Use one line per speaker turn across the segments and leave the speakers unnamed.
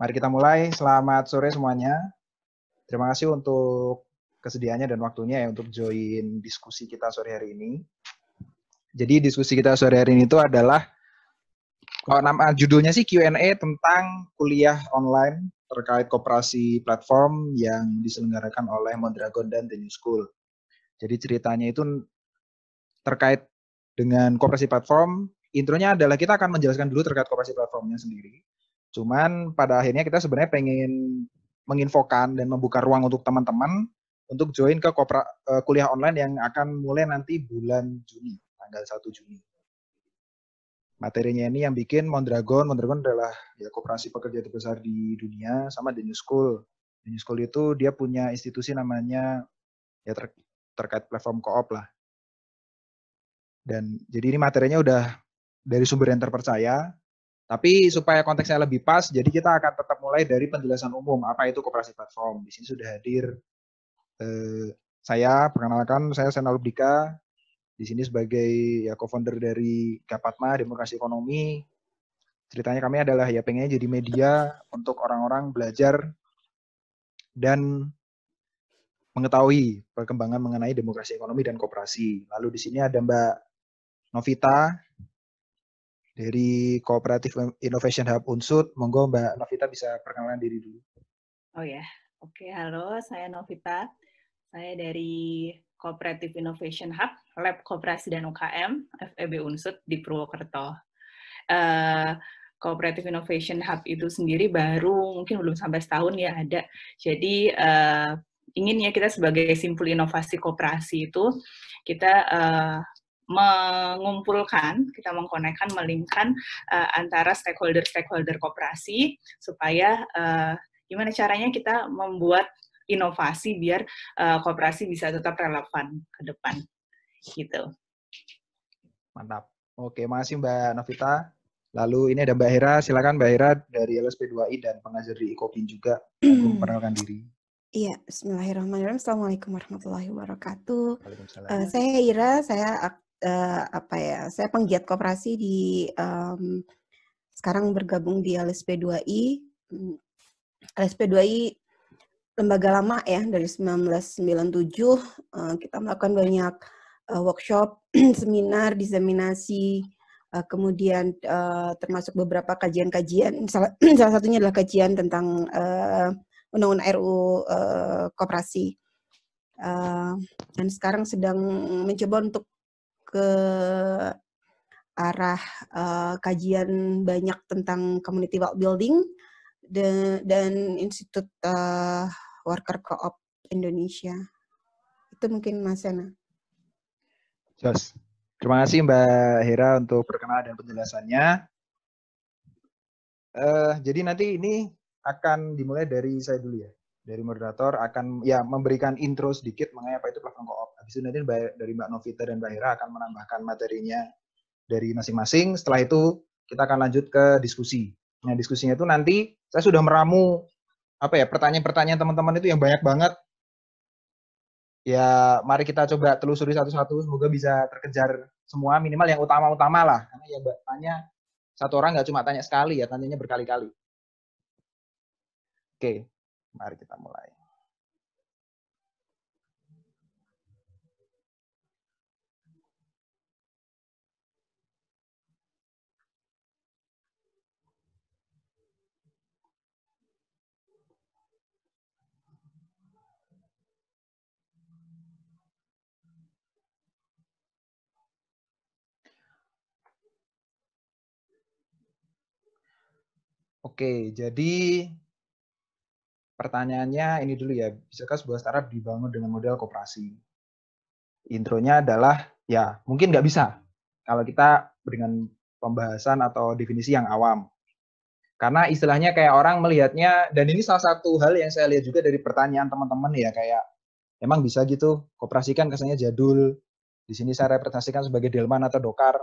Mari kita mulai. Selamat sore semuanya. Terima kasih untuk kesediaannya dan waktunya ya untuk join diskusi kita sore hari ini. Jadi diskusi kita sore hari ini itu adalah kalau nama judulnya sih Q&A tentang kuliah online terkait kooperasi platform yang diselenggarakan oleh Mondragon dan The New School. Jadi ceritanya itu terkait dengan kooperasi platform. Intronya adalah kita akan menjelaskan dulu terkait kooperasi platformnya sendiri Cuman pada akhirnya kita sebenarnya pengen menginfokan dan membuka ruang untuk teman-teman untuk join ke kopra, uh, kuliah online yang akan mulai nanti bulan Juni, tanggal 1 Juni. Materinya ini yang bikin Mondragon. Mondragon adalah ya koperasi pekerja terbesar di dunia sama The New School. The New School itu dia punya institusi namanya ya ter, terkait platform koop lah. Dan jadi ini materinya udah dari sumber yang terpercaya, tapi supaya konteksnya lebih pas, jadi kita akan tetap mulai dari penjelasan umum apa itu kooperasi platform. Di sini sudah hadir eh, saya perkenalkan saya Sena Lubdika di sini sebagai ya co-founder dari Kapatma Demokrasi Ekonomi. Ceritanya kami adalah ya pengen jadi media untuk orang-orang belajar dan mengetahui perkembangan mengenai demokrasi ekonomi dan kooperasi. Lalu di sini ada Mbak Novita dari Kooperatif Innovation Hub Unsur, Monggo Mbak Novita bisa perkenalan diri dulu. Oh
ya, oke halo, saya Novita. Saya dari Kooperatif Innovation Hub, Lab Kooperasi dan UKM, FEB Unsur di Purwokerto. Uh, Cooperative Innovation Hub itu sendiri baru mungkin belum sampai setahun ya ada. Jadi uh, inginnya kita sebagai simpul inovasi kooperasi itu kita uh, mengumpulkan, kita mengkonekkan, melingkan uh, eh, antara stakeholder-stakeholder kooperasi supaya uh, gimana caranya kita membuat inovasi biar uh, koperasi bisa tetap relevan ke depan
gitu. Mantap. Oke, makasih Mbak Novita. Lalu ini ada Mbak Hera, silakan Mbak Hera dari LSP2I dan pengajar di Ikopin juga. Hmm. Perkenalkan diri.
Iya, Bismillahirrahmanirrahim. Assalamualaikum warahmatullahi wabarakatuh. Uh, saya Ira, saya uh, apa ya saya penggiat koperasi di um, sekarang bergabung di LSP2I hmm, LSP2I lembaga lama ya dari 1997 uh, eh, kita melakukan banyak uh, workshop seminar diseminasi uh, kemudian uh, termasuk beberapa kajian-kajian salah, salah satunya adalah kajian tentang uh, undang-undang RU uh, koperasi uh, dan sekarang sedang mencoba untuk ke arah uh, kajian banyak tentang community wealth building dan, dan Institut uh, Worker Co-op Indonesia. Itu mungkin Mas Sena.
Jos. Terima kasih Mbak Hera untuk perkenalan dan penjelasannya. Uh, jadi nanti ini akan dimulai dari saya dulu ya dari moderator akan ya memberikan intro sedikit mengenai apa itu platform koop. Habis itu nanti dari Mbak Novita dan Mbak Hera akan menambahkan materinya dari masing-masing. Setelah itu kita akan lanjut ke diskusi. Nah, diskusinya itu nanti saya sudah meramu apa ya pertanyaan-pertanyaan teman-teman itu yang banyak banget. Ya, mari kita coba telusuri satu-satu. Semoga bisa terkejar semua minimal yang utama-utama lah. Karena ya tanya satu orang nggak cuma tanya sekali ya, tanyanya berkali-kali. Oke, Mari kita mulai. Oke, jadi pertanyaannya ini dulu ya, bisakah sebuah startup dibangun dengan model kooperasi? Intronya adalah ya mungkin nggak bisa kalau kita dengan pembahasan atau definisi yang awam. Karena istilahnya kayak orang melihatnya, dan ini salah satu hal yang saya lihat juga dari pertanyaan teman-teman ya, kayak emang bisa gitu, kooperasi kesannya jadul, di sini saya representasikan sebagai delman atau dokar,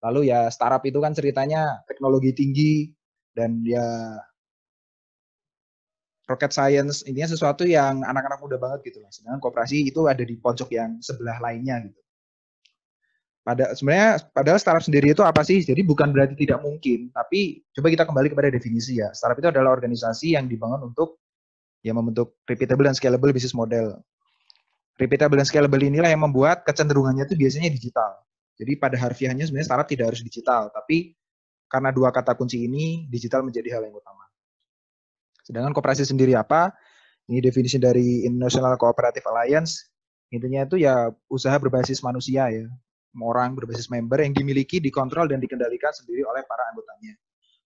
lalu ya startup itu kan ceritanya teknologi tinggi, dan ya rocket science intinya sesuatu yang anak-anak muda banget gitu lah. Sedangkan koperasi itu ada di pojok yang sebelah lainnya gitu. Pada sebenarnya padahal startup sendiri itu apa sih? Jadi bukan berarti tidak mungkin, tapi coba kita kembali kepada definisi ya. Startup itu adalah organisasi yang dibangun untuk ya membentuk repeatable dan scalable business model. Repeatable dan scalable inilah yang membuat kecenderungannya itu biasanya digital. Jadi pada harfiahnya sebenarnya startup tidak harus digital, tapi karena dua kata kunci ini digital menjadi hal yang utama. Sedangkan kooperasi sendiri apa? Ini definisi dari International Cooperative Alliance. Intinya itu ya usaha berbasis manusia ya. Orang berbasis member yang dimiliki, dikontrol, dan dikendalikan sendiri oleh para anggotanya.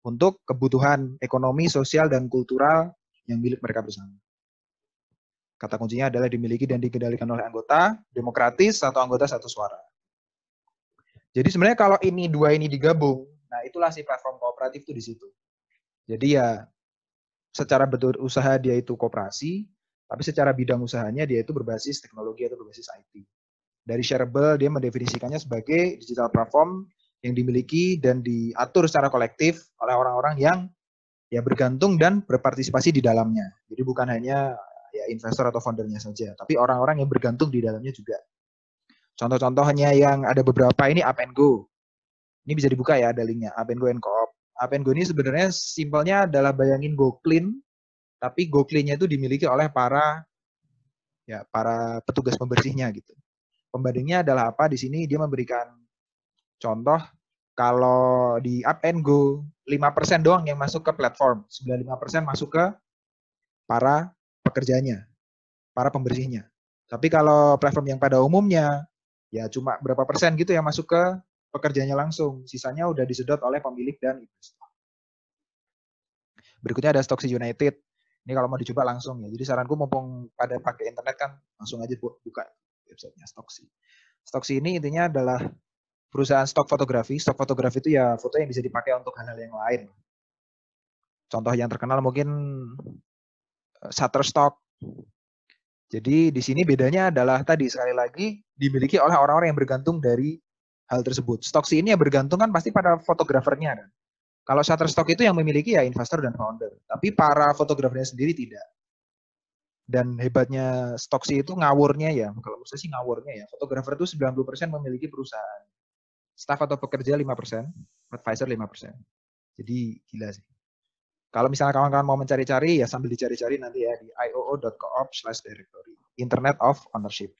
Untuk kebutuhan ekonomi, sosial, dan kultural yang milik mereka bersama. Kata kuncinya adalah dimiliki dan dikendalikan oleh anggota, demokratis, satu anggota, satu suara. Jadi sebenarnya kalau ini dua ini digabung, nah itulah si platform kooperatif itu di situ. Jadi ya secara bentuk usaha dia itu koperasi, tapi secara bidang usahanya dia itu berbasis teknologi atau berbasis IT. Dari shareable dia mendefinisikannya sebagai digital platform yang dimiliki dan diatur secara kolektif oleh orang-orang yang ya bergantung dan berpartisipasi di dalamnya. Jadi bukan hanya ya investor atau foundernya saja, tapi orang-orang yang bergantung di dalamnya juga. Contoh-contohnya yang ada beberapa ini Up and Go. Ini bisa dibuka ya ada linknya, Up and Go and Co-op. Up and Go ini sebenarnya simpelnya adalah bayangin go clean, tapi go clean-nya itu dimiliki oleh para ya para petugas pembersihnya gitu. Pembandingnya adalah apa? Di sini dia memberikan contoh kalau di up and go 5% doang yang masuk ke platform, 95% masuk ke para pekerjanya, para pembersihnya. Tapi kalau platform yang pada umumnya ya cuma berapa persen gitu yang masuk ke pekerjanya langsung, sisanya udah disedot oleh pemilik dan investor. Berikutnya ada Stoxy United. Ini kalau mau dicoba langsung ya. Jadi saranku mumpung pada pakai internet kan langsung aja buka websitenya Stocksy. Stocksy ini intinya adalah perusahaan stok fotografi. Stok fotografi itu ya foto yang bisa dipakai untuk hal-hal yang lain. Contoh yang terkenal mungkin eh, Shutterstock. Jadi di sini bedanya adalah tadi sekali lagi dimiliki oleh orang-orang yang bergantung dari hal tersebut. Stoksi ini ya bergantung kan pasti pada fotografernya kan. Kalau Shutterstock itu yang memiliki ya investor dan founder, tapi para fotografernya sendiri tidak. Dan hebatnya Stoksi itu ngawurnya ya, kalau saya sih ngawurnya ya. Fotografer itu 90% memiliki perusahaan. Staff atau pekerja 5%, advisor 5%. Jadi gila sih. Kalau misalnya kawan-kawan mau mencari-cari, ya sambil dicari-cari nanti ya di ioo.coop slash directory. Internet of Ownership.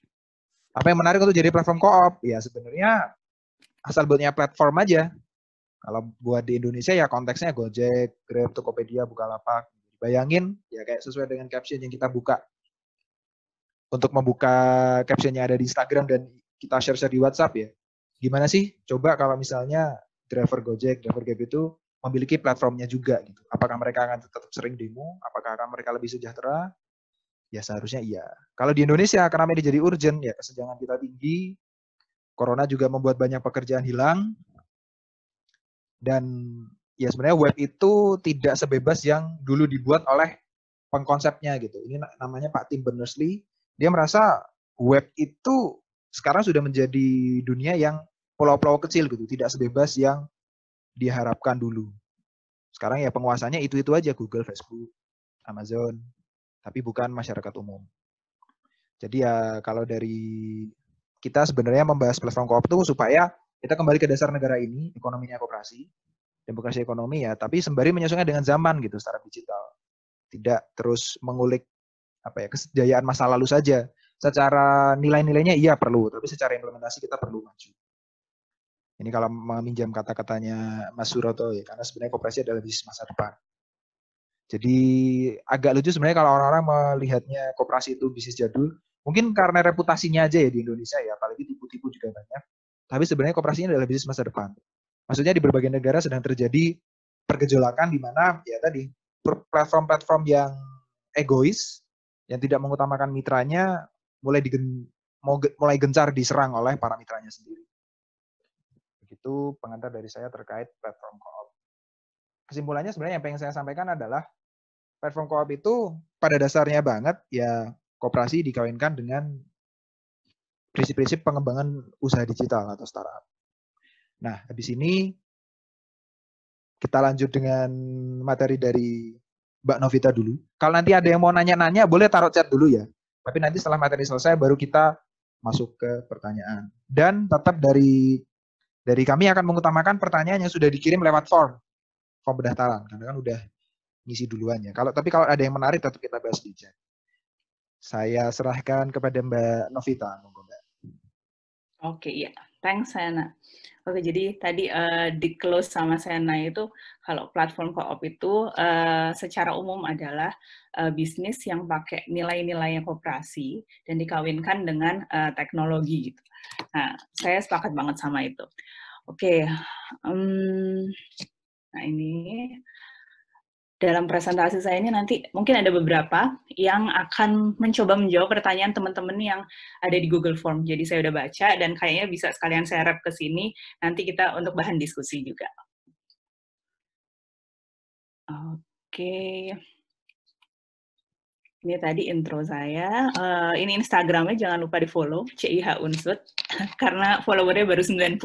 Apa yang menarik untuk jadi platform co-op? Ya sebenarnya asal buatnya platform aja. Kalau buat di Indonesia ya konteksnya Gojek, Grab, Tokopedia, Bukalapak. Bayangin ya kayak sesuai dengan caption yang kita buka. Untuk membuka captionnya ada di Instagram dan kita share-share di WhatsApp ya. Gimana sih? Coba kalau misalnya driver Gojek, driver Grab itu memiliki platformnya juga gitu. Apakah mereka akan tetap sering demo? Apakah akan mereka lebih sejahtera? Ya seharusnya iya. Kalau di Indonesia karena ini jadi urgent ya kesenjangan kita tinggi, Corona juga membuat banyak pekerjaan hilang. Dan ya sebenarnya web itu tidak sebebas yang dulu dibuat oleh pengkonsepnya gitu. Ini namanya Pak Tim Berners-Lee. Dia merasa web itu sekarang sudah menjadi dunia yang pulau-pulau kecil gitu, tidak sebebas yang diharapkan dulu. Sekarang ya penguasanya itu-itu aja Google, Facebook, Amazon, tapi bukan masyarakat umum. Jadi ya kalau dari kita sebenarnya membahas platform koop itu supaya kita kembali ke dasar negara ini, ekonominya kooperasi, demokrasi ekonomi ya, tapi sembari menyesuaikan dengan zaman gitu secara digital. Tidak terus mengulik apa ya kesejayaan masa lalu saja. Secara nilai-nilainya iya perlu, tapi secara implementasi kita perlu maju. Ini kalau meminjam kata-katanya Mas Suroto ya, karena sebenarnya kooperasi adalah bisnis masa depan. Jadi agak lucu sebenarnya kalau orang-orang melihatnya kooperasi itu bisnis jadul, Mungkin karena reputasinya aja ya di Indonesia ya, apalagi tipu-tipu juga banyak. Tapi sebenarnya kooperasinya adalah bisnis masa depan. Maksudnya di berbagai negara sedang terjadi pergejolakan di mana ya tadi platform-platform yang egois yang tidak mengutamakan mitranya mulai digen, mulai gencar diserang oleh para mitranya sendiri. Begitu pengantar dari saya terkait platform koop. Kesimpulannya sebenarnya yang pengen saya sampaikan adalah platform koop itu pada dasarnya banget ya Koperasi dikawinkan dengan prinsip-prinsip pengembangan usaha digital atau startup. Nah, habis ini kita lanjut dengan materi dari Mbak Novita dulu. Kalau nanti ada yang mau nanya-nanya, boleh taruh chat dulu ya. Tapi nanti setelah materi selesai, baru kita masuk ke pertanyaan. Dan tetap dari dari kami akan mengutamakan pertanyaan yang sudah dikirim lewat form form pendaftaran karena kan udah ngisi duluan ya. Kalau tapi kalau ada yang menarik tetap kita bahas di chat. Saya serahkan kepada Mbak Novita. Monggo, Mbak.
Oke, okay, ya. Thanks, Sena. Oke, jadi tadi uh, eh, di close sama Sena itu, kalau platform co itu uh, secara umum adalah uh, bisnis yang pakai nilai-nilai kooperasi dan dikawinkan dengan uh, teknologi. Gitu. Nah, saya sepakat banget sama itu. Oke, okay. um, hmm, nah ini dalam presentasi saya ini nanti mungkin ada beberapa yang akan mencoba menjawab pertanyaan teman-teman yang ada di Google Form. Jadi saya udah baca dan kayaknya bisa sekalian saya rap ke sini nanti kita untuk bahan diskusi juga. Oke. Okay. Ini tadi intro saya. Uh, ini Instagramnya jangan lupa di follow CIH Unsut karena followernya baru 90. Oke,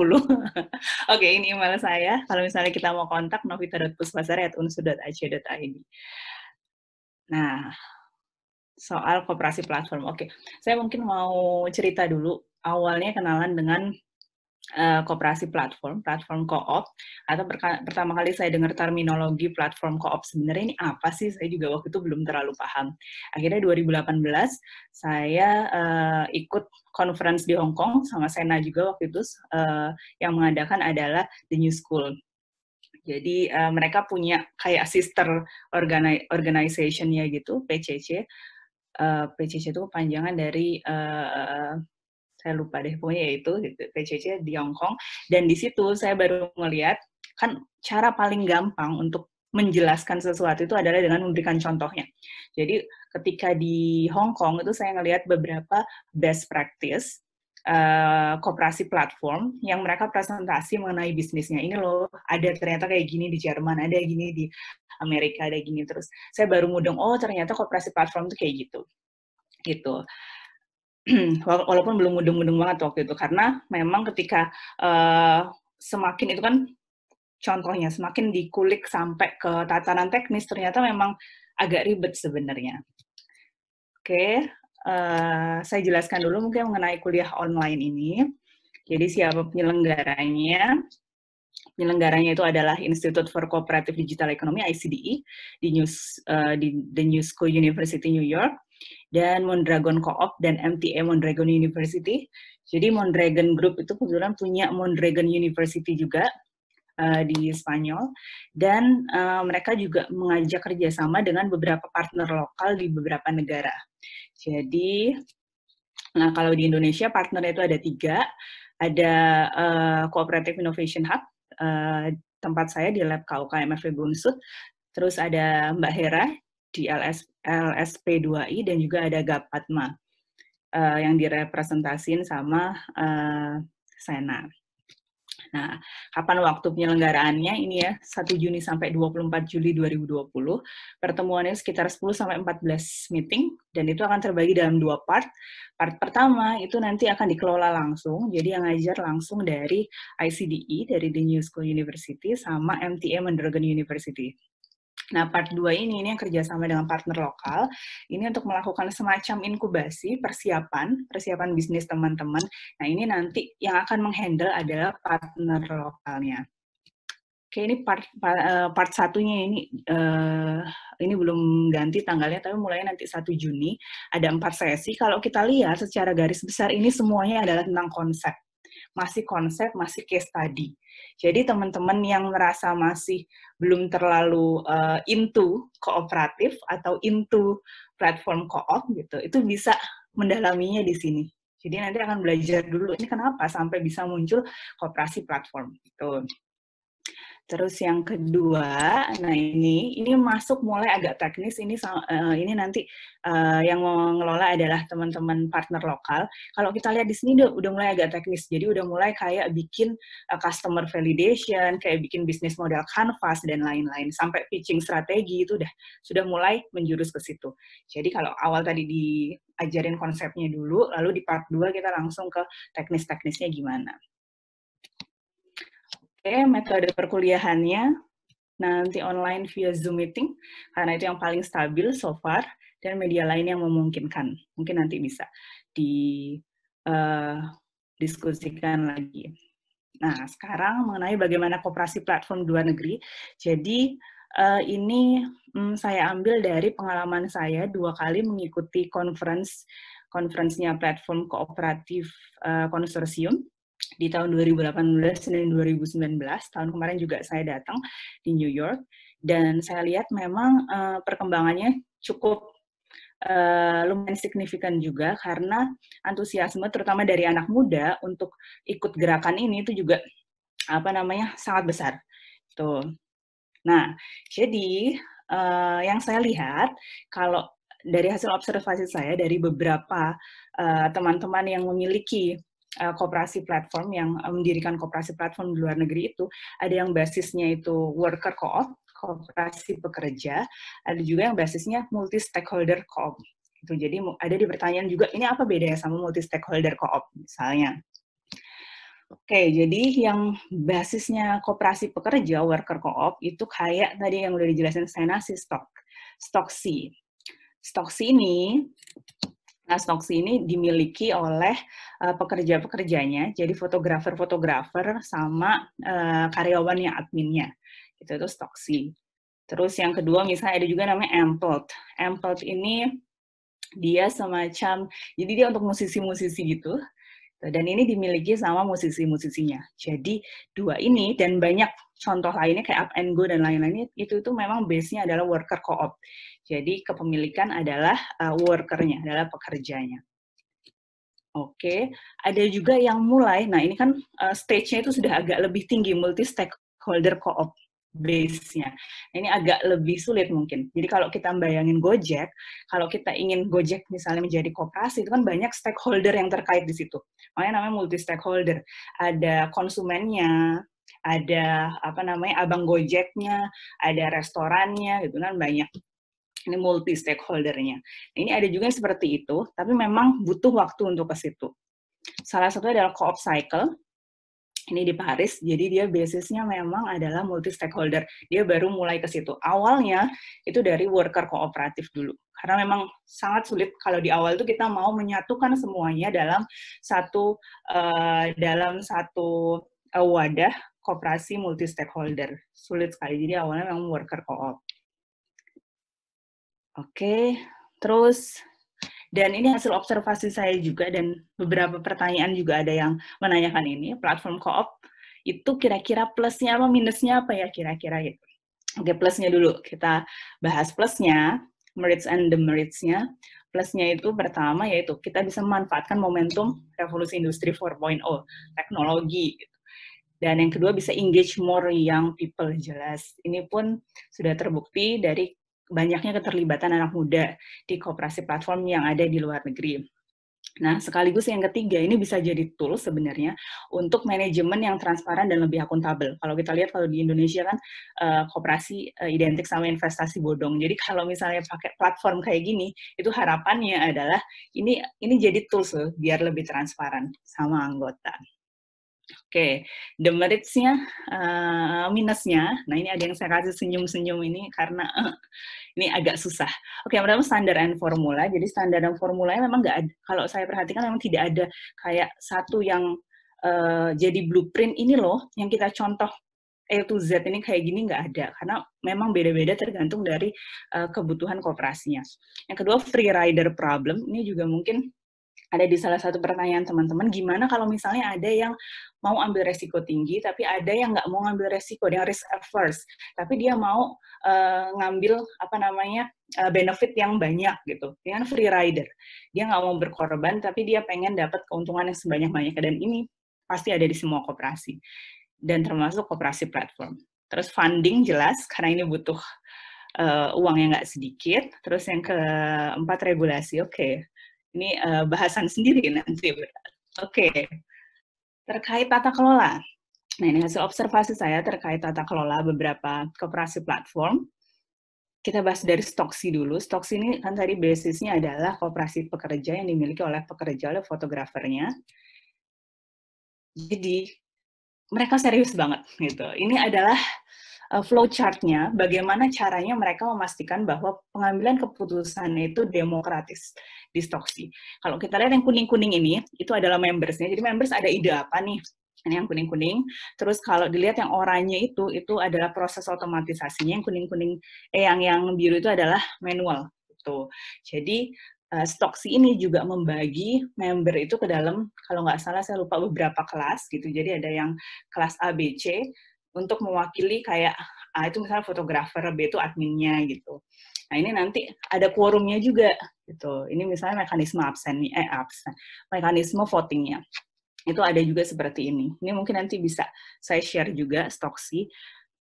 okay, ini email saya. Kalau misalnya kita mau kontak novita.puspasari@unsut.ac.id. Nah, soal kooperasi platform. Oke, okay. saya mungkin mau cerita dulu awalnya kenalan dengan Eh, kooperasi platform, platform koop, atau pertama kali saya dengar terminologi platform koop sebenarnya ini apa sih? Saya juga waktu itu belum terlalu paham. Akhirnya 2018 saya uh, ikut conference di Hong Kong sama Sena juga waktu itu uh, yang mengadakan adalah The New School. Jadi uh, mereka punya kayak sister organi organization-nya gitu, PCC. Uh, PCC itu panjangan dari uh, saya lupa deh pokoknya yaitu itu gitu, PCC di Hong Kong dan di situ saya baru melihat kan cara paling gampang untuk menjelaskan sesuatu itu adalah dengan memberikan contohnya. Jadi ketika di Hong Kong itu saya ngelihat beberapa best practice Uh, eh, kooperasi platform yang mereka presentasi mengenai bisnisnya ini loh ada ternyata kayak gini di Jerman ada gini di Amerika ada gini terus saya baru mudeng oh ternyata kooperasi platform tuh kayak gitu gitu walaupun belum mudeng-mudeng banget waktu itu karena memang ketika uh, semakin itu kan contohnya semakin dikulik sampai ke tatanan teknis ternyata memang agak ribet sebenarnya. Oke, okay. uh, eh, saya jelaskan dulu mungkin mengenai kuliah online ini. Jadi siapa penyelenggaranya? Penyelenggaranya itu adalah Institute for Cooperative Digital Economy (ICDE) di uh, di The New School University New York dan Mondragon Co-op dan MTA Mondragon University. Jadi Mondragon Group itu kebetulan punya Mondragon University juga uh, di Spanyol dan uh, mereka juga mengajak kerjasama dengan beberapa partner lokal di beberapa negara. Jadi nah kalau di Indonesia partner itu ada tiga, ada uh, Cooperative Innovation Hub uh, tempat saya di lab KUKM FEB Unsud, terus ada Mbak Hera di LS, LSP2I dan juga ada GAPATMA uh, yang direpresentasin sama uh, Sena. Nah, kapan waktu penyelenggaraannya ini ya, 1 Juni sampai 24 Juli 2020. Pertemuannya sekitar 10 sampai 14 meeting dan itu akan terbagi dalam dua part. Part pertama itu nanti akan dikelola langsung, jadi yang ngajar langsung dari ICDE dari The New School University sama MTA Underground University. Nah, part 2 ini, ini yang kerjasama dengan partner lokal, ini untuk melakukan semacam inkubasi, persiapan, persiapan bisnis teman-teman. Nah, ini nanti yang akan menghandle adalah partner lokalnya. Oke, ini part part, eh, part satunya ini uh, ini belum ganti tanggalnya, tapi mulai nanti 1 Juni ada empat sesi. Kalau kita lihat secara garis besar ini semuanya adalah tentang konsep, masih konsep, masih case study. Jadi teman-teman yang merasa masih belum terlalu uh, into kooperatif atau into platform koop gitu, itu bisa mendalaminya di sini. Jadi nanti akan belajar dulu ini kenapa sampai bisa muncul kooperasi platform gitu. Terus yang kedua, nah ini ini masuk mulai agak teknis. Ini uh, ini nanti uh, yang mengelola adalah teman-teman partner lokal. Kalau kita lihat di sini udah, udah mulai agak teknis. Jadi udah mulai kayak bikin uh, customer validation, kayak bikin bisnis model canvas dan lain-lain. Sampai pitching strategi itu udah sudah mulai menjurus ke situ. Jadi kalau awal tadi diajarin konsepnya dulu, lalu di part 2 kita langsung ke teknis-teknisnya gimana metode perkuliahannya nanti online via Zoom meeting, karena itu yang paling stabil so far, dan media lain yang memungkinkan. Mungkin nanti bisa didiskusikan eh, uh, lagi. Nah, sekarang mengenai bagaimana kooperasi platform dua negeri. Jadi, eh, ini hmm, saya ambil dari pengalaman saya dua kali mengikuti conference, conference platform kooperatif uh, konsorsium di tahun 2018 dan 2019 tahun kemarin juga saya datang di New York dan saya lihat memang uh, perkembangannya cukup uh, lumayan signifikan juga karena antusiasme terutama dari anak muda untuk ikut gerakan ini itu juga apa namanya sangat besar tuh nah jadi uh, yang saya lihat kalau dari hasil observasi saya dari beberapa teman-teman uh, teman -teman yang memiliki uh, eh, kooperasi platform yang eh, mendirikan kooperasi platform di luar negeri itu ada yang basisnya itu worker co-op kooperasi pekerja ada juga yang basisnya multi stakeholder co-op itu jadi ada di pertanyaan juga ini apa bedanya sama multi stakeholder co-op misalnya Oke, jadi yang basisnya kooperasi pekerja, worker co-op, itu kayak tadi yang udah dijelasin Sena, si stok, stok C. Stok C ini Nah, Snoxy ini dimiliki oleh uh, pekerja-pekerjanya, jadi fotografer-fotografer sama uh, karyawan yang adminnya. Gitu, itu itu Stoxy. Terus yang kedua misalnya ada juga namanya Ampled. Ampled ini dia semacam jadi dia untuk musisi-musisi gitu dan ini dimiliki sama musisi-musisinya. Jadi dua ini dan banyak contoh lainnya kayak Up and Go dan lain lain itu itu memang base-nya adalah worker co-op. Jadi kepemilikan adalah uh, workernya, adalah pekerjanya. Oke, okay. ada juga yang mulai. Nah, ini kan uh, stage-nya itu sudah agak lebih tinggi multi stakeholder co-op base-nya. Nah, ini agak lebih sulit mungkin. Jadi kalau kita bayangin Gojek, kalau kita ingin Gojek misalnya menjadi koperasi, itu kan banyak stakeholder yang terkait di situ. Makanya namanya multi-stakeholder. Ada konsumennya, ada apa namanya abang Gojeknya, ada restorannya, gitu kan banyak. Ini multi stakeholdernya. Ini ada juga yang seperti itu, tapi memang butuh waktu untuk ke situ. Salah satunya adalah co-op cycle ini di Paris, jadi dia basisnya memang adalah multi stakeholder. Dia baru mulai ke situ. Awalnya itu dari worker kooperatif dulu, karena memang sangat sulit kalau di awal itu kita mau menyatukan semuanya dalam satu uh, dalam satu uh, wadah kooperasi multi stakeholder. Sulit sekali. Jadi awalnya memang worker koop. Oke, okay. terus dan ini hasil observasi saya juga dan beberapa pertanyaan juga ada yang menanyakan ini, platform co-op itu kira-kira plusnya apa, minusnya apa ya kira-kira gitu. Oke, plusnya dulu. Kita bahas plusnya, merits and demeritsnya. Plusnya itu pertama yaitu kita bisa memanfaatkan momentum revolusi industri 4.0, teknologi. Gitu. Dan yang kedua bisa engage more young people, jelas. Ini pun sudah terbukti dari banyaknya keterlibatan anak muda di kooperasi platform yang ada di luar negeri. Nah, sekaligus yang ketiga, ini bisa jadi tool sebenarnya untuk manajemen yang transparan dan lebih akuntabel. Kalau kita lihat kalau di Indonesia kan uh, eh, kooperasi uh, eh, identik sama investasi bodong. Jadi kalau misalnya pakai platform kayak gini, itu harapannya adalah ini ini jadi tools loh, biar lebih transparan sama anggota. Oke, the meritsnya, uh, minusnya. Nah ini ada yang saya kasih senyum-senyum ini karena uh, ini agak susah. Oke, yang pertama standar and formula. Jadi standar dan formulanya memang nggak ada. Kalau saya perhatikan memang tidak ada kayak satu yang uh, jadi blueprint ini loh yang kita contoh A to Z ini kayak gini nggak ada karena memang beda-beda tergantung dari uh, kebutuhan kooperasinya. Yang kedua free rider problem ini juga mungkin ada di salah satu pertanyaan teman-teman, gimana kalau misalnya ada yang mau ambil resiko tinggi, tapi ada yang nggak mau ngambil resiko, yang risk averse, tapi dia mau uh, ngambil apa namanya uh, benefit yang banyak gitu, dengan free rider, dia nggak mau berkorban, tapi dia pengen dapat keuntungan yang sebanyak-banyaknya dan ini pasti ada di semua koperasi dan termasuk koperasi platform. Terus funding jelas karena ini butuh uh, uang yang nggak sedikit. Terus yang keempat regulasi, oke. Okay ini uh, bahasan sendiri nanti. Oke, okay. terkait tata kelola. Nah, ini hasil observasi saya terkait tata kelola beberapa kooperasi platform. Kita bahas dari stoksi dulu. Stoksi ini kan tadi basisnya adalah kooperasi pekerja yang dimiliki oleh pekerja, oleh fotografernya. Jadi, mereka serius banget gitu. Ini adalah uh, flowchartnya, bagaimana caranya mereka memastikan bahwa pengambilan keputusan itu demokratis Stoksi. Kalau kita lihat yang kuning-kuning ini, itu adalah membersnya. Jadi members ada ide apa nih? Ini yang kuning-kuning. Terus kalau dilihat yang oranye itu, itu adalah proses otomatisasinya. Yang kuning-kuning, eh yang yang biru itu adalah manual. Gitu. Jadi uh, Stoksi ini juga membagi member itu ke dalam, kalau nggak salah saya lupa beberapa kelas gitu. Jadi ada yang kelas ABC, untuk mewakili kayak A ah, itu misalnya fotografer, B itu adminnya gitu. Nah ini nanti ada quorumnya juga gitu. Ini misalnya mekanisme absen nih, eh absen, mekanisme votingnya itu ada juga seperti ini. Ini mungkin nanti bisa saya share juga stoksi.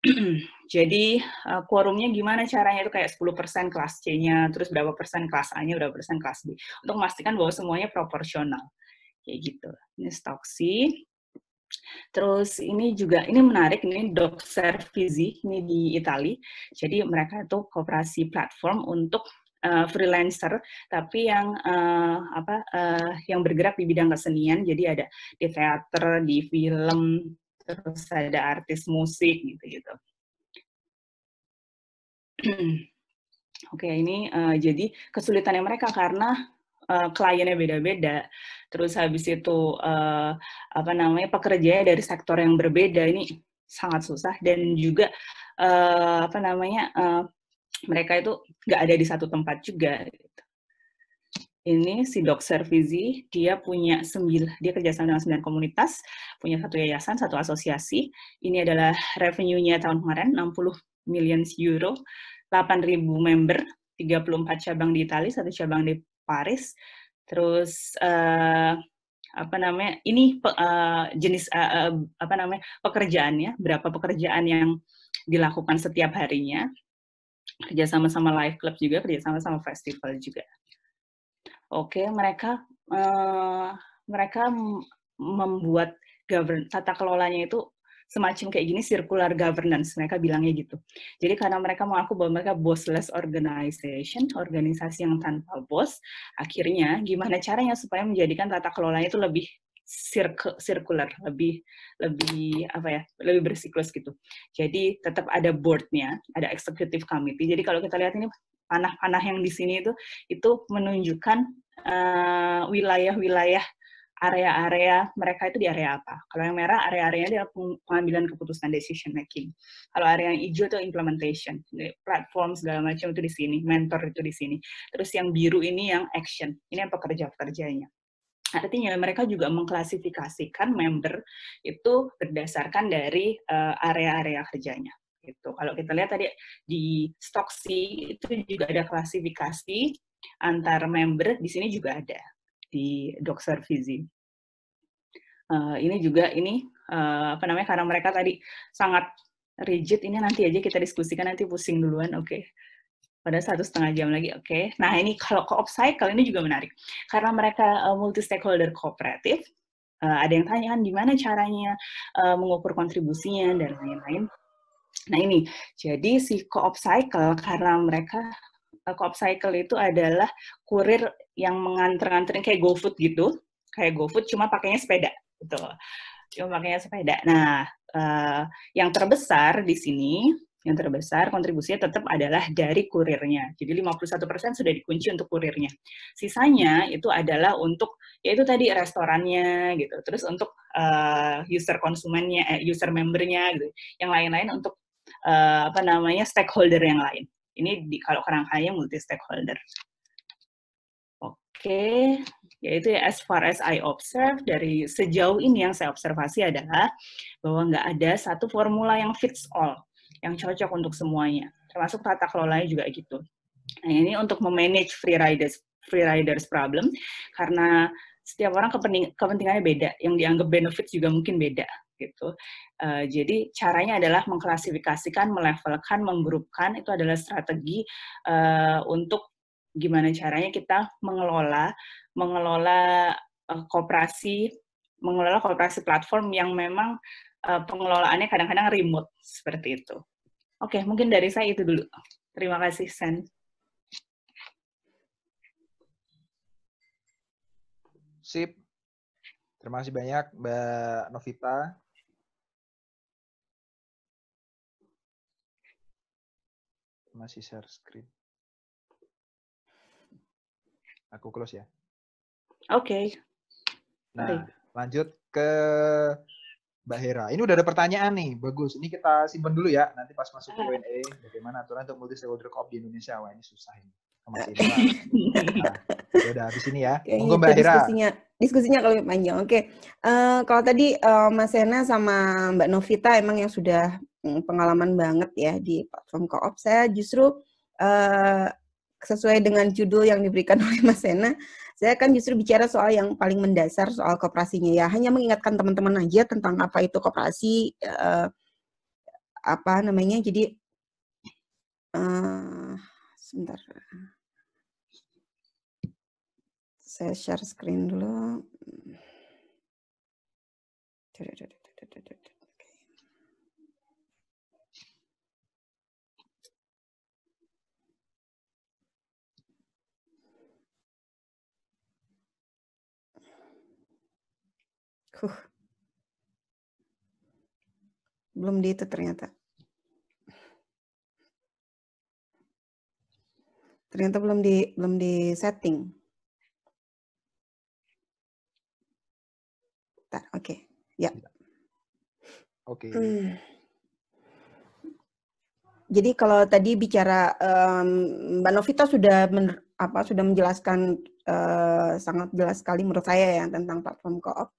Jadi eh, quorumnya gimana caranya itu kayak 10% kelas C-nya, terus berapa persen kelas A-nya, berapa persen kelas B. Untuk memastikan bahwa semuanya proporsional. Kayak gitu. Ini stoksi. Terus ini juga ini menarik ini Dok Servizi ini di Italia. Jadi mereka itu kooperasi platform untuk uh, freelancer tapi yang uh, apa uh, yang bergerak di bidang kesenian. Jadi ada di teater, di film, terus ada artis musik gitu-gitu. Oke, ini uh, jadi kesulitannya mereka karena uh, kliennya beda-beda, terus habis itu uh, apa namanya pekerjanya dari sektor yang berbeda ini sangat susah dan juga uh, apa namanya uh, mereka itu nggak ada di satu tempat juga. Ini si Dok Servizi, dia punya sembilan, dia kerjasama dengan sembilan komunitas, punya satu yayasan, satu asosiasi. Ini adalah revenue-nya tahun kemarin 60 million euro, 8.000 member, 34 cabang di Italia, satu cabang di Paris. Terus uh, apa namanya? Ini uh, jenis uh, uh, apa namanya? pekerjaannya, berapa pekerjaan yang dilakukan setiap harinya. Kerja sama sama live club juga, kerja sama sama festival juga. Oke, okay, mereka uh, mereka membuat govern tata kelolanya itu semacam kayak gini circular governance mereka bilangnya gitu. Jadi karena mereka mengaku bahwa mereka bossless organization, organisasi yang tanpa bos, akhirnya gimana caranya supaya menjadikan tata kelolanya itu lebih circular, lebih lebih apa ya, lebih bersiklus gitu. Jadi tetap ada boardnya, ada executive committee. Jadi kalau kita lihat ini panah-panah yang di sini itu itu menunjukkan eh, wilayah-wilayah uh, wilayah -wilayah area-area mereka itu di area apa. Kalau yang merah, area-areanya adalah pengambilan keputusan decision making. Kalau area yang hijau itu implementation, platform segala macam itu di sini, mentor itu di sini. Terus yang biru ini yang action, ini yang pekerja-pekerjanya. Artinya mereka juga mengklasifikasikan member itu berdasarkan dari eh, area-area kerjanya gitu. Kalau kita lihat tadi di Stoxy itu juga ada klasifikasi antar member di sini juga ada di Dokter Fizi. Uh, ini juga ini uh, apa namanya karena mereka tadi sangat rigid ini nanti aja kita diskusikan nanti pusing duluan oke okay. pada satu setengah jam lagi oke okay. nah ini kalau co-op cycle ini juga menarik karena mereka uh, eh, multi stakeholder kooperatif uh, ada yang tanya kan gimana caranya uh, mengukur kontribusinya dan lain-lain nah ini jadi si co-op cycle karena mereka uh, eh, co cycle itu adalah kurir yang mengantar-nganterin kayak GoFood gitu, kayak GoFood cuma pakainya sepeda gitu. Cuma pakainya sepeda. Nah, uh, yang terbesar di sini yang terbesar kontribusinya tetap adalah dari kurirnya. Jadi 51% sudah dikunci untuk kurirnya. Sisanya itu adalah untuk yaitu tadi restorannya gitu. Terus untuk uh, user konsumennya, eh, user membernya gitu. Yang lain-lain untuk uh, apa namanya stakeholder yang lain. Ini di, kalau kerangkanya multi stakeholder. Oke, okay. yaitu as far as I observe dari sejauh ini yang saya observasi adalah bahwa nggak ada satu formula yang fits all, yang cocok untuk semuanya, termasuk tata kelolanya juga gitu. Nah, ini untuk memanage free riders free riders problem karena setiap orang kepentingannya beda, yang dianggap benefits juga mungkin beda gitu. Uh, jadi caranya adalah mengklasifikasikan, melevelkan, menggrupkan itu adalah strategi uh, untuk gimana caranya kita mengelola mengelola uh, koperasi, mengelola kooperasi platform yang memang uh, pengelolaannya kadang-kadang remote seperti itu. Oke, okay, mungkin dari saya itu dulu. Terima kasih, Sen.
Sip. Terima kasih banyak Mbak Novita. masih share screen. Aku close ya. Oke. Okay. Nah, lanjut ke Mbak Hera. Ini udah ada pertanyaan nih, bagus. Ini kita simpen dulu ya, nanti pas masuk ke ah. Q&A. Bagaimana aturan untuk multi stakeholder co di Indonesia? Wah, ini susah ini. Sama Nah, ya udah, habis ini ya. Oke, Monggo Mbak Hera. Diskusinya,
diskusinya kalau panjang. Oke, uh, kalau tadi uh, Mas Hena sama Mbak Novita emang yang sudah Mm, pengalaman banget ya di platform koop. Saya justru uh, sesuai dengan judul yang diberikan oleh Mas Sena, saya akan justru bicara soal yang paling mendasar soal kooperasinya ya. Hanya mengingatkan teman-teman aja tentang apa itu kooperasi, uh, eh, apa namanya. Jadi uh, sebentar, saya share screen dulu. Huh. Belum di itu ternyata. Ternyata belum di belum di setting.
Oke, okay. ya. Yeah. Oke. Okay. Hmm.
Jadi kalau tadi bicara um, Mbak Novita sudah men, apa sudah menjelaskan uh, sangat jelas sekali menurut saya ya tentang platform koop.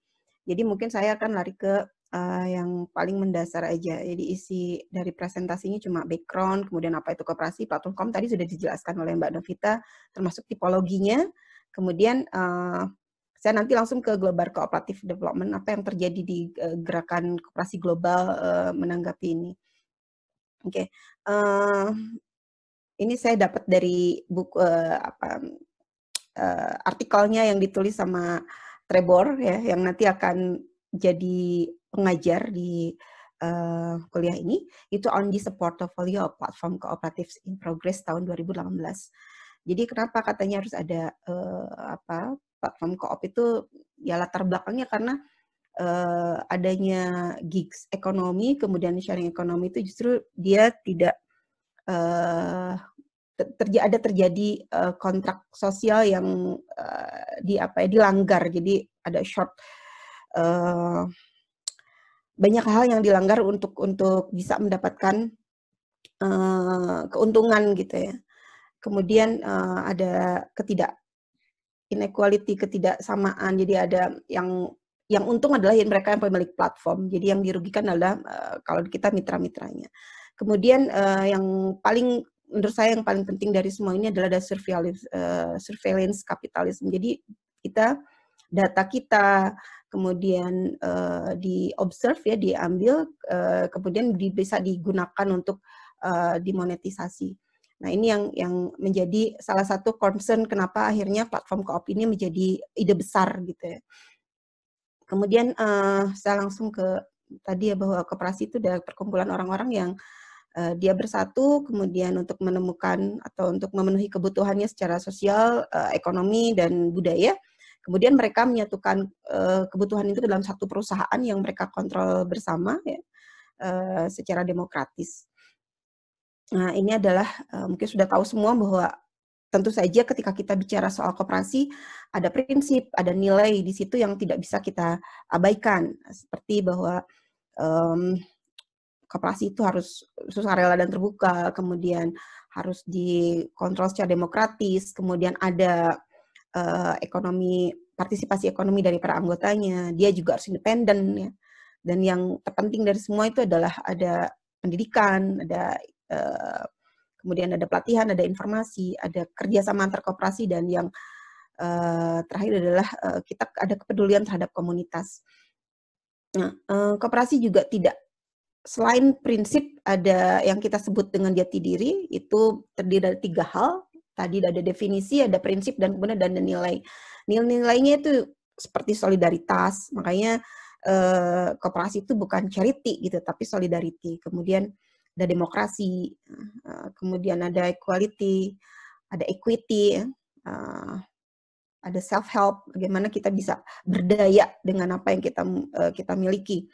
Jadi mungkin saya akan lari ke uh, yang paling mendasar aja. Jadi isi dari presentasinya cuma background, kemudian apa itu koperasi, platform tadi sudah dijelaskan oleh Mbak Novita, termasuk tipologinya. Kemudian uh, saya nanti langsung ke global cooperative development, apa yang terjadi di uh, gerakan koperasi global uh, menanggapi ini. Oke, okay. uh, ini saya dapat dari buku uh, apa, uh, artikelnya yang ditulis sama Trebor ya yang nanti akan jadi pengajar di uh, kuliah ini itu on the support portfolio platform cooperatives in progress tahun 2018. Jadi kenapa katanya harus ada uh, apa platform koop itu ya latar belakangnya karena uh, adanya gigs ekonomi kemudian sharing ekonomi itu justru dia tidak uh, terjadi ada terjadi uh, kontrak sosial yang uh, di apa ya dilanggar jadi ada short uh, banyak hal yang dilanggar untuk untuk bisa mendapatkan uh, keuntungan gitu ya kemudian uh, ada ketidak inequality ketidaksamaan jadi ada yang yang untung adalah yang mereka yang pemilik platform jadi yang dirugikan adalah uh, kalau kita mitra-mitranya kemudian uh, yang paling menurut saya yang paling penting dari semua ini adalah ada surveillance, uh, surveillance kapitalisme. Jadi kita data kita kemudian uh, eh, di observe ya diambil uh, kemudian di, bisa digunakan untuk uh, dimonetisasi. Nah ini yang yang menjadi salah satu concern kenapa akhirnya platform koop ini menjadi ide besar gitu ya. Kemudian uh, saya langsung ke tadi ya bahwa koperasi itu adalah perkumpulan orang-orang yang uh, Eh, dia bersatu kemudian untuk menemukan atau untuk memenuhi kebutuhannya secara sosial, eh, ekonomi dan budaya. Kemudian mereka menyatukan eh, kebutuhan itu dalam satu perusahaan yang mereka kontrol bersama ya, secara demokratis. Nah, ini adalah mungkin sudah tahu semua bahwa tentu saja ketika kita bicara soal kooperasi ada prinsip, ada nilai di situ yang tidak bisa kita abaikan seperti bahwa um, koperasi itu harus rela dan terbuka, kemudian harus dikontrol secara demokratis, kemudian ada uh, ekonomi partisipasi ekonomi dari para anggotanya, dia juga harus independen ya. Dan yang terpenting dari semua itu adalah ada pendidikan, ada uh, kemudian ada pelatihan, ada informasi, ada kerjasama antar koperasi dan yang uh, terakhir adalah uh, kita ada kepedulian terhadap komunitas. Nah, uh, koperasi juga tidak selain prinsip ada yang kita sebut dengan jati diri itu terdiri dari tiga hal tadi ada definisi ada prinsip dan kemudian ada nilai nilai-nilainya itu seperti solidaritas makanya eh, kooperasi itu bukan charity gitu tapi solidarity kemudian ada demokrasi eh, kemudian ada equality ada equity eh, ada self help bagaimana kita bisa berdaya dengan apa yang kita eh, kita miliki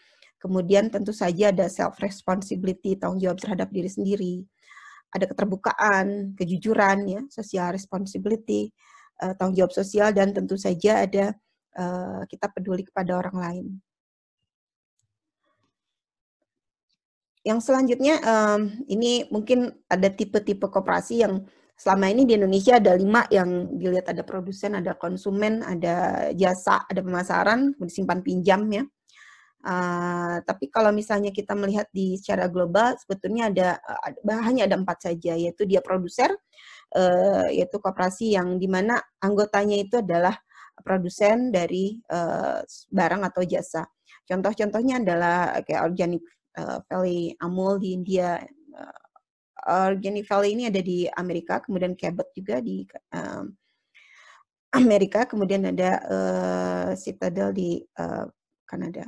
Kemudian tentu saja ada self responsibility, tanggung jawab terhadap diri sendiri. Ada keterbukaan, kejujuran ya, social responsibility, uh, tanggung jawab sosial dan tentu saja ada uh, kita peduli kepada orang lain. Yang selanjutnya um, ini mungkin ada tipe-tipe koperasi yang selama ini di Indonesia ada lima yang dilihat ada produsen, ada konsumen, ada jasa, ada pemasaran, disimpan pinjam ya. Uh, tapi kalau misalnya kita melihat di secara global, sebetulnya ada, eh, ada hanya ada empat saja, yaitu dia produser, uh, yaitu koperasi yang dimana anggotanya itu adalah produsen dari uh, barang atau jasa. Contoh-contohnya adalah kayak Organic uh, Valley Amul di India, uh, Organic Valley ini ada di Amerika, kemudian Cabot juga di uh, Amerika, kemudian ada uh, Citadel di uh, Kanada.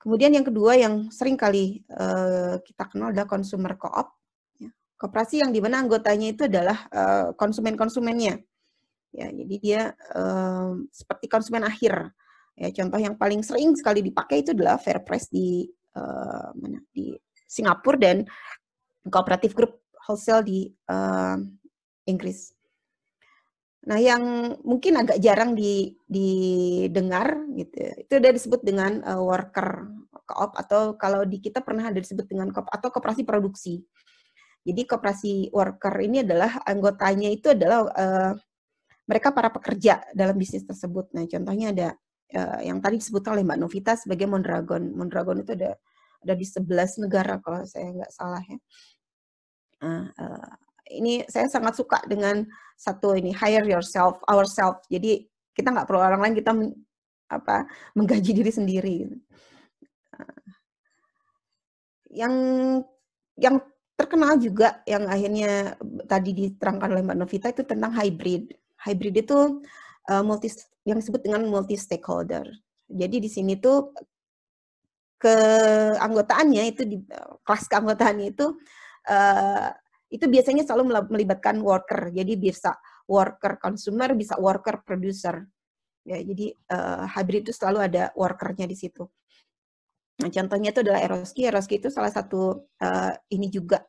Kemudian yang kedua yang sering kali uh, kita kenal adalah consumer co-op. Ya. Koperasi yang dimana anggotanya itu adalah uh, konsumen-konsumennya. Ya, jadi dia uh, seperti konsumen akhir. Ya, contoh yang paling sering sekali dipakai itu adalah Fairpress di uh, mana di Singapura dan Kooperatif Group Wholesale di uh, Inggris. Nah, yang mungkin agak jarang didengar gitu. Ya, itu udah disebut dengan uh, worker co-op atau kalau di kita pernah ada disebut dengan co atau koperasi produksi. Jadi koperasi worker ini adalah anggotanya itu adalah uh, mereka para pekerja dalam bisnis tersebut. Nah, contohnya ada uh, yang tadi disebut oleh Mbak Novita sebagai Mondragon. Mondragon itu ada ada di 11 negara kalau saya nggak salah ya. Uh, uh, ini saya sangat suka dengan satu ini hire yourself ourselves jadi kita nggak perlu orang lain kita men, apa menggaji diri sendiri eh, yang yang terkenal juga yang akhirnya tadi diterangkan oleh Mbak Novita itu tentang hybrid hybrid itu uh, multi yang disebut dengan multi stakeholder jadi di sini tuh keanggotaannya itu di kelas keanggotaannya itu uh, itu biasanya selalu melibatkan worker. Jadi bisa worker consumer, bisa worker producer. Ya, jadi uh, hybrid itu selalu ada workernya di situ. Nah, contohnya itu adalah Eroski. Eroski itu salah satu uh, ini juga.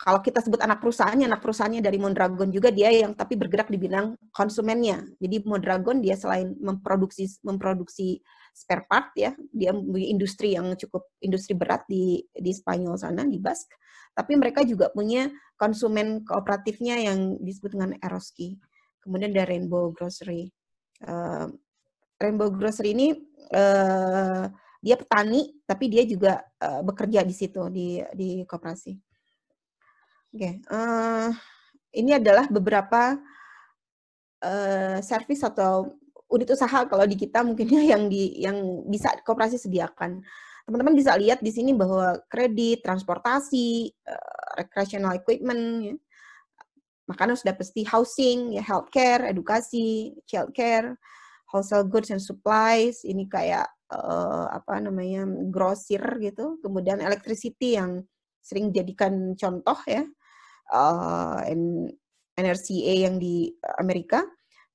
Kalau kita sebut anak perusahaannya, anak perusahaannya dari Mondragon juga dia yang tapi bergerak di bidang konsumennya. Jadi Mondragon dia selain memproduksi memproduksi spare part ya, dia industri yang cukup industri berat di di Spanyol sana di Basque tapi mereka juga punya konsumen kooperatifnya yang disebut dengan Eroski. Kemudian ada Rainbow Grocery. Uh, Rainbow Grocery ini uh, dia petani, tapi dia juga uh, bekerja di situ di di kooperasi. Oke, okay. uh, ini adalah beberapa uh, service atau unit usaha kalau di kita mungkinnya yang di yang bisa kooperasi sediakan teman-teman bisa lihat di sini bahwa kredit, transportasi, uh, recreational equipment, ya. makanan sudah pasti housing, ya healthcare, edukasi, childcare, wholesale goods and supplies, ini kayak uh, apa namanya grosir gitu, kemudian electricity yang sering dijadikan contoh ya, uh, eh, NRCA yang di Amerika,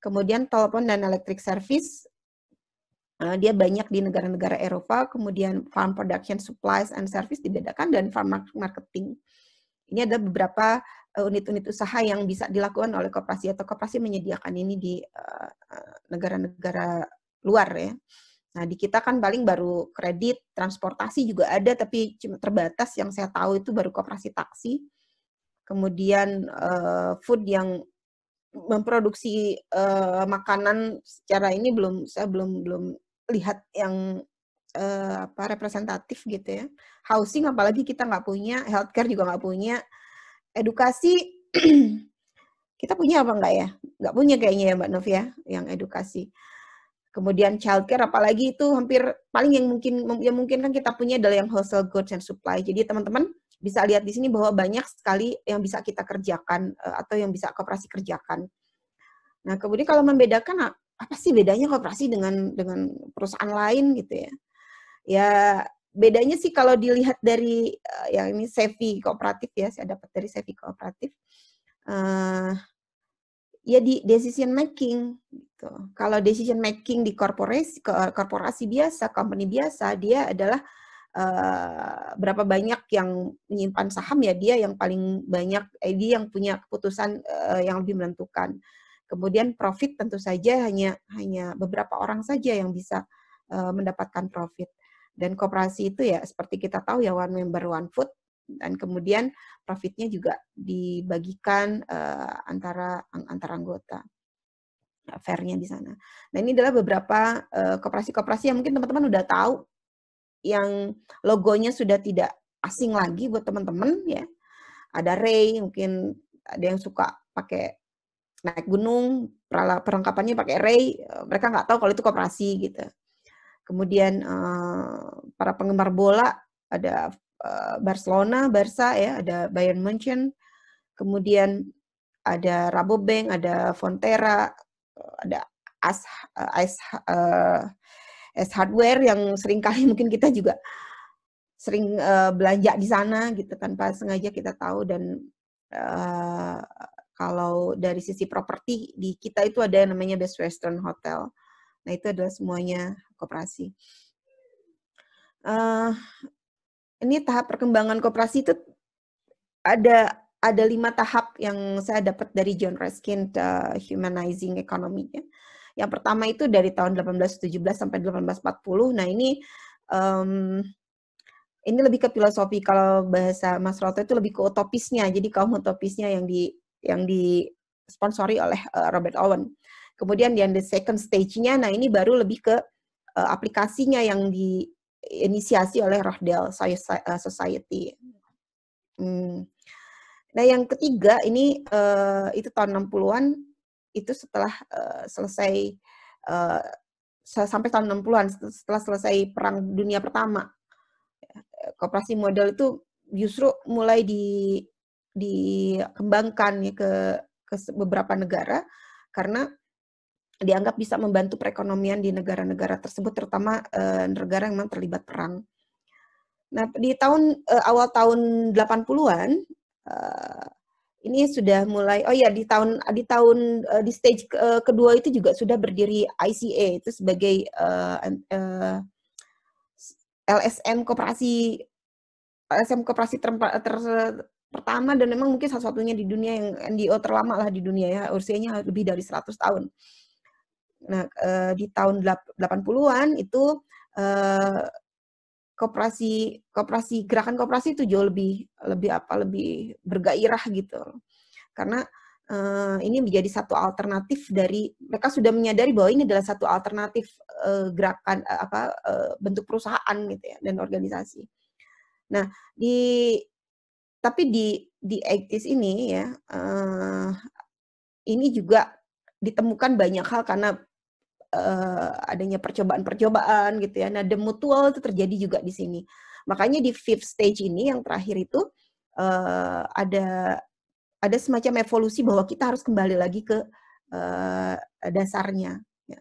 kemudian telepon dan electric service, Eh, dia banyak di negara-negara Eropa, kemudian farm production supplies and service dibedakan dan farm marketing. Ini ada beberapa eh, unit-unit usaha yang bisa dilakukan oleh koperasi atau koperasi menyediakan ini di eh, negara-negara luar ya. Nah, di kita kan paling baru kredit, transportasi juga ada, tapi cuma terbatas yang saya tahu itu baru koperasi taksi. Kemudian food yang memproduksi uh, makanan secara ini belum saya belum belum lihat yang uh, apa representatif gitu ya. Housing apalagi kita nggak punya, healthcare juga nggak punya, edukasi kita punya apa nggak ya? Nggak punya kayaknya ya Mbak Novia ya, yang edukasi. Kemudian childcare apalagi itu hampir paling yang mungkin yang mungkin kan kita punya adalah yang wholesale goods and supply. Jadi teman-teman bisa lihat di sini bahwa banyak sekali yang bisa kita kerjakan eh, atau yang bisa kooperasi kerjakan. Nah, kemudian kalau membedakan apa sih bedanya koperasi dengan dengan perusahaan lain gitu ya ya bedanya sih kalau dilihat dari uh, yang ini Sevi kooperatif ya saya dapat dari Sevi kooperatif uh, ya di decision making gitu kalau decision making di korporasi korporasi biasa company biasa dia adalah Uh, berapa banyak yang menyimpan saham ya dia yang paling banyak eh, dia yang punya keputusan uh, yang lebih menentukan Kemudian profit tentu saja hanya hanya beberapa orang saja yang bisa uh, mendapatkan profit. Dan koperasi itu ya seperti kita tahu ya one member one food dan kemudian profitnya juga dibagikan uh, antara antara anggota eh, fairnya di sana. Nah ini adalah beberapa uh, koperasi-koperasi yang mungkin teman-teman udah tahu, yang logonya sudah tidak asing lagi buat teman-teman ya. Ada Ray, mungkin ada yang suka pakai naik gunung, perlengkapannya pakai ray, eh, mereka nggak tahu kalau itu koperasi gitu. Kemudian eh, para penggemar bola ada eh, Barcelona, Barca ya, ada Bayern Munchen, kemudian ada Rabobank, ada Fonterra, ada As, As, As Hardware yang seringkali mungkin kita juga sering belanja di sana gitu tanpa sengaja kita tahu dan kalau dari sisi properti di kita itu ada yang namanya Best Western Hotel. Nah itu adalah semuanya koperasi. Uh, ini tahap perkembangan koperasi itu ada ada lima tahap yang saya dapat dari John Ruskin the Humanizing Economy. Ya. Yang pertama itu dari tahun 1817 sampai 1840. Nah ini um, ini lebih ke filosofi kalau bahasa Mas Roto itu lebih ke utopisnya. Jadi kaum utopisnya yang di yang disponsori oleh uh, Robert Owen. Kemudian yang the second stage-nya, nah ini baru lebih ke uh, aplikasinya yang diinisiasi oleh Rochdale eh, Society. Hmm. Nah yang ketiga ini uh, itu tahun 60-an, itu setelah uh, selesai uh, sampai tahun 60-an setelah selesai perang dunia pertama. Koperasi modal itu justru mulai di dikembangkan ya ke, ke beberapa negara karena dianggap bisa membantu perekonomian di negara-negara tersebut, terutama eh, negara yang memang terlibat perang. Nah, di tahun eh, awal tahun 80-an eh, ini sudah mulai oh ya di tahun di tahun eh, di stage eh, kedua itu juga sudah berdiri ICA itu sebagai eh, eh, LSM kooperasi LSM kooperasi ter, ter, pertama dan memang mungkin satu-satunya di dunia yang NGO oh, terlama lah di dunia ya, usianya lebih dari 100 tahun. Nah, eh, di tahun 80-an itu eh, koperasi koperasi gerakan koperasi itu jauh lebih lebih apa lebih bergairah gitu. Karena eh, ini menjadi satu alternatif dari mereka sudah menyadari bahwa ini adalah satu alternatif gerakan apa bentuk perusahaan gitu ya dan organisasi. Nah, di tapi di di Aegis ini ya, uh, ini juga ditemukan banyak hal karena uh, adanya percobaan-percobaan gitu ya. Nah, the mutual itu terjadi juga di sini. Makanya di fifth stage ini yang terakhir itu uh, ada ada semacam evolusi bahwa kita harus kembali lagi ke uh, dasarnya. Ya.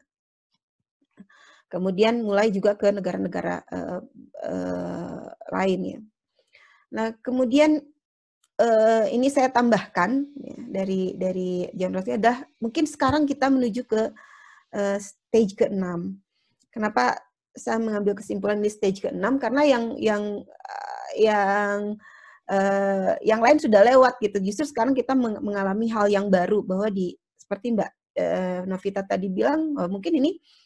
Kemudian mulai juga ke negara-negara uh, uh, lain ya. Nah kemudian uh, ini saya tambahkan ya, dari dari jamrotnya dah mungkin sekarang kita menuju ke uh, stage ke-6. Kenapa saya mengambil kesimpulan di stage ke-6 karena yang yang uh, yang uh, yang lain sudah lewat gitu. Justru sekarang kita mengalami hal yang baru bahwa di seperti Mbak uh, Novita tadi bilang oh, mungkin ini uh,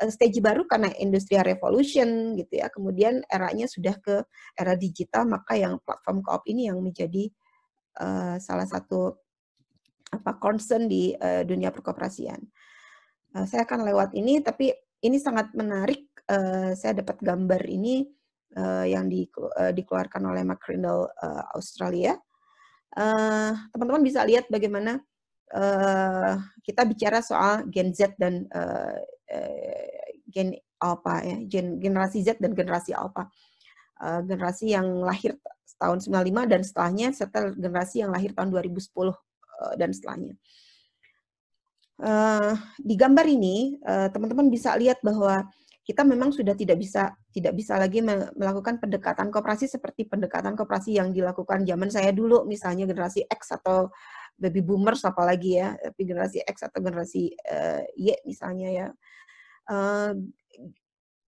Eh, stage baru karena industri revolution gitu ya. Kemudian eranya sudah ke era digital, maka yang platform co-op ini yang menjadi uh, salah satu apa concern di uh, dunia perkoperasian. Uh, saya akan lewat ini, tapi ini sangat menarik. Uh, saya dapat gambar ini uh, yang di, uh, dikeluarkan oleh McCrindle uh, Australia. Teman-teman uh, teman -teman bisa lihat bagaimana Eh, kita bicara soal Gen Z dan uh, uh, Gen Alpha ya, Gen, generasi Z dan generasi Alpha. Uh, generasi yang lahir tahun 95 dan setelahnya serta generasi yang lahir tahun 2010 uh, dan setelahnya. Uh, di gambar ini teman-teman uh, bisa lihat bahwa kita memang sudah tidak bisa tidak bisa lagi melakukan pendekatan kooperasi seperti pendekatan kooperasi yang dilakukan zaman saya dulu misalnya generasi X atau uh, baby boomers apalagi ya, tapi generasi X atau generasi uh, Y misalnya ya. Uh,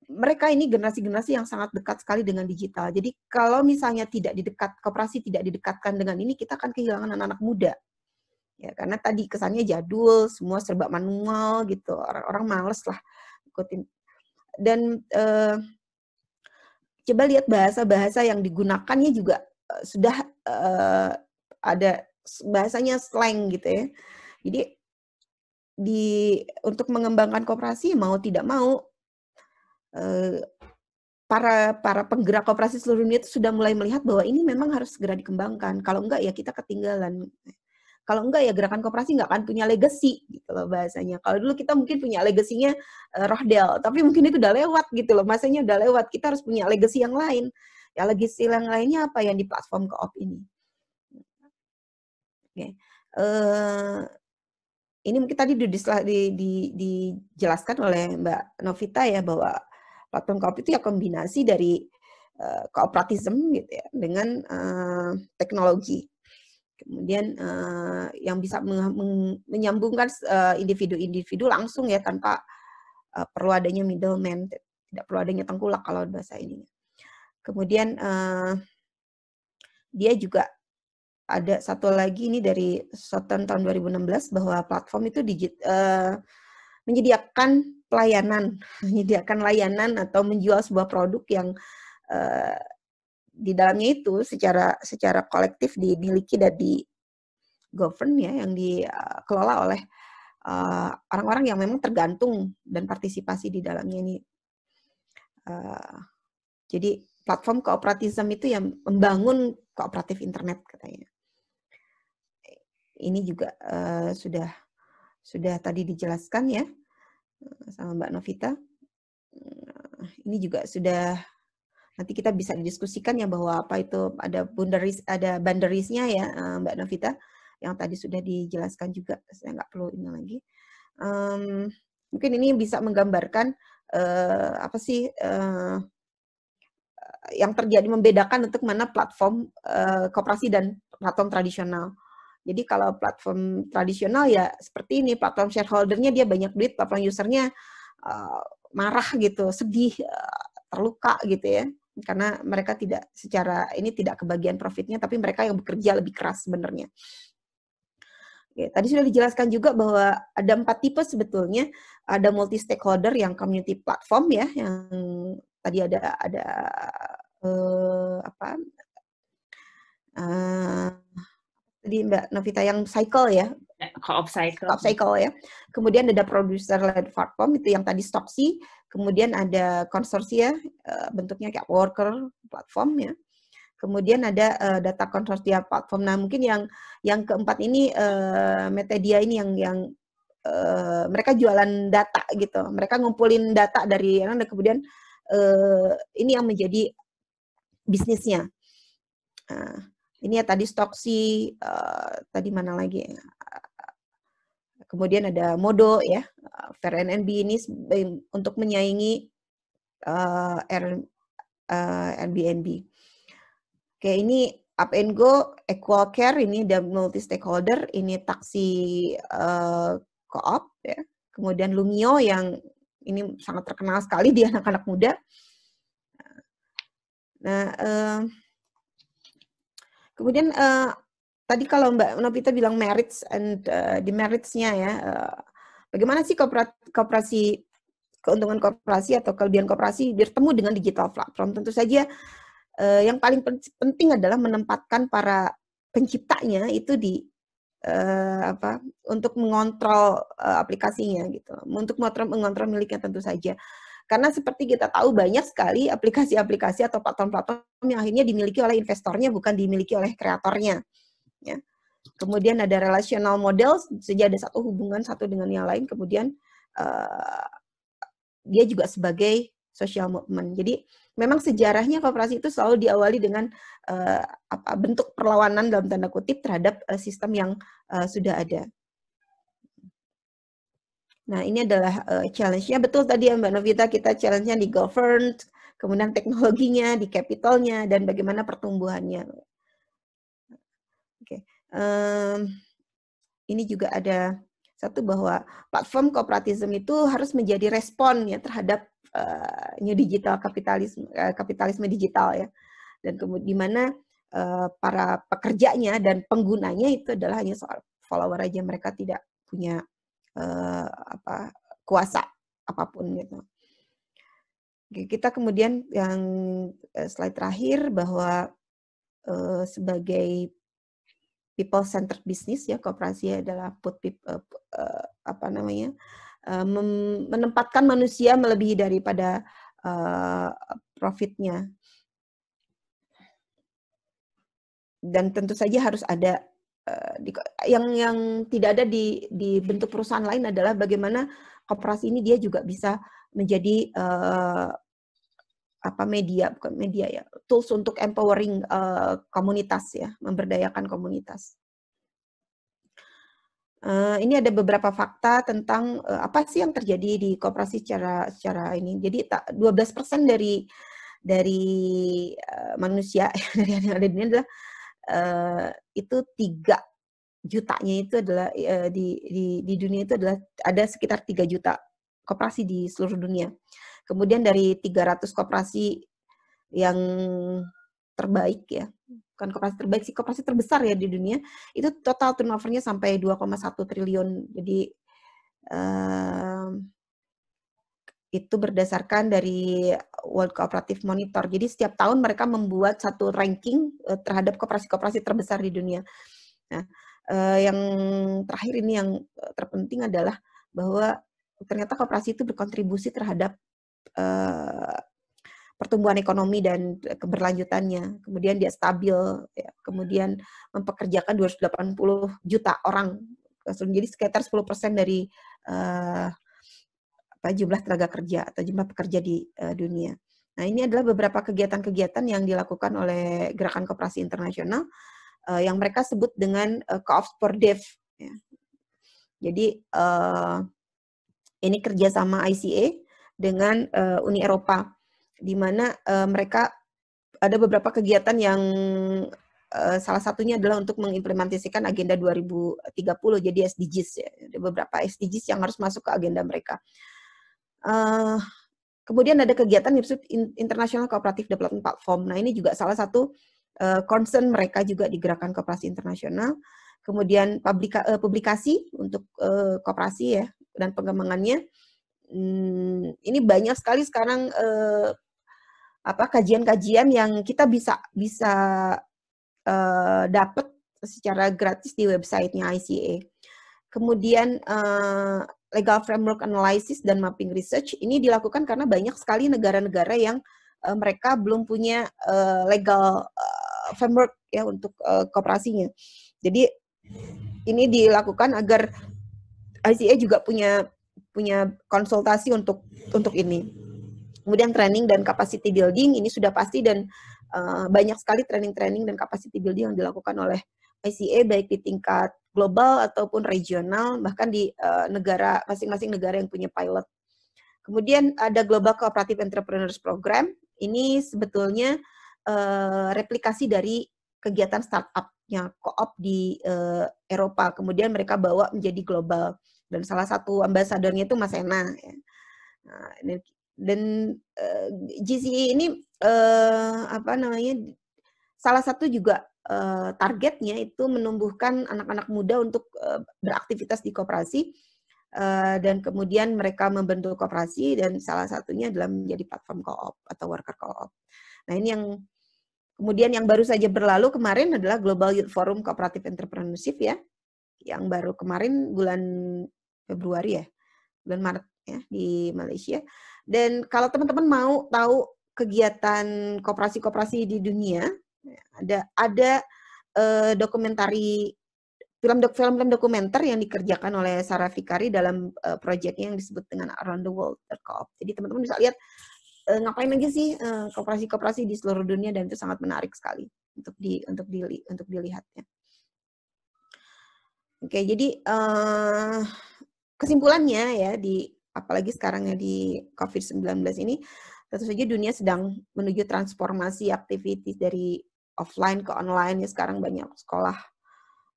mereka ini generasi-generasi yang sangat dekat sekali dengan digital. Jadi kalau misalnya tidak didekat koperasi tidak didekatkan dengan ini, kita akan kehilangan anak-anak muda. Ya, karena tadi kesannya jadul, semua serba manual gitu. Orang-orang males lah ikutin. Dan uh, coba lihat bahasa-bahasa yang digunakannya juga sudah uh, ada bahasanya slang gitu ya. Jadi di untuk mengembangkan koperasi mau tidak mau eh, para para penggerak koperasi seluruh dunia itu sudah mulai melihat bahwa ini memang harus segera dikembangkan. Kalau enggak ya kita ketinggalan. Kalau enggak ya gerakan koperasi enggak akan punya legacy gitu loh bahasanya. Kalau dulu kita mungkin punya legasinya uh, eh, Rohdel, tapi mungkin itu udah lewat gitu loh. Masanya udah lewat. Kita harus punya legacy yang lain. Ya legacy yang lainnya apa yang di platform koop ini? Okay. Eh, ini mungkin tadi di, di, di, dijelaskan oleh Mbak Novita ya bahwa platform kopi itu ya kombinasi dari uh, eh, kooperatisme gitu ya dengan uh, teknologi. Kemudian uh, yang bisa menyambungkan individu-individu uh, langsung ya tanpa uh, perlu adanya middleman, tidak perlu adanya tengkulak kalau bahasa ini. Kemudian uh, dia juga ada satu lagi ini dari Soton tahun 2016 bahwa platform itu digit, uh, menyediakan pelayanan, menyediakan layanan atau menjual sebuah produk yang uh, di dalamnya itu secara secara kolektif dimiliki dan di govern ya yang dikelola uh, oleh eh, orang-orang uh, yang memang tergantung dan partisipasi di dalamnya ini. Uh, jadi platform kooperatism itu yang membangun kooperatif internet katanya ini juga uh, sudah sudah tadi dijelaskan ya eh, sama Mbak Novita. Eh, ini juga sudah nanti kita bisa diskusikan ya bahwa apa itu ada boundaries ada boundariesnya ya Mbak Novita yang tadi sudah dijelaskan juga saya nggak perlu ini lagi. Um, mungkin ini bisa menggambarkan uh, apa sih uh, yang terjadi membedakan untuk mana platform uh, kooperasi dan platform tradisional jadi kalau platform tradisional ya seperti ini, platform shareholdernya dia banyak duit, platform usernya uh, marah gitu, sedih, uh, terluka gitu ya. Karena mereka tidak secara ini tidak kebagian profitnya, tapi mereka yang bekerja lebih keras sebenarnya. Ya, tadi sudah dijelaskan juga bahwa ada empat tipe sebetulnya. Ada multi stakeholder yang community platform ya, yang tadi ada ada uh, apa? uh, tadi Mbak Novita yang cycle ya. Eh, Co-op cycle. Co-op cycle ya. Kemudian ada producer led platform itu yang tadi stoksi kemudian ada konsorsia eh, bentuknya kayak worker platform ya. Kemudian ada uh, data konsorsia platform. Nah, mungkin yang yang keempat ini uh, Metedia ini yang yang uh, mereka jualan data gitu. Mereka ngumpulin data dari yang dan kemudian uh, ini yang menjadi bisnisnya. Uh, ini ya tadi stoksi uh, eh, tadi mana lagi ya? kemudian ada modo ya eh, fair NNB ini untuk menyaingi uh, R, uh, Airbnb oke ini up and go equal care ini ada multi stakeholder ini taksi uh, co-op ya kemudian Lumio yang ini sangat terkenal sekali di anak-anak muda nah uh, Kemudian uh, tadi kalau Mbak Novita bilang merits and uh, demeritsnya ya, uh, bagaimana sih kooperasi keuntungan kooperasi atau kelebihan kooperasi bertemu dengan digital platform? Tentu saja uh, yang paling penting adalah menempatkan para penciptanya itu di uh, apa untuk mengontrol uh, aplikasinya gitu, untuk mengontrol, mengontrol miliknya tentu saja. Uh, karena seperti kita tahu banyak sekali aplikasi-aplikasi atau platform-platform yang akhirnya dimiliki oleh investornya bukan dimiliki oleh kreatornya. Ya. Kemudian ada relational model, jadi ada satu hubungan satu dengan yang lain. Kemudian uh, dia juga sebagai social movement. Jadi memang sejarahnya kooperasi itu selalu diawali dengan uh, apa, bentuk perlawanan dalam tanda kutip terhadap uh, sistem yang uh, sudah ada. Nah, ini adalah uh, challenge-nya. Betul tadi ya Mbak Novita, kita challenge-nya di governed, kemudian teknologinya, di capitalnya, dan bagaimana pertumbuhannya. Oke, um, ini juga ada satu bahwa platform kooperatisme itu harus menjadi respon ya terhadap uh, new digital kapitalisme uh, kapitalisme digital ya dan kemudian di mana uh, para pekerjanya dan penggunanya itu adalah hanya soal follower aja mereka tidak punya eh, apa kuasa apapun gitu. Kita kemudian yang eh, slide terakhir bahwa eh, sebagai people centered business ya kooperasi adalah put people, eh, eh, apa namanya eh, menempatkan manusia melebihi daripada eh, profitnya dan tentu saja harus ada Eh, di, yang yang tidak ada di di bentuk perusahaan lain adalah bagaimana koperasi ini dia juga bisa menjadi uh, apa media bukan media ya tools untuk empowering uh, komunitas ya memberdayakan komunitas. Uh, ini ada beberapa fakta tentang uh, apa sih yang terjadi di koperasi secara secara ini. Jadi 12% dari dari uh, manusia yang ada di dunia adalah Eh, itu tiga jutanya itu adalah eh, di, di di dunia itu adalah ada sekitar tiga juta koperasi di seluruh dunia. Kemudian dari 300 koperasi yang terbaik ya, bukan koperasi terbaik sih, koperasi terbesar ya di dunia, itu total turnovernya sampai 2,1 triliun. Jadi eh, itu berdasarkan dari World Cooperative Monitor. Jadi setiap tahun mereka membuat satu ranking eh, terhadap kooperasi-kooperasi terbesar di dunia. Nah, eh, yang terakhir ini yang eh, terpenting adalah bahwa ternyata kooperasi itu berkontribusi terhadap pertumbuhan ekonomi dan keberlanjutannya. Kemudian dia stabil, ya. kemudian mempekerjakan 280 juta orang. Jadi sekitar 10% dari apa jumlah tenaga kerja atau jumlah pekerja di uh, dunia. Nah, ini adalah beberapa kegiatan-kegiatan yang dilakukan oleh Gerakan Koperasi Internasional uh, yang mereka sebut dengan uh, eh, Co-ops for Dev. Ya. Jadi uh, ini kerjasama ICA dengan uh, Uni Eropa, di mana uh, mereka ada beberapa kegiatan yang uh, salah satunya adalah untuk mengimplementasikan agenda 2030, jadi SDGs ya. Ada beberapa SDGs yang harus masuk ke agenda mereka. Uh, kemudian ada kegiatan disebut International Cooperative Development Platform. Nah ini juga salah satu uh, concern mereka juga di gerakan kooperasi internasional. Kemudian publika, uh, publikasi untuk uh, kooperasi ya dan pengembangannya. Hmm, ini banyak sekali sekarang uh, apa kajian-kajian yang kita bisa bisa uh, dapat secara gratis di websitenya ICA. Kemudian uh, legal framework analysis dan mapping research ini dilakukan karena banyak sekali negara-negara yang uh, mereka belum punya uh, legal uh, framework ya untuk uh, kooperasinya. Jadi ini dilakukan agar ICA juga punya punya konsultasi untuk untuk ini. Kemudian training dan capacity building ini sudah pasti dan uh, banyak sekali training-training dan capacity building yang dilakukan oleh ICA baik di tingkat global ataupun regional bahkan di eh, negara masing-masing negara yang punya pilot. Kemudian ada Global Cooperative Entrepreneurs Program. Ini sebetulnya uh, replikasi dari kegiatan startupnya koop di eh, Eropa. Kemudian mereka bawa menjadi global dan salah satu ambasadornya itu Mas Ena. Ya. Nah, dan uh, GCE ini uh, apa namanya salah satu juga Eh, targetnya itu menumbuhkan anak-anak muda untuk eh, beraktivitas di koperasi eh, dan kemudian mereka membentuk koperasi dan salah satunya adalah menjadi platform co-op atau worker co-op. Nah ini yang kemudian yang baru saja berlalu kemarin adalah Global Youth Forum Cooperative Entrepreneurship ya, yang baru kemarin bulan Februari ya, bulan Maret ya di Malaysia. Dan kalau teman-teman mau tahu kegiatan koperasi-koperasi di dunia, ada ada uh, dokumentari film dok, film film dokumenter yang dikerjakan oleh Sarah Fikari dalam uh, proyeknya yang disebut dengan Around the World Co-op. Jadi teman-teman bisa lihat uh, ngapain aja sih kooperasi-kooperasi di seluruh dunia dan itu sangat menarik sekali untuk di untuk di untuk dilihatnya. Oke, jadi uh, kesimpulannya ya di apalagi sekarang ya di COVID-19 ini tentu saja dunia sedang menuju transformasi aktivitas dari offline ke online ya sekarang banyak sekolah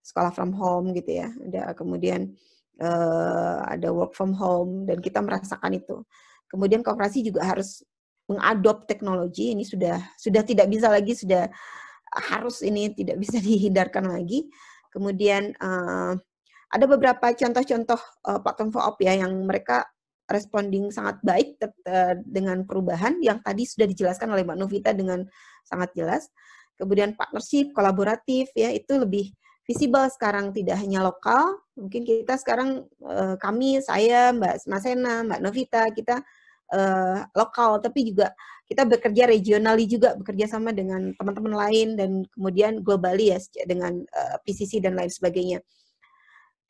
sekolah from home gitu ya ada kemudian uh, ada work from home dan kita merasakan itu kemudian koperasi juga harus mengadop teknologi ini sudah sudah tidak bisa lagi sudah harus ini tidak bisa dihindarkan lagi kemudian uh, ada beberapa contoh-contoh uh, platform for op ya yang mereka responding sangat baik dengan perubahan yang tadi sudah dijelaskan oleh Mbak Novita dengan sangat jelas kemudian partnership kolaboratif ya itu lebih visible sekarang tidak hanya lokal mungkin kita sekarang uh, kami saya Mbak Masena Mbak Novita kita uh, lokal tapi juga kita bekerja regionali juga bekerja sama dengan teman-teman lain dan kemudian globally ya dengan uh, eh, PCC dan lain sebagainya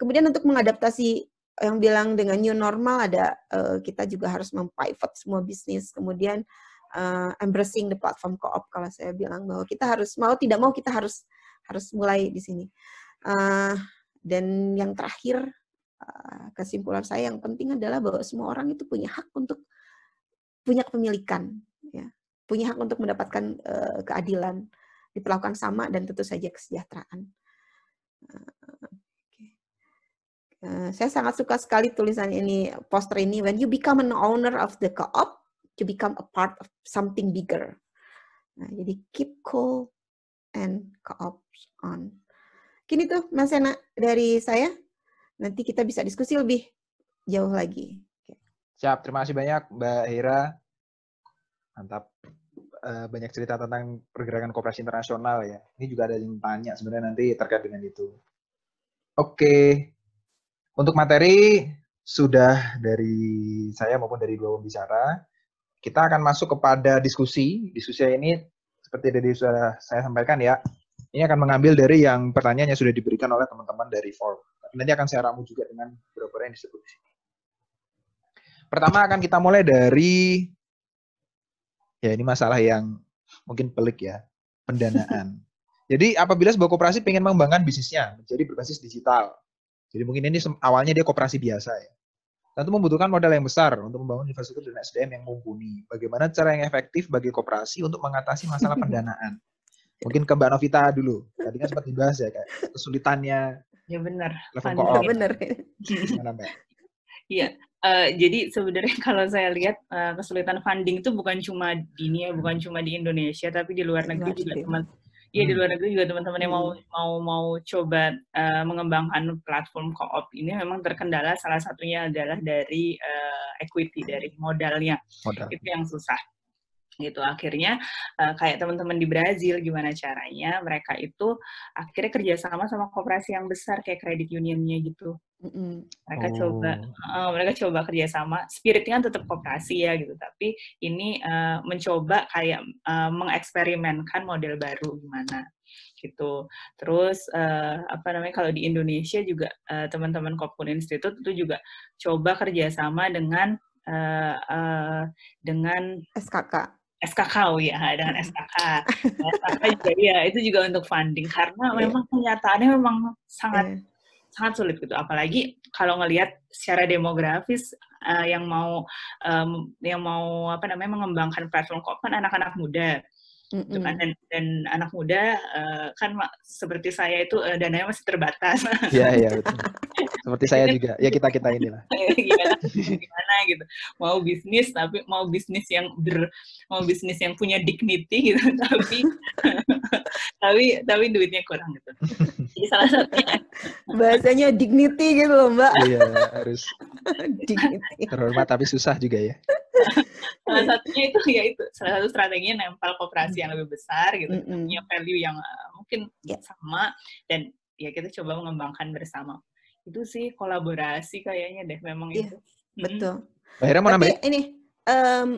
kemudian untuk mengadaptasi yang bilang dengan new normal ada kita juga harus mempivot semua bisnis kemudian uh, embracing the platform co-op kalau saya bilang bahwa kita harus mau tidak mau kita harus harus mulai di sini. Uh, dan yang terakhir uh, kesimpulan saya yang penting adalah bahwa semua orang itu punya hak untuk punya kepemilikan, ya. punya hak untuk mendapatkan uh, keadilan, diperlakukan sama dan tentu saja kesejahteraan. Uh, saya sangat suka sekali tulisan ini, poster ini. When you become an owner of the co-op, to become a part of something bigger. Nah, jadi keep cool and co-op on. Kini tuh Mas Ena dari saya. Nanti kita bisa diskusi lebih jauh lagi.
Siap, terima kasih banyak Mbak Hera. Mantap. Eh, banyak cerita tentang pergerakan kooperasi internasional ya. Ini juga ada yang tanya sebenarnya nanti terkait dengan itu. Oke. Untuk materi sudah dari saya maupun dari dua pembicara kita akan masuk kepada diskusi. Diskusi ini seperti tadi sudah saya sampaikan ya, ini akan mengambil dari yang pertanyaannya sudah diberikan oleh teman-teman dari forum. Nanti akan saya ramu juga dengan beberapa yang disebut di sini. Pertama akan kita mulai dari ya ini masalah yang mungkin pelik ya, pendanaan. Jadi apabila sebuah koperasi ingin mengembangkan bisnisnya menjadi berbasis digital. Jadi mungkin ini awalnya dia koperasi biasa ya tentu membutuhkan modal yang besar untuk membangun infrastruktur dan SDM yang mumpuni. Bagaimana cara yang efektif bagi koperasi untuk mengatasi masalah pendanaan? Mungkin ke Mbak Novita dulu. Tadi kan sempat dibahas ya kayak kesulitannya. Ya benar. Level ya benar. Gimana Mbak?
Iya, uh, jadi sebenarnya kalau saya lihat uh, kesulitan funding itu bukan cuma di ini ya, bukan cuma di Indonesia, tapi di luar negeri juga teman Iya di hmm. luar negeri juga teman-teman yang mau hmm. mau mau coba uh, mengembangkan platform co-op ini memang terkendala salah satunya adalah dari uh, equity dari modalnya modal. itu yang susah gitu akhirnya uh, kayak teman-teman di Brazil gimana caranya mereka itu akhirnya kerjasama sama koperasi yang besar kayak kredit unionnya gitu mm-hmm. mereka oh. coba uh, mereka coba kerjasama spiritnya kan tetap koperasi ya gitu tapi ini uh, mencoba kayak uh, mengeksperimenkan model baru gimana gitu. Terus uh, apa namanya kalau di Indonesia juga uh, teman-teman Kopun Institute itu juga coba kerjasama dengan uh, uh, dengan SKK SKK oh ya dengan SKK. SKK juga ya itu juga untuk funding karena yeah. memang kenyataannya memang sangat yeah. sangat sulit gitu apalagi kalau ngelihat secara demografis uh, yang mau um, yang mau apa namanya mengembangkan platform kok kan anak-anak muda. Mm -hmm. dan, dan anak muda uh, kan seperti saya itu uh, dananya masih terbatas. Iya iya
betul. seperti saya juga. Ya kita kita inilah. gimana,
gimana gitu. Mau bisnis tapi mau bisnis yang ber, mau bisnis yang punya dignity gitu tapi tapi tapi duitnya kurang gitu. Jadi salah
satunya bahasanya dignity gitu loh mbak. Iya harus. dignity.
Terhormat tapi susah juga ya
salah satunya itu ya itu salah satu strateginya nempel kooperasi yang lebih besar gitu mm -hmm. punya value yang uh, mungkin yeah. sama dan ya kita coba mengembangkan bersama itu sih kolaborasi kayaknya deh memang yeah. itu betul betul
akhirnya mau nambahin
ini um,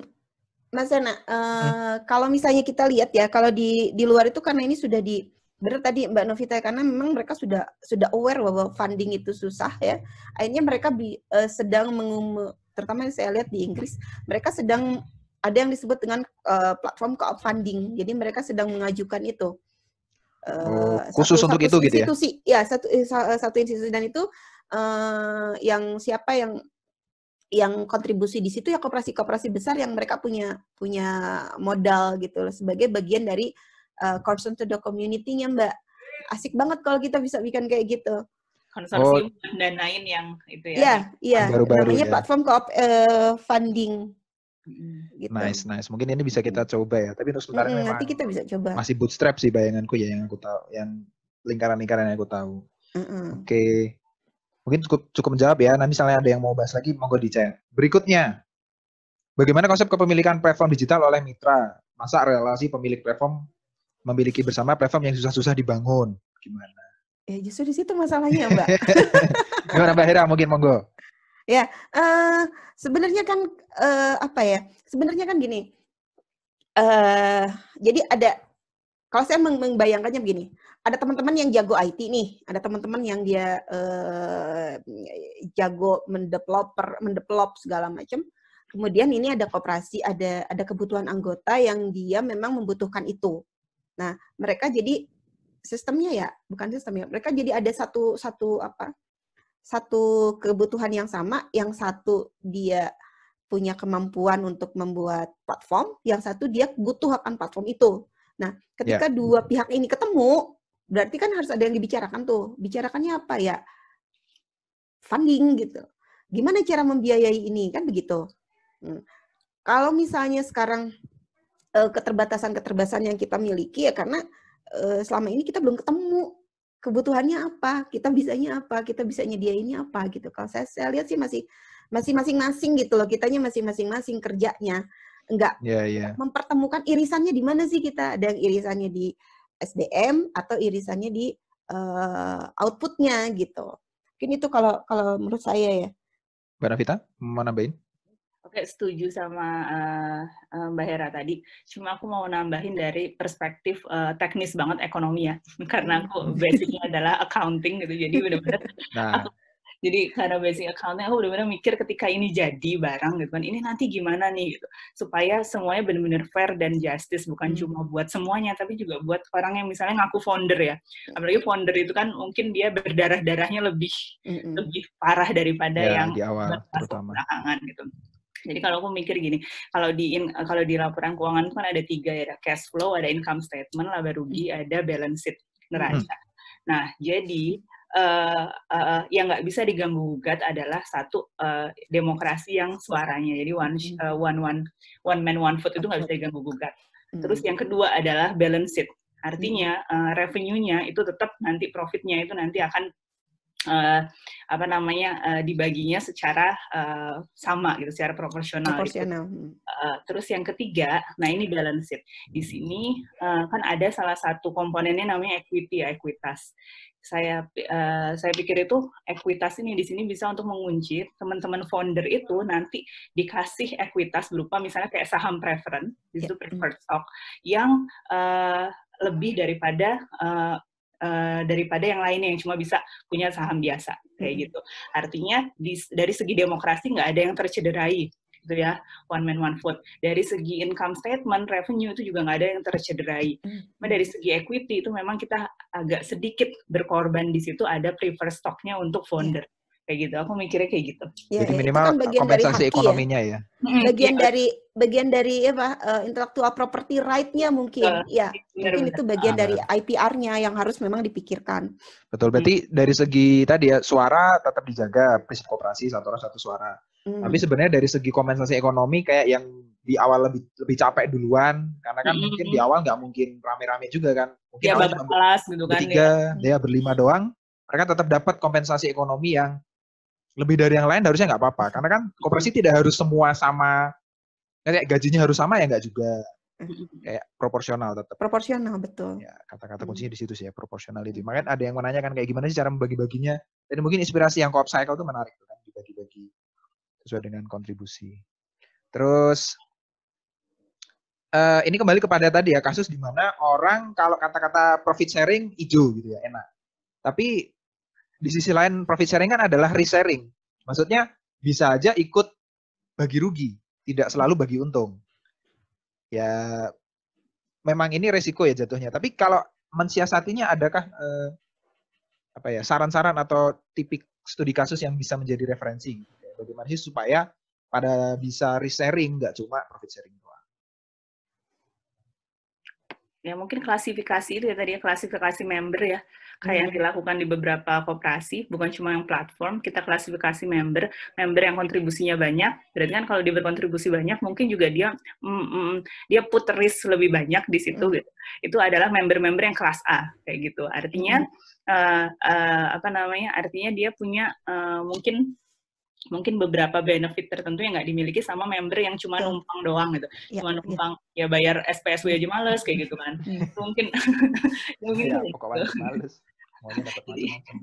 Mas Ana, uh, eh, hmm. kalau misalnya kita lihat ya, kalau di di luar itu karena ini sudah di benar tadi Mbak Novita karena memang mereka sudah sudah aware bahwa funding itu susah ya. Akhirnya mereka bi, uh, sedang mengum, terutama yang saya lihat di Inggris, mereka sedang ada yang disebut dengan uh, platform crowdfunding. Jadi mereka sedang mengajukan itu.
Uh, khusus satu, untuk satu itu institusi,
gitu ya? Ya, satu eh, satu institusi dan itu uh, yang siapa yang yang kontribusi di situ ya kooperasi kooperasi besar yang mereka punya punya modal gitu loh sebagai bagian dari uh, concern to the community-nya Mbak. Asik banget kalau kita bisa bikin kayak gitu konsorsium
oh. lain yang itu ya. Iya, iya.
Baru-baru Namanya ya. platform co uh, eh, funding.
Gitu. Nice, nice. Mungkin ini bisa kita coba ya. Tapi untuk sementara hmm, memang nanti
kita bisa coba. masih
bootstrap sih bayanganku ya yang aku tahu, yang lingkaran-lingkaran yang aku tahu. Mm -hmm. Oke. Okay. Mungkin cukup cukup menjawab ya. Nah, misalnya ada yang mau bahas lagi monggo di chat. Berikutnya. Bagaimana konsep kepemilikan platform digital oleh mitra? Masa relasi pemilik platform memiliki bersama platform yang susah-susah dibangun? Gimana? Ya justru di
situ masalahnya Mbak.
Gimana Mbak Hera mungkin monggo.
Ya, uh, sebenarnya kan uh, apa ya? Sebenarnya kan gini. Uh, jadi ada kalau saya membayangkannya begini, ada teman-teman yang jago IT nih, ada teman-teman yang dia uh, jago mendeveloper, mendevelop segala macam. Kemudian ini ada koperasi, ada ada kebutuhan anggota yang dia memang membutuhkan itu. Nah, mereka jadi sistemnya ya bukan sistemnya. mereka jadi ada satu satu apa satu kebutuhan yang sama yang satu dia punya kemampuan untuk membuat platform yang satu dia butuh akan platform itu nah ketika yeah. dua pihak ini ketemu berarti kan harus ada yang dibicarakan tuh bicarakannya apa ya funding gitu gimana cara membiayai ini kan begitu hmm. kalau misalnya sekarang eh, keterbatasan-keterbatasan yang kita miliki ya karena Eh, selama ini kita belum ketemu kebutuhannya apa, kita bisanya apa, kita bisa nyediainnya apa gitu. Kalau saya, saya lihat sih masih masih masing-masing gitu loh, kitanya masih masing-masing kerjanya. Enggak yeah, yeah. mempertemukan irisannya di mana sih kita? Ada yang irisannya di SDM atau irisannya di uh, outputnya gitu. Mungkin itu kalau kalau menurut saya ya.
Mbak navita mau nambahin?
kayak setuju sama uh, Mbak Hera tadi. Cuma aku mau nambahin dari perspektif uh, teknis banget ekonomi ya, karena aku hmm. basicnya adalah accounting gitu. Jadi benar-benar nah. jadi karena basic accounting aku benar-benar mikir ketika ini jadi barang gitu kan, ini nanti gimana nih gitu. Supaya semuanya benar-benar fair dan justice bukan hmm. cuma buat semuanya tapi juga buat orang yang misalnya ngaku founder ya. Apalagi founder itu kan mungkin dia berdarah-darahnya lebih hmm. lebih parah daripada ya, yang di awal terutama gitu. Jadi kalau aku mikir gini, kalau di in, eh, kalau di laporan keuangan itu kan ada tiga ya, cash flow, ada income statement, laba rugi, hmm. ada balance sheet hmm. neraca. Hmm. Nah, jadi uh, uh, yang nggak bisa diganggu gugat adalah satu uh, demokrasi yang suaranya, jadi one uh, one one one man one vote itu nggak bisa diganggu gugat. Terus yang kedua adalah balance sheet. Artinya uh, revenue-nya itu tetap nanti profitnya itu nanti akan uh, apa namanya uh, dibaginya secara uh, sama gitu secara proporsional. Gitu. Proporsional. Gitu. Uh, terus yang ketiga, nah ini balance sheet. Di sini uh, kan ada salah satu komponennya namanya equity ya, ekuitas. Saya uh, saya pikir itu ekuitas ini di sini bisa untuk mengunci teman-teman founder itu nanti dikasih ekuitas berupa misalnya kayak saham preference, yeah. itu ya, hmm. preferred stock yang uh, lebih daripada Eh, daripada yang lainnya yang cuma bisa punya saham biasa kayak hmm. gitu. Artinya di, dari segi demokrasi nggak ada yang tercederai gitu ya one man one vote dari segi income statement revenue itu juga nggak ada yang tercederai cuma hmm. dari segi equity itu memang kita agak sedikit berkorban di situ ada prefer stocknya untuk founder kayak gitu aku mikirnya kayak gitu ya, jadi iya.
minimal kan bagian kompensasi dari ya? ekonominya ya, ya.
bagian ya. dari
bagian dari apa uh, intellectual property right mungkin uh, ya bener, mungkin itu bagian ah, dari IPR-nya yang harus memang dipikirkan
betul berarti hmm. dari segi tadi ya suara tetap dijaga prinsip kooperasi satu orang satu suara hmm. tapi sebenarnya dari segi kompensasi ekonomi kayak yang di awal lebih lebih capek duluan karena kan hmm. mungkin di awal nggak mungkin rame-rame juga kan mungkin ya,
kelas gitu kan, ya.
dia berlima mm. doang mereka tetap dapat kompensasi ekonomi yang lebih dari yang lain harusnya nggak apa-apa karena kan koperasi tidak harus semua sama kayak gajinya harus sama ya nggak juga kayak proporsional tetap proporsional betul ya kata-kata kuncinya di situ sih ya proporsional itu makanya ada yang menanyakan kayak gimana sih cara membagi-baginya dan mungkin inspirasi yang co cycle itu menarik kan dibagi-bagi sesuai dengan kontribusi terus uh, ini kembali kepada tadi ya kasus di mana orang kalau kata-kata profit sharing hijau gitu ya enak tapi di sisi lain profit sharing kan adalah resharing. Maksudnya bisa aja ikut bagi rugi, tidak selalu bagi untung. Ya memang ini resiko ya jatuhnya. Tapi kalau mensiasatinya adakah eh, apa ya saran-saran atau tipik studi kasus yang bisa menjadi referensi bagaimana sih supaya pada bisa resharing nggak cuma profit sharing doang.
Ya mungkin klasifikasi itu ya tadi ya klasifikasi member ya kayak hmm. yang dilakukan di beberapa koperasi, bukan cuma yang platform, kita klasifikasi member, member yang kontribusinya banyak, berarti kan kalau dia berkontribusi banyak, mungkin juga dia mm, mm, dia put risk lebih banyak di situ, hmm. gitu. itu adalah member-member yang kelas A, kayak gitu, artinya mm. uh, uh, apa namanya, artinya dia punya uh, mungkin mungkin beberapa benefit tertentu yang nggak dimiliki sama member yang cuma numpang doang gitu, ya, cuma ya. numpang ya. ya bayar SPSW aja males kayak gitu kan, hmm. mungkin
mungkin ya, gitu. males.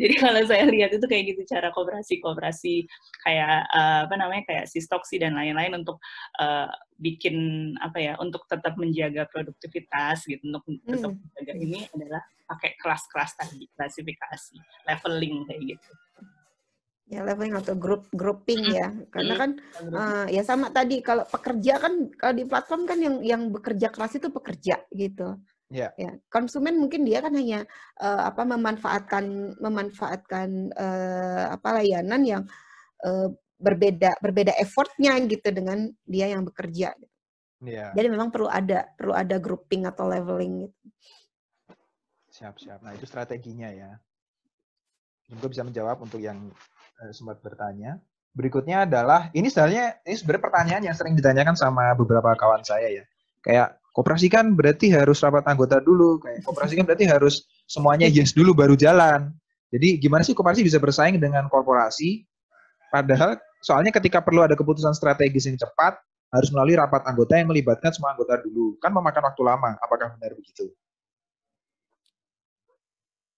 jadi, kalau saya lihat itu kayak gitu cara kooperasi-kooperasi kayak uh, apa namanya kayak sistoksi dan lain-lain untuk uh, bikin apa ya untuk tetap menjaga produktivitas gitu untuk hmm. tetap menjaga ini adalah pakai kelas-kelas tadi klasifikasi
leveling kayak gitu ya leveling atau grup grouping ya karena iya, kan uh, ya sama tadi kalau pekerja kan kalau di platform kan yang yang bekerja keras itu pekerja gitu Yeah. Ya, konsumen mungkin dia kan hanya uh, apa memanfaatkan memanfaatkan uh, apa layanan yang uh, berbeda berbeda effortnya gitu dengan dia yang bekerja. Gitu. Yeah. Jadi memang perlu ada perlu ada grouping
atau leveling gitu. Siap siap. Nah itu strateginya ya. Juga bisa menjawab untuk yang uh, sempat bertanya. Berikutnya adalah ini sebenarnya ini sebenarnya pertanyaan yang sering ditanyakan sama beberapa kawan saya ya. Kayak Koperasi kan berarti harus rapat anggota dulu, kayak koperasi kan berarti harus semuanya yes dulu baru jalan. Jadi gimana sih koperasi bisa bersaing dengan korporasi? Padahal soalnya ketika perlu ada keputusan strategis yang cepat, harus melalui rapat anggota yang melibatkan semua anggota dulu. Kan memakan waktu lama. Apakah benar begitu?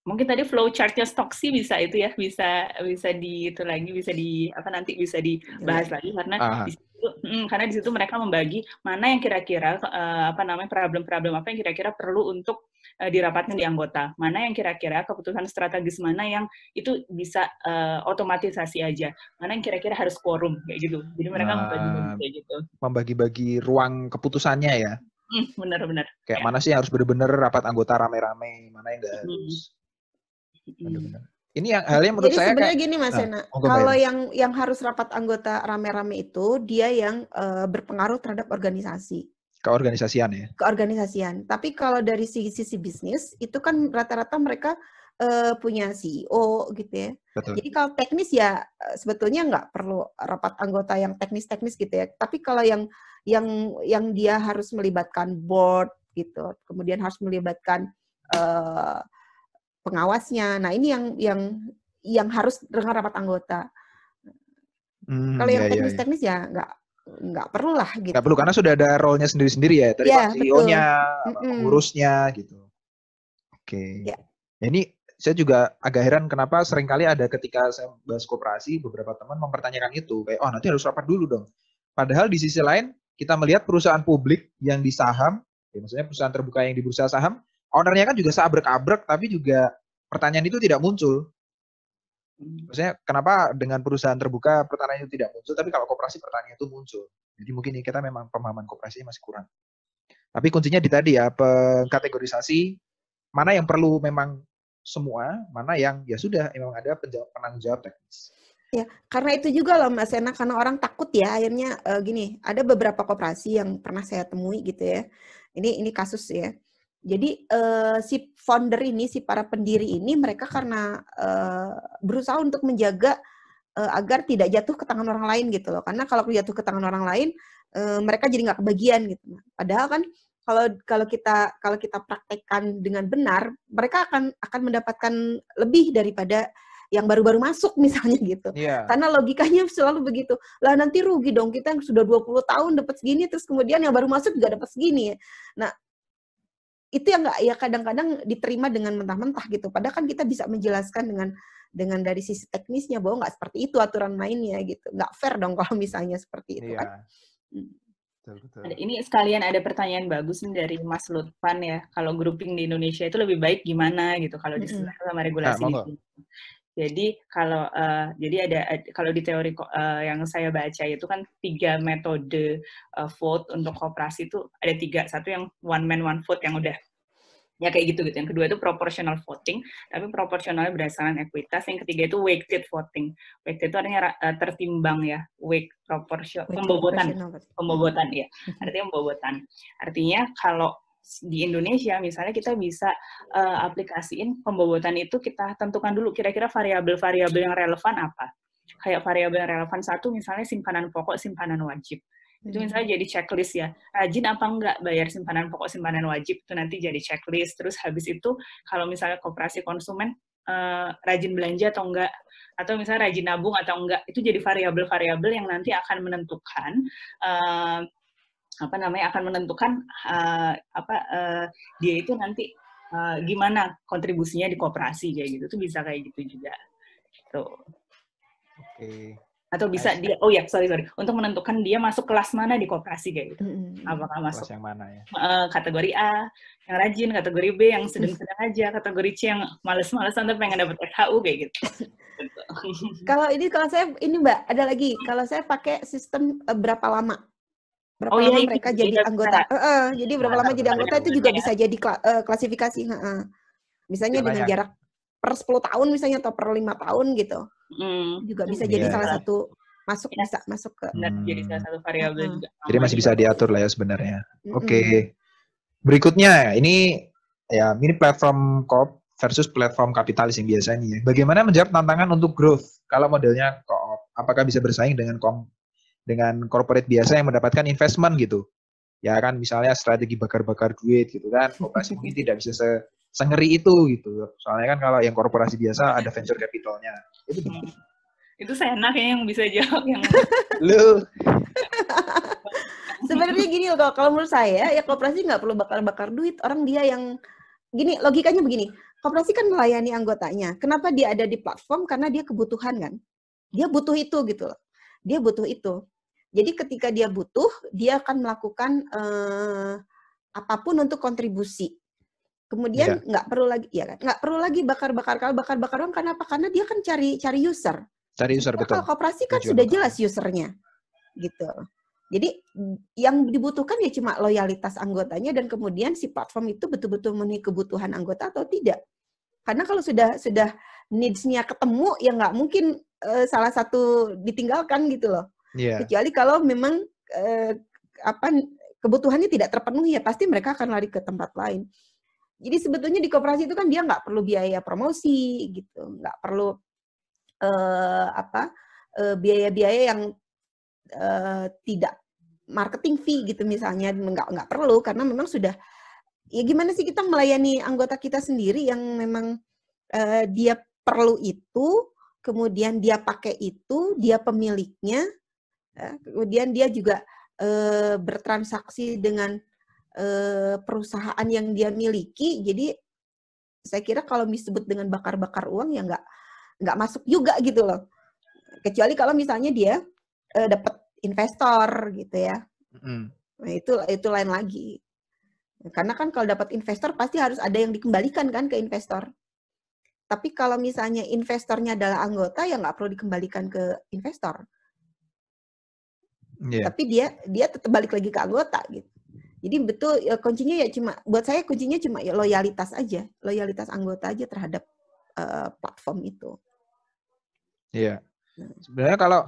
Mungkin tadi flow chartnya Stoksi bisa itu ya, bisa bisa di itu lagi, bisa di apa nanti bisa dibahas iya. lagi karena ah hmm, karena di situ mereka membagi mana yang kira-kira uh, apa namanya problem-problem apa yang kira-kira perlu untuk uh, dirapatkan di anggota, mana yang kira-kira keputusan strategis mana yang itu bisa uh, otomatisasi aja, mana yang kira-kira harus quorum kayak gitu. Jadi mereka nah, membagi-bagi kayak gitu.
Membagi-bagi ruang keputusannya ya.
benar-benar. Mm,
kayak ya. mana sih yang harus benar-benar rapat anggota rame-rame, mana yang enggak harus. Hmm. Benar-benar. Ini yang halnya menurut Jadi saya sebenarnya gini Mas Sena, ah, Sena, oh, kalau yang
yang harus rapat anggota rame-rame itu dia yang uh, berpengaruh terhadap organisasi.
Keorganisasian ya.
Keorganisasian. Tapi kalau dari sisi, sisi bisnis itu kan rata-rata mereka uh, punya CEO gitu ya. Betul. Jadi kalau teknis ya eh, sebetulnya nggak perlu rapat anggota yang teknis-teknis gitu ya. Tapi kalau yang yang yang dia harus melibatkan board gitu, kemudian harus melibatkan uh, pengawasnya. Nah, ini yang yang yang harus dengan rapat anggota.
Hmm, Kalau yang teknis-teknis
iya, iya, ya, ya, ya nggak nggak perlu lah gitu. Nggak perlu karena
sudah ada role-nya sendiri-sendiri ya. Tadi ya, CEO-nya, pengurusnya gitu. Oke. Okay. Iya. Ya. Ini saya juga agak heran kenapa seringkali ada ketika saya bahas kooperasi, beberapa teman mempertanyakan itu kayak oh nanti harus rapat dulu dong. Padahal di sisi lain kita melihat perusahaan publik yang di saham, ya maksudnya perusahaan terbuka yang di bursa saham ownernya kan juga seabrek-abrek tapi juga pertanyaan itu tidak muncul. Hmm. Maksudnya kenapa dengan perusahaan terbuka pertanyaan itu tidak muncul tapi kalau koperasi pertanyaan itu muncul. Jadi mungkin ini kita memang pemahaman koperasi masih kurang. Tapi kuncinya di tadi ya pengkategorisasi mana yang perlu memang semua, mana yang ya sudah memang ada penanggung jawab teknis.
Ya, karena itu juga loh Mas Sena, karena orang takut ya akhirnya uh, gini, ada beberapa koperasi yang pernah saya temui gitu ya. Ini ini kasus ya. Jadi uh, si founder ini, si para pendiri ini, mereka karena uh, berusaha untuk menjaga uh, agar tidak jatuh ke tangan orang lain gitu loh. Karena kalau jatuh ke tangan orang lain, uh, mereka jadi nggak kebagian gitu. Nah, padahal kan kalau kalau kita kalau kita praktekkan dengan benar, mereka akan akan mendapatkan lebih daripada yang baru-baru masuk misalnya gitu. Yeah. Karena logikanya selalu begitu. Lah nanti rugi dong kita yang sudah 20 tahun dapat segini terus kemudian yang baru masuk juga dapat segini Nah, itu yang nggak ya kadang-kadang diterima dengan mentah-mentah gitu. Padahal kan kita bisa menjelaskan dengan dengan dari sisi teknisnya bahwa nggak seperti itu aturan mainnya gitu. Nggak fair dong kalau misalnya
seperti itu yeah. kan. Hmm. Betul, betul.
Ini sekalian ada pertanyaan bagus nih dari Mas Lutfan ya. Kalau grouping di Indonesia itu lebih baik gimana gitu kalau disentuh sama regulasi nah, di jadi kalau uh, jadi ada kalau di teori uh, yang saya baca itu kan tiga metode uh, vote untuk kooperasi itu ada tiga. Satu yang one man one vote yang udah ya kayak gitu gitu. Yang kedua itu proportional voting, tapi proporsionalnya berdasarkan ekuitas. Yang ketiga itu weighted voting. Weighted itu artinya uh, tertimbang ya, weight proportional pembobotan, pembobotan ya. Hmm. Artinya pembobotan. Artinya kalau di Indonesia misalnya kita bisa uh, aplikasiin pembobotan itu kita tentukan dulu kira-kira variabel-variabel yang relevan apa kayak variabel yang relevan satu misalnya simpanan pokok simpanan wajib itu hmm. misalnya jadi checklist ya rajin apa enggak bayar simpanan pokok simpanan wajib itu nanti jadi checklist terus habis itu kalau misalnya koperasi konsumen uh, rajin belanja atau enggak atau misalnya rajin nabung atau enggak itu jadi variabel-variabel yang nanti akan menentukan uh, apa namanya akan menentukan uh, apa uh, dia itu nanti uh, gimana kontribusinya di koperasi kayak gitu tuh bisa kayak gitu juga tuh oke okay. atau bisa dia oh ya sorry sorry untuk menentukan dia masuk kelas mana di koperasi kayak gitu mm-hmm. apakah masuk kelas yang mana ya uh, kategori A yang rajin kategori B yang sedang-sedang aja kategori C yang males-malesan tapi pengen dapat SHU kayak gitu
kalau ini kalau saya ini mbak ada lagi kalau saya pakai sistem uh, berapa lama berapa oh, iya, lama iya, mereka iya, jadi iya, anggota. Uh, uh, jadi berapa lama jadi anggota itu juga ya. bisa jadi kla uh, klasifikasi. Uh, uh. Misalnya ya, dengan banyak. jarak per 10 tahun misalnya atau per lima tahun gitu. Mm. Juga bisa jadi salah satu masuk bisa masuk ke hmm. jadi salah satu variabel juga. Jadi masih
bisa diatur lah ya sebenarnya. Mm-hmm. Oke. Okay. Berikutnya ini ya mini platform kop versus platform kapitalis yang biasanya. Bagaimana menjawab tantangan untuk growth kalau modelnya koop? Apakah bisa bersaing dengan kom dengan corporate biasa yang mendapatkan investment gitu. Ya kan misalnya strategi bakar-bakar duit gitu kan, operasi ini tidak bisa se sengeri itu gitu. Soalnya kan kalau yang korporasi biasa ada venture capitalnya. Itu
hmm. saya itu ya yang bisa
jawab yang lu.
Sebenarnya gini loh kalau, kalau menurut saya ya korporasi nggak perlu bakar-bakar duit. Orang dia yang gini logikanya begini. Koperasi kan melayani anggotanya. Kenapa dia ada di platform? Karena dia kebutuhan kan. Dia butuh itu gitu loh. Dia butuh itu. Jadi ketika dia butuh, dia akan melakukan uh, apapun untuk kontribusi. Kemudian iya. nggak ya. perlu lagi, ya kan? Nggak perlu lagi bakar-bakar kalau bakar-bakar orang karena apa? Karena dia kan cari cari user.
Cari user Jadi betul. Kalau
koperasi kan Tujuan. sudah jelas usernya, gitu. Jadi yang dibutuhkan ya cuma loyalitas anggotanya dan kemudian si platform itu betul-betul memenuhi kebutuhan anggota atau tidak. Karena kalau sudah sudah needs-nya ketemu ya nggak mungkin uh, salah satu ditinggalkan gitu loh. Yeah. Kecuali kalau memang eh, apa kebutuhannya tidak terpenuhi ya pasti mereka akan lari ke tempat lain. Jadi sebetulnya di koperasi itu kan dia nggak perlu biaya promosi gitu, nggak perlu eh, apa biaya eh, biaya-biaya yang eh, tidak marketing fee gitu misalnya nggak nggak perlu karena memang sudah ya gimana sih kita melayani anggota kita sendiri yang memang eh, dia perlu itu kemudian dia pakai itu dia pemiliknya Ya, kemudian dia juga e, bertransaksi dengan e, perusahaan yang dia miliki. Jadi saya kira kalau disebut dengan bakar-bakar uang ya nggak nggak masuk juga gitu loh. Kecuali kalau misalnya dia e, eh, dapat investor gitu ya. Mm. Nah itu itu lain lagi. Karena kan kalau dapat investor pasti harus ada yang dikembalikan kan ke investor. Tapi kalau misalnya investornya adalah anggota ya nggak perlu dikembalikan ke investor
yeah. tapi dia
dia tetap balik lagi ke anggota gitu jadi betul ya, kuncinya ya cuma buat saya kuncinya cuma ya, loyalitas aja loyalitas anggota aja terhadap uh, platform itu
iya yeah. Hmm. sebenarnya kalau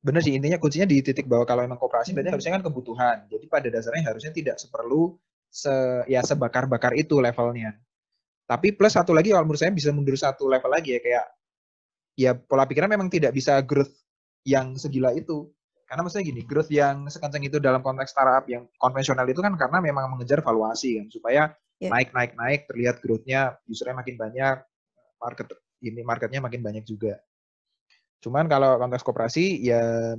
benar sih intinya kuncinya di titik bahwa kalau emang kooperasi hmm. berarti iya. harusnya kan kebutuhan jadi pada dasarnya harusnya tidak seperlu se ya sebakar-bakar itu levelnya tapi plus satu lagi kalau menurut saya bisa mundur satu level lagi ya kayak ya pola pikirnya memang tidak bisa growth yang segila itu karena maksudnya gini, growth yang sekencang itu dalam konteks startup yang konvensional itu kan karena memang mengejar valuasi kan, supaya yeah. naik naik naik terlihat growthnya, nya usernya makin banyak, market ini marketnya makin banyak juga. Cuman kalau konteks koperasi ya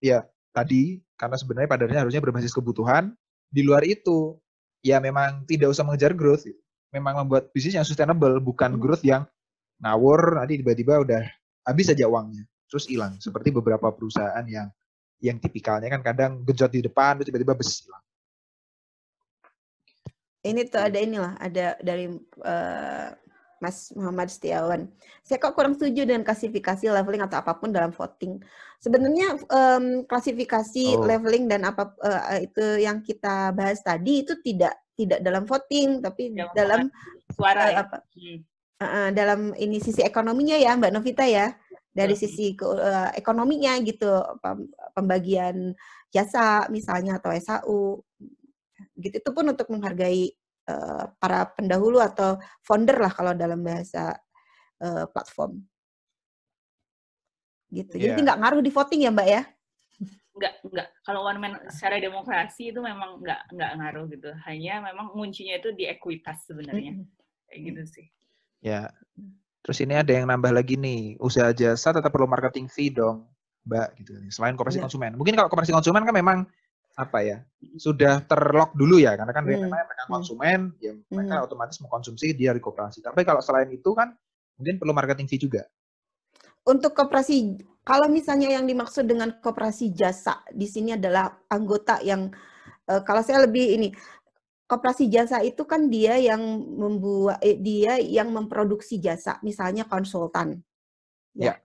ya tadi karena sebenarnya padarnya harusnya berbasis kebutuhan, di luar itu ya memang tidak usah mengejar growth. Memang membuat bisnis yang sustainable, bukan hmm. growth yang ngawur nanti tiba-tiba udah habis aja uangnya, terus hilang. Seperti beberapa perusahaan yang yang tipikalnya kan kadang genjot di depan tiba-tiba bes
Ini tuh ada inilah ada dari uh, Mas Muhammad Setiawan. Saya kok kurang setuju dengan klasifikasi leveling atau apapun dalam voting. Sebenarnya um, klasifikasi oh. leveling dan apa uh, itu yang kita bahas tadi itu tidak tidak dalam voting tapi dalam, dalam suara uh, apa? Hmm. Uh, dalam ini sisi ekonominya ya Mbak Novita ya dari hmm. sisi uh, ekonominya gitu pembagian jasa misalnya atau SHU gitu itu pun untuk menghargai uh, para pendahulu atau founder lah kalau dalam bahasa uh, platform gitu
yeah. jadi iya. nggak ngaruh
di voting ya mbak ya
nggak nggak kalau one man secara demokrasi itu memang nggak nggak ngaruh gitu hanya memang kuncinya itu di ekuitas sebenarnya kayak gitu sih
ya terus ini ada yang nambah lagi nih usaha jasa tetap perlu marketing fee dong mbak gitu kan ya. selain kooperasi ya. konsumen mungkin kalau kooperasi konsumen kan memang apa ya sudah terlock dulu ya karena kan hmm. mereka hmm. konsumen ya mereka hmm. otomatis mengkonsumsi dia di koperasi tapi kalau selain itu kan mungkin perlu marketing fee juga
untuk kooperasi kalau misalnya yang dimaksud dengan kooperasi jasa di sini adalah anggota yang eh, kalau saya lebih ini koperasi jasa itu kan dia yang membuat eh, dia yang memproduksi jasa misalnya konsultan ya, ya.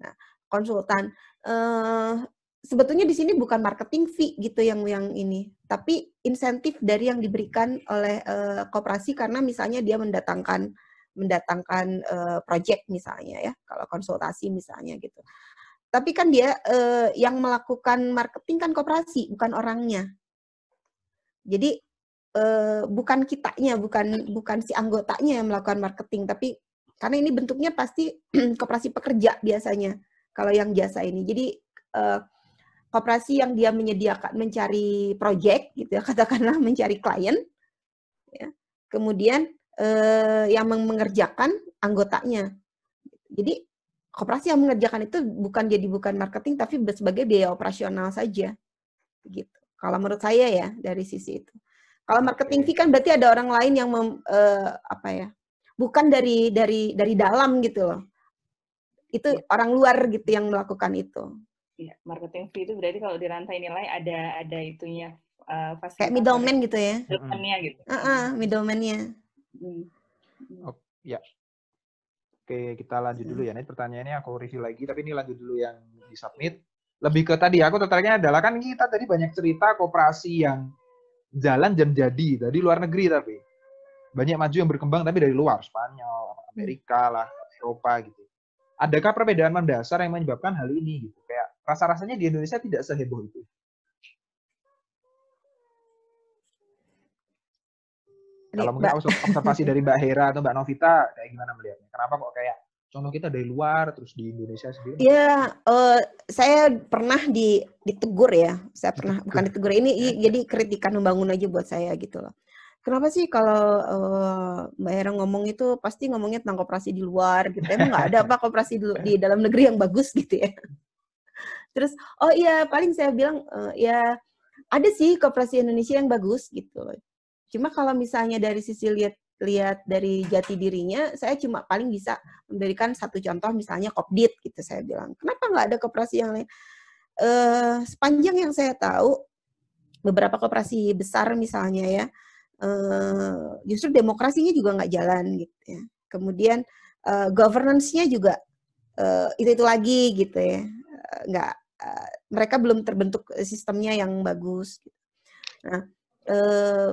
Nah, konsultan. Uh, sebetulnya di sini bukan marketing fee gitu yang yang ini, tapi insentif dari yang diberikan oleh uh, koperasi karena misalnya dia mendatangkan mendatangkan uh, project misalnya ya, kalau konsultasi misalnya gitu. Tapi kan dia uh, yang melakukan marketing kan kooperasi bukan orangnya. Jadi uh, bukan kitanya, bukan bukan si anggotanya yang melakukan marketing, tapi karena ini bentuknya pasti kooperasi pekerja biasanya kalau yang jasa ini. Jadi uh, koperasi yang dia menyediakan mencari project gitu ya katakanlah mencari klien ya. kemudian uh, yang mengerjakan anggotanya jadi koperasi yang mengerjakan itu bukan jadi bukan marketing tapi sebagai biaya operasional saja gitu kalau menurut saya ya dari sisi itu kalau marketing fee kan berarti ada orang lain yang mem, uh, apa ya bukan dari dari dari dalam gitu loh itu yeah. orang luar gitu yang melakukan itu.
yeah. marketing fee itu berarti kalau di rantai nilai ada ada itunya uh, kayak middleman gitu ya. Middlemannya gitu. uh -uh, middlemannya.
Mm. Oh, ya. Oke, kita lanjut dulu ya. Ini pertanyaannya aku review lagi, tapi ini lanjut dulu yang di submit. Lebih ke tadi ya, aku tertariknya adalah kan kita tadi banyak cerita koperasi yang jalan dan jadi dari luar negeri tapi banyak maju yang berkembang tapi dari luar Spanyol, Amerika lah, Eropa gitu. Adakah perbedaan mendasar yang menyebabkan hal ini? Gitu. Kayak rasa-rasanya di Indonesia tidak seheboh itu. Kalau mungkin observasi dari Mbak Hera atau Mbak Novita, kayak gimana melihatnya? Kenapa kok kayak contoh kita dari luar terus di Indonesia sendiri?
Iya, uh, saya pernah di, ditegur ya. Saya pernah bukan ditegur ini jadi kritikan membangun aja buat saya gitu loh. Kenapa sih kalau uh, Mbak Hera ngomong itu pasti ngomongnya tentang koperasi di luar gitu? Ya? Emang nggak ada apa koperasi di, di dalam negeri yang bagus gitu ya? Terus oh iya paling saya bilang uh, ya ada sih koperasi Indonesia yang bagus gitu. Cuma kalau misalnya dari sisi lihat lihat dari jati dirinya, saya cuma paling bisa memberikan satu contoh misalnya Kopdit gitu saya bilang. Kenapa nggak ada koperasi yang lain? Uh, sepanjang yang saya tahu, beberapa koperasi besar misalnya ya, uh, justru demokrasinya juga nggak jalan gitu ya. Kemudian uh, governance-nya juga uh, itu itu lagi gitu ya, nggak uh, mereka belum terbentuk sistemnya yang bagus. Gitu. Nah, uh,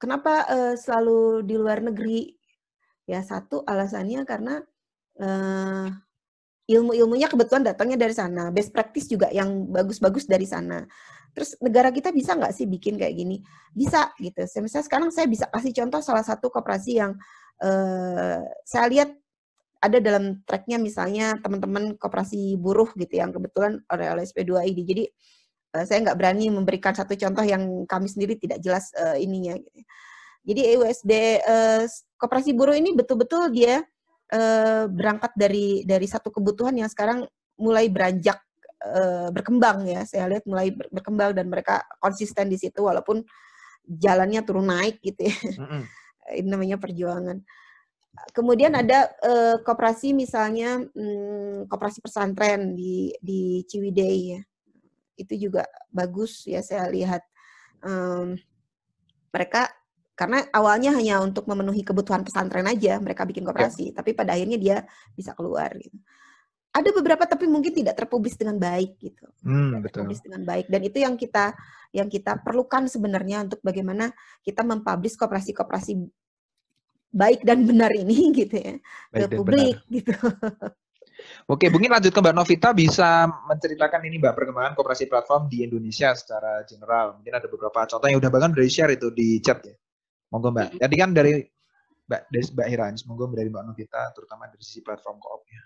kenapa uh, selalu di luar negeri? Ya satu alasannya karena uh, ilmu-ilmunya kebetulan datangnya dari sana, best practice juga yang bagus-bagus dari sana. Terus negara kita bisa nggak sih bikin kayak gini? Bisa gitu. Misalnya sekarang saya bisa kasih contoh salah satu koperasi yang eh, saya lihat ada dalam tracknya misalnya teman-teman koperasi buruh gitu yang kebetulan oleh oleh SP2ID. Jadi eh, saya nggak berani memberikan satu contoh yang kami sendiri tidak jelas eh, ininya. Gitu. Jadi EUSD eh, koperasi buruh ini betul-betul dia eh, berangkat dari dari satu kebutuhan yang sekarang mulai beranjak Eh, berkembang ya. Saya lihat mulai berkembang dan mereka konsisten di situ walaupun jalannya turun naik gitu ya. Mm -hmm. Ini namanya perjuangan. Kemudian ada uh, koperasi misalnya um, koperasi pesantren di di Ciwidey ya. Itu juga bagus ya saya lihat. Um, mereka karena awalnya hanya untuk memenuhi kebutuhan pesantren aja mereka bikin ya. kooperasi yeah. tapi pada akhirnya dia bisa keluar gitu ada beberapa tapi mungkin tidak terpublis dengan baik gitu. Hmm, betul. Terpublis dengan baik dan itu yang kita yang kita perlukan sebenarnya untuk bagaimana kita mempublis koperasi-koperasi baik dan benar ini gitu ya baik ke publik benar. gitu.
Oke, mungkin lanjut ke Mbak Novita bisa menceritakan ini Mbak perkembangan kooperasi platform di Indonesia secara general. Mungkin ada beberapa contoh yang udah bahkan udah share itu di chat ya. Monggo Mbak. Jadi kan dari Mbak dari Mbak Hirans. monggo dari Mbak Novita terutama dari sisi platform koopnya.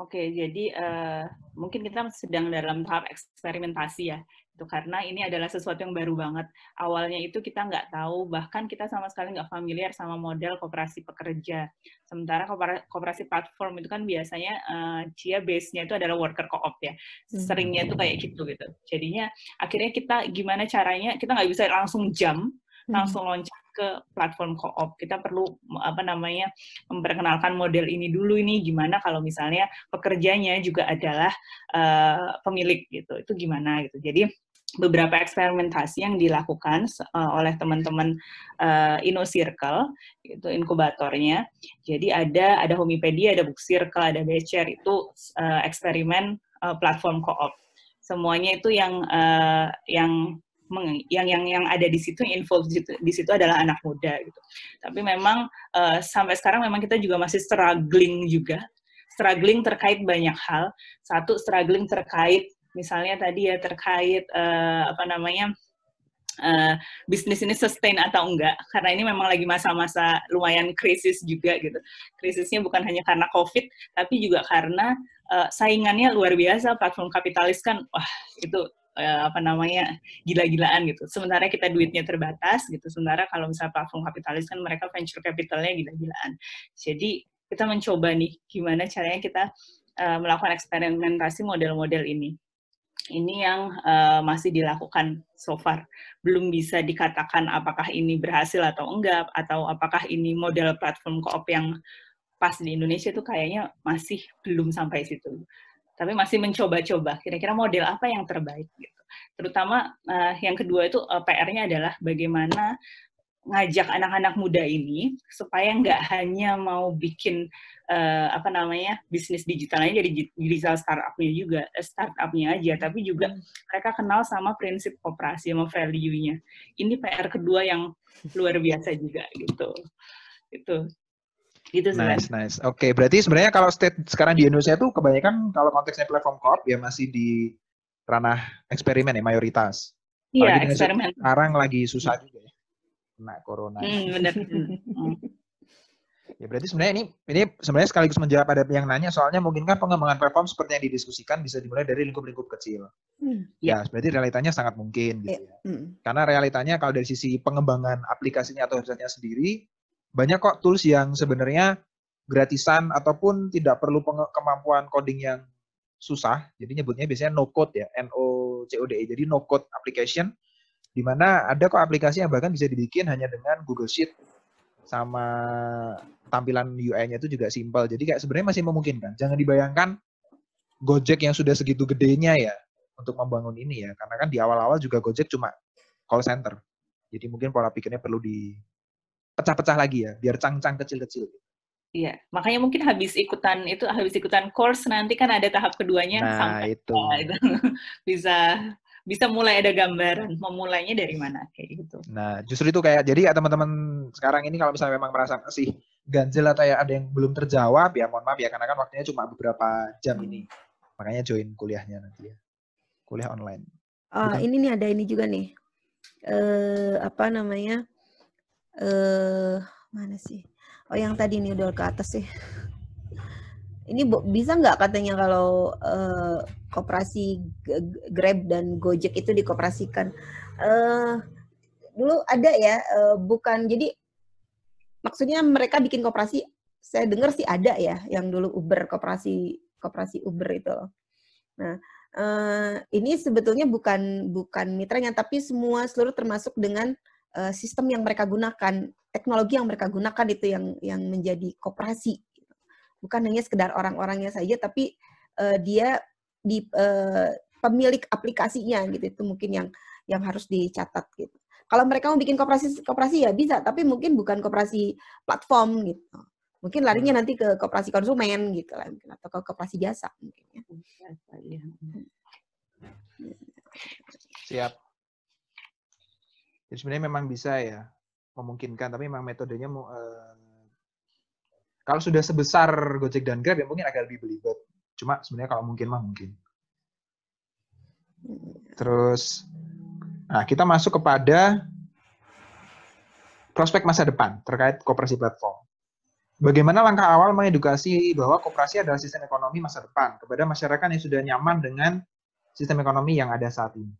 Oke, jadi uh, mungkin kita sedang dalam tahap eksperimentasi ya, itu karena ini adalah sesuatu yang baru banget. Awalnya itu kita nggak tahu, bahkan kita sama sekali nggak familiar sama model kooperasi pekerja. Sementara kooperasi platform itu kan biasanya uh, dia base-nya itu adalah worker co-op ya, hmm. seringnya itu kayak gitu gitu. Jadinya akhirnya kita gimana caranya, kita nggak bisa langsung jam, langsung hmm. loncat ke platform co-op. Kita perlu apa namanya memperkenalkan model ini dulu ini gimana kalau misalnya pekerjanya juga adalah uh, pemilik gitu. Itu gimana gitu. Jadi beberapa eksperimentasi yang dilakukan uh, oleh teman-teman uh, Inno Circle itu inkubatornya. Jadi ada ada Homipedia, ada Book Circle, ada becher itu uh, eksperimen uh, platform co-op. Semuanya itu yang uh, yang yang yang yang ada di situ involved di situ, di situ adalah anak muda gitu. Tapi memang uh, sampai sekarang memang kita juga masih struggling juga, struggling terkait banyak hal. Satu struggling terkait misalnya tadi ya terkait uh, apa namanya uh, bisnis ini sustain atau enggak karena ini memang lagi masa-masa lumayan krisis juga gitu krisisnya bukan hanya karena covid tapi juga karena uh, saingannya luar biasa platform kapitalis kan wah itu uh, apa namanya gila-gilaan gitu. Sementara kita duitnya terbatas gitu. Sementara kalau misalnya platform kapitalis kan mereka venture capitalnya gila-gilaan. Jadi kita mencoba nih gimana caranya kita uh, melakukan eksperimentasi model-model ini. Ini yang uh, masih dilakukan so far. Belum bisa dikatakan apakah ini berhasil atau enggak, atau apakah ini model platform koop yang pas di Indonesia itu kayaknya masih belum sampai situ tapi masih mencoba-coba kira-kira model apa yang terbaik gitu terutama uh, yang kedua itu uh, eh, PR-nya adalah bagaimana ngajak anak-anak muda ini supaya nggak hanya mau bikin uh, apa namanya bisnis digitalnya jadi digital startupnya juga startupnya aja tapi juga hmm. mereka kenal sama prinsip operasi sama value-nya ini PR kedua yang luar biasa juga
gitu itu gitu sebenarnya. Nice, nice. Oke, okay, berarti sebenarnya kalau state sekarang di Indonesia itu kebanyakan kalau konteksnya platform corp ya masih di ranah eksperimen ya mayoritas.
Iya, yeah, eksperimen. Sekarang
lagi susah juga ya. Kena corona. mm, benar. Hmm. ya berarti sebenarnya ini ini sebenarnya sekaligus menjawab pada yang nanya soalnya mungkin kan pengembangan platform seperti yang didiskusikan bisa dimulai dari lingkup-lingkup kecil. Hmm, ya, ya. berarti realitanya sangat mungkin gitu ya, ya. Hmm. Karena realitanya kalau dari sisi pengembangan aplikasinya atau websitenya sendiri banyak kok tools yang sebenarnya gratisan ataupun tidak perlu kemampuan coding yang susah. Jadi nyebutnya biasanya no code ya, N O C O D E. Jadi no code application di mana ada kok aplikasi yang bahkan bisa dibikin hanya dengan Google Sheet sama tampilan UI-nya itu juga simpel. Jadi kayak sebenarnya masih memungkinkan. Jangan dibayangkan Gojek yang sudah segitu gedenya ya untuk membangun ini ya. Karena kan di awal-awal juga Gojek cuma call center. Jadi mungkin pola pikirnya perlu di pecah-pecah lagi ya, biar cang-cang kecil-kecil.
Iya, makanya mungkin habis ikutan itu habis ikutan course nanti kan ada tahap keduanya nah, sampai itu. itu bisa bisa mulai ada gambaran memulainya dari mana
kayak gitu. Nah, justru itu kayak jadi ya teman-teman sekarang ini kalau misalnya memang merasa sih ganjil atau ya ada yang belum terjawab ya mohon maaf ya karena kan waktunya cuma beberapa jam ini. Hmm. Makanya join kuliahnya nanti ya. Kuliah online. Oh, ini
nih ada ini juga nih. Eh apa namanya? eh mana sih? Oh, yang tadi nih udah ke atas sih. Ini bisa nggak katanya kalau uh, koperasi Grab dan Gojek itu dikoperasikan? Eh, dulu ada ya, uh, bukan jadi maksudnya mereka bikin kooperasi Saya dengar sih ada ya, yang dulu Uber kooperasi koperasi Uber itu. Loh. Nah, uh, ini sebetulnya bukan bukan mitranya, tapi semua seluruh termasuk dengan uh, sistem yang mereka gunakan, teknologi yang mereka gunakan itu yang yang menjadi koperasi. Bukan hanya sekedar orang-orangnya saja, tapi uh, dia di uh, pemilik aplikasinya gitu itu mungkin yang yang harus dicatat gitu. Kalau mereka mau bikin koperasi koperasi ya bisa, tapi mungkin bukan koperasi platform gitu. Mungkin larinya hmm. nanti ke koperasi konsumen gitu lah mungkin atau ke koperasi jasa mungkin ya. Iya, iya. Hmm.
Siap. Jadi sebenarnya memang bisa ya, memungkinkan. Tapi memang metodenya uh, kalau sudah sebesar Gojek dan Grab ya mungkin agak lebih belibet. Cuma sebenarnya kalau mungkin mah mungkin. Terus, nah kita masuk kepada prospek masa depan terkait kooperasi platform. Bagaimana langkah awal mengedukasi bahwa kooperasi adalah sistem ekonomi masa depan kepada masyarakat yang sudah nyaman dengan sistem ekonomi yang ada saat ini?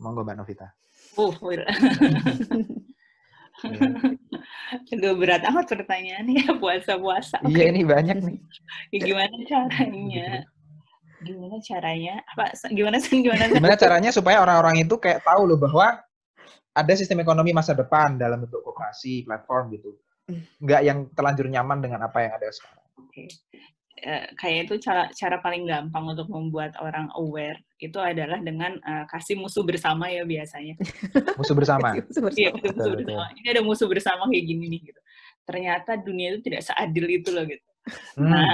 Monggo Mbak Novita.
Uh, Aduh berat amat pertanyaannya puasa-puasa. Okay. Iya ini banyak nih. Ya, gimana caranya? Gimana caranya? Apa gimana sih gimana? Gimana
caranya supaya orang-orang itu kayak tahu loh bahwa ada sistem ekonomi masa depan dalam bentuk kooperasi, platform gitu. Enggak hmm. yang terlanjur nyaman dengan apa yang ada sekarang. Oke.
Eh, kayaknya kayak itu cara cara paling gampang untuk membuat orang aware itu adalah dengan uh, kasih musuh bersama ya biasanya.
musuh bersama. Iya, iya musuh
bersama. Ini ada musuh bersama kayak gini nih gitu. Ternyata dunia itu tidak seadil itu loh gitu. Hmm. Nah,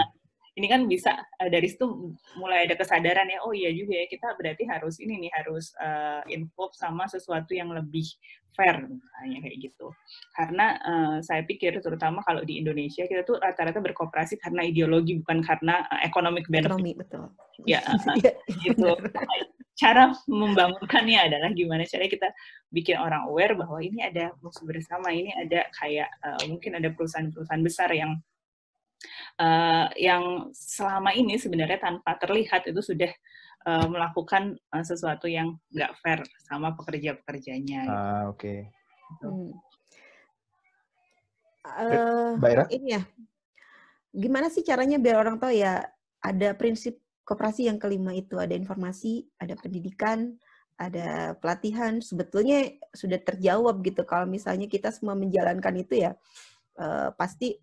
ini kan bisa eh, dari situ mulai ada kesadaran ya oh iya juga ya kita berarti harus ini nih harus uh, involve sama sesuatu yang lebih fair misalnya kayak gitu karena uh, saya pikir terutama kalau di Indonesia kita tuh rata-rata berkooperasi karena ideologi bukan karena uh, economic benefit ekonomi betul ya iya. gitu nah, cara membangunkannya adalah gimana caranya kita bikin orang aware bahwa ini ada musuh bersama, ini ada kayak uh, mungkin ada perusahaan-perusahaan besar yang uh, yang selama ini sebenarnya tanpa terlihat itu sudah uh, melakukan uh, sesuatu yang nggak fair sama pekerja-pekerjanya. Gitu. Ah oke. Okay. Gitu. Hmm.
Uh, Ini ya, gimana sih caranya biar orang tahu ya ada prinsip koperasi yang kelima itu ada informasi, ada pendidikan, ada pelatihan. Sebetulnya sudah terjawab gitu kalau misalnya kita semua menjalankan itu ya uh, pasti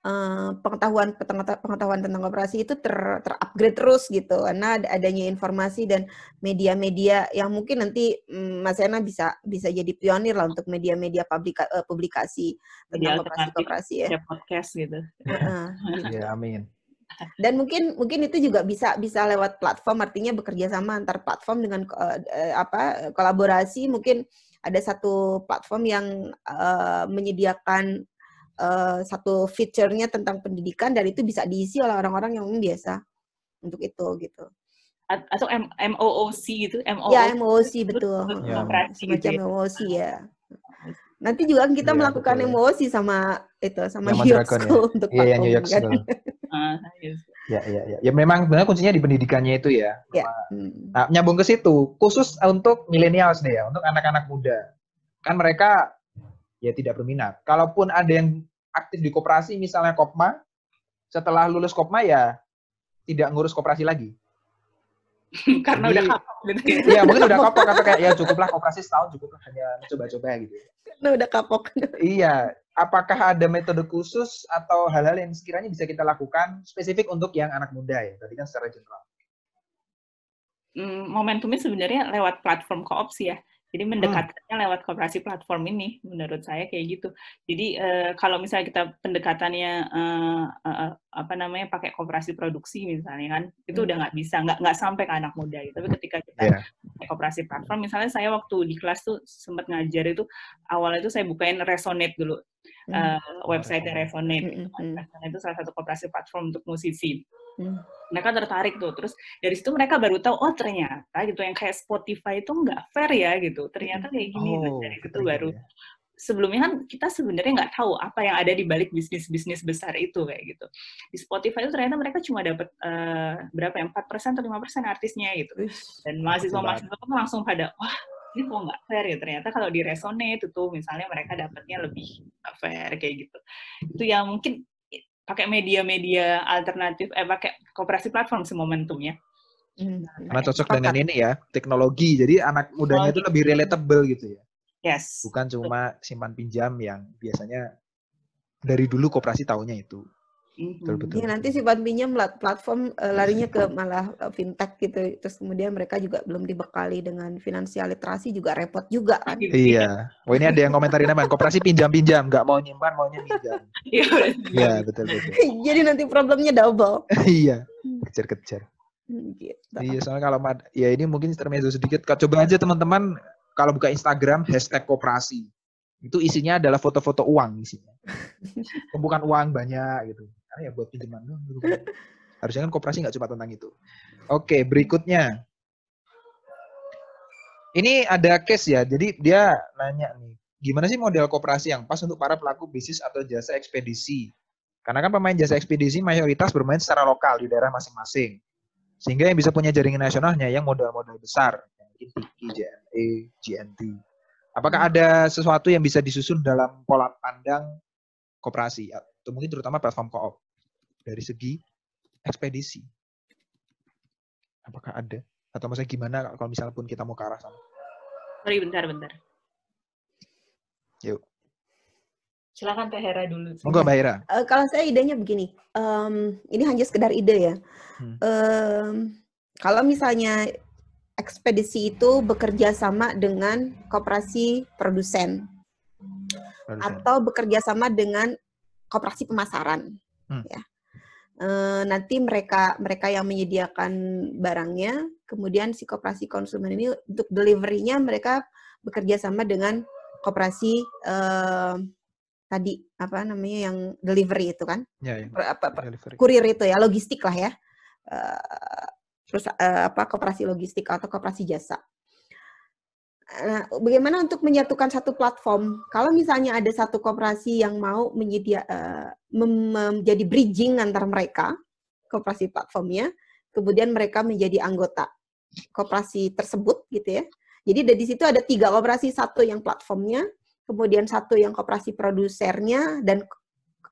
Eh, pengetahuan pengetahuan tentang koperasi itu ter terupgrade terus gitu karena adanya informasi dan media-media yang mungkin nanti um, Mas Ena bisa bisa jadi pionir lah untuk media-media publika, eh, publikasi tentang koperasi-koperasi ya. podcast gitu. Uh amin. Dan mungkin mungkin itu juga bisa bisa lewat platform artinya bekerja sama antar platform dengan uh, apa kolaborasi mungkin ada satu platform yang uh, menyediakan uh, satu fiturnya tentang pendidikan dan itu bisa diisi oleh orang-orang yang biasa untuk itu gitu
atau M MOOC gitu MOOC ya
MOOC betul ya. Gitu semacam MOOC ya, ya. nanti juga kita ya, melakukan betul. MOOC sama itu sama New York ya. untuk yeah, ya, iya, New kan.
ah, iya ya, ya, ya. Ya memang benar kuncinya di pendidikannya itu ya. ya. Hmm. Nah, nyambung ke situ, khusus untuk milenials nih ya, untuk anak-anak muda. Kan mereka ya tidak berminat. Kalaupun ada yang aktif di koperasi misalnya Kopma, setelah lulus Kopma ya tidak ngurus koperasi lagi. Karena Jadi, udah kapok gitu. Iya, mungkin udah kapok atau kayak ya cukuplah koperasi setahun cukup hanya coba-coba gitu. Karena udah kapok. Iya, apakah ada metode khusus atau hal-hal yang sekiranya bisa kita lakukan spesifik untuk yang anak muda ya? Tadi kan secara general
hmm, momentumnya sebenarnya lewat platform koopsi ya. Jadi mendekatnya hmm. lewat kooperasi platform ini, menurut saya kayak gitu. Jadi uh, kalau misalnya kita pendekatannya uh, uh, apa namanya pakai kooperasi produksi misalnya kan, itu hmm. udah nggak bisa, nggak nggak sampai ke anak muda gitu. Tapi ketika kita yeah. kooperasi platform, misalnya saya waktu di kelas tuh sempat ngajar itu awalnya itu saya bukain resonate dulu uh, website Revonet gitu kan. Karena itu salah satu kooperasi platform untuk musisi. Hmm. Mereka tertarik tuh, terus dari situ mereka baru tahu, oh ternyata gitu yang kayak Spotify itu nggak fair ya gitu, ternyata kayak hmm. gini. Oh, terus dari situ baru ya. sebelumnya kan kita sebenarnya nggak tahu apa yang ada di balik bisnis-bisnis besar itu kayak gitu. Di Spotify itu ternyata mereka cuma dapat uh, eh, berapa ya, persen atau lima persen artisnya gitu. Dan mahasiswa-mahasiswa pun langsung pada, wah ini kok nggak fair ya ternyata kalau di resonate itu misalnya mereka dapatnya lebih fair kayak gitu itu yang mungkin pakai media-media alternatif eh pakai kooperasi platform si momentumnya Hmm.
Karena cocok dengan ini ya, teknologi. Jadi anak mudanya itu lebih relatable gitu ya. Yes. Bukan cuma simpan pinjam yang biasanya dari dulu kooperasi taunya itu. Betul, hmm. betul. Ya,
nanti si pinjam platform uh, larinya ke malah uh, fintech gitu. Terus kemudian mereka juga belum dibekali dengan finansial literasi juga repot juga kan. Iya. iya.
Wah oh, ini ada yang komentarin namanya koperasi pinjam-pinjam, nggak mau nyimpan maunya
pinjam. Iya,
iya betul betul.
Jadi nanti problemnya double.
iya. Hmm. Kejar-kejar. Hmm, gitu. Iya, soalnya kalau ya ini mungkin termedia sedikit. Coba aja teman-teman kalau buka Instagram hashtag koperasi itu isinya adalah foto-foto uang isinya. pembukaan uang banyak gitu karena ya buat pinjaman dong. Gitu, Harusnya kan koperasi nggak cuma tentang itu. Oke, berikutnya. Ini ada case ya, jadi dia nanya nih, gimana sih model koperasi yang pas untuk para pelaku bisnis atau jasa ekspedisi? Karena kan pemain jasa ekspedisi mayoritas bermain secara lokal di daerah masing-masing. Sehingga yang bisa punya jaringan nasionalnya yang modal-modal besar, yang ITI, JNE, GNT. Apakah hmm. ada sesuatu yang bisa disusun dalam pola pandang koperasi itu mungkin terutama platform koop. Dari segi ekspedisi. Apakah ada? Atau maksudnya gimana kalau misalnya pun kita mau ke arah sana?
Sorry, bentar, bentar. Yuk. Silakan Teh Hera dulu.
Monggo Mbak Hera.
Uh, kalau saya idenya begini, um, ini hanya sekedar ide ya. Hmm. Um, kalau misalnya ekspedisi itu bekerja sama dengan kooperasi produsen. atau bekerja sama dengan koperasi pemasaran hmm. ya e, nanti mereka mereka yang menyediakan barangnya kemudian si koperasi konsumen ini untuk deliverynya mereka bekerja sama dengan koperasi e, tadi apa namanya yang delivery itu kan ya, ya. Apa, delivery. kurir itu ya logistik lah ya e, eh, terus e, apa koperasi logistik atau koperasi jasa Nah, bagaimana untuk menyatukan satu platform? Kalau misalnya ada satu koperasi yang mau menjadi uh, eh, menjadi bridging antar mereka, koperasi platformnya, kemudian mereka menjadi anggota koperasi tersebut, gitu ya. Jadi dari situ ada tiga koperasi, satu yang platformnya, kemudian satu yang koperasi produsernya dan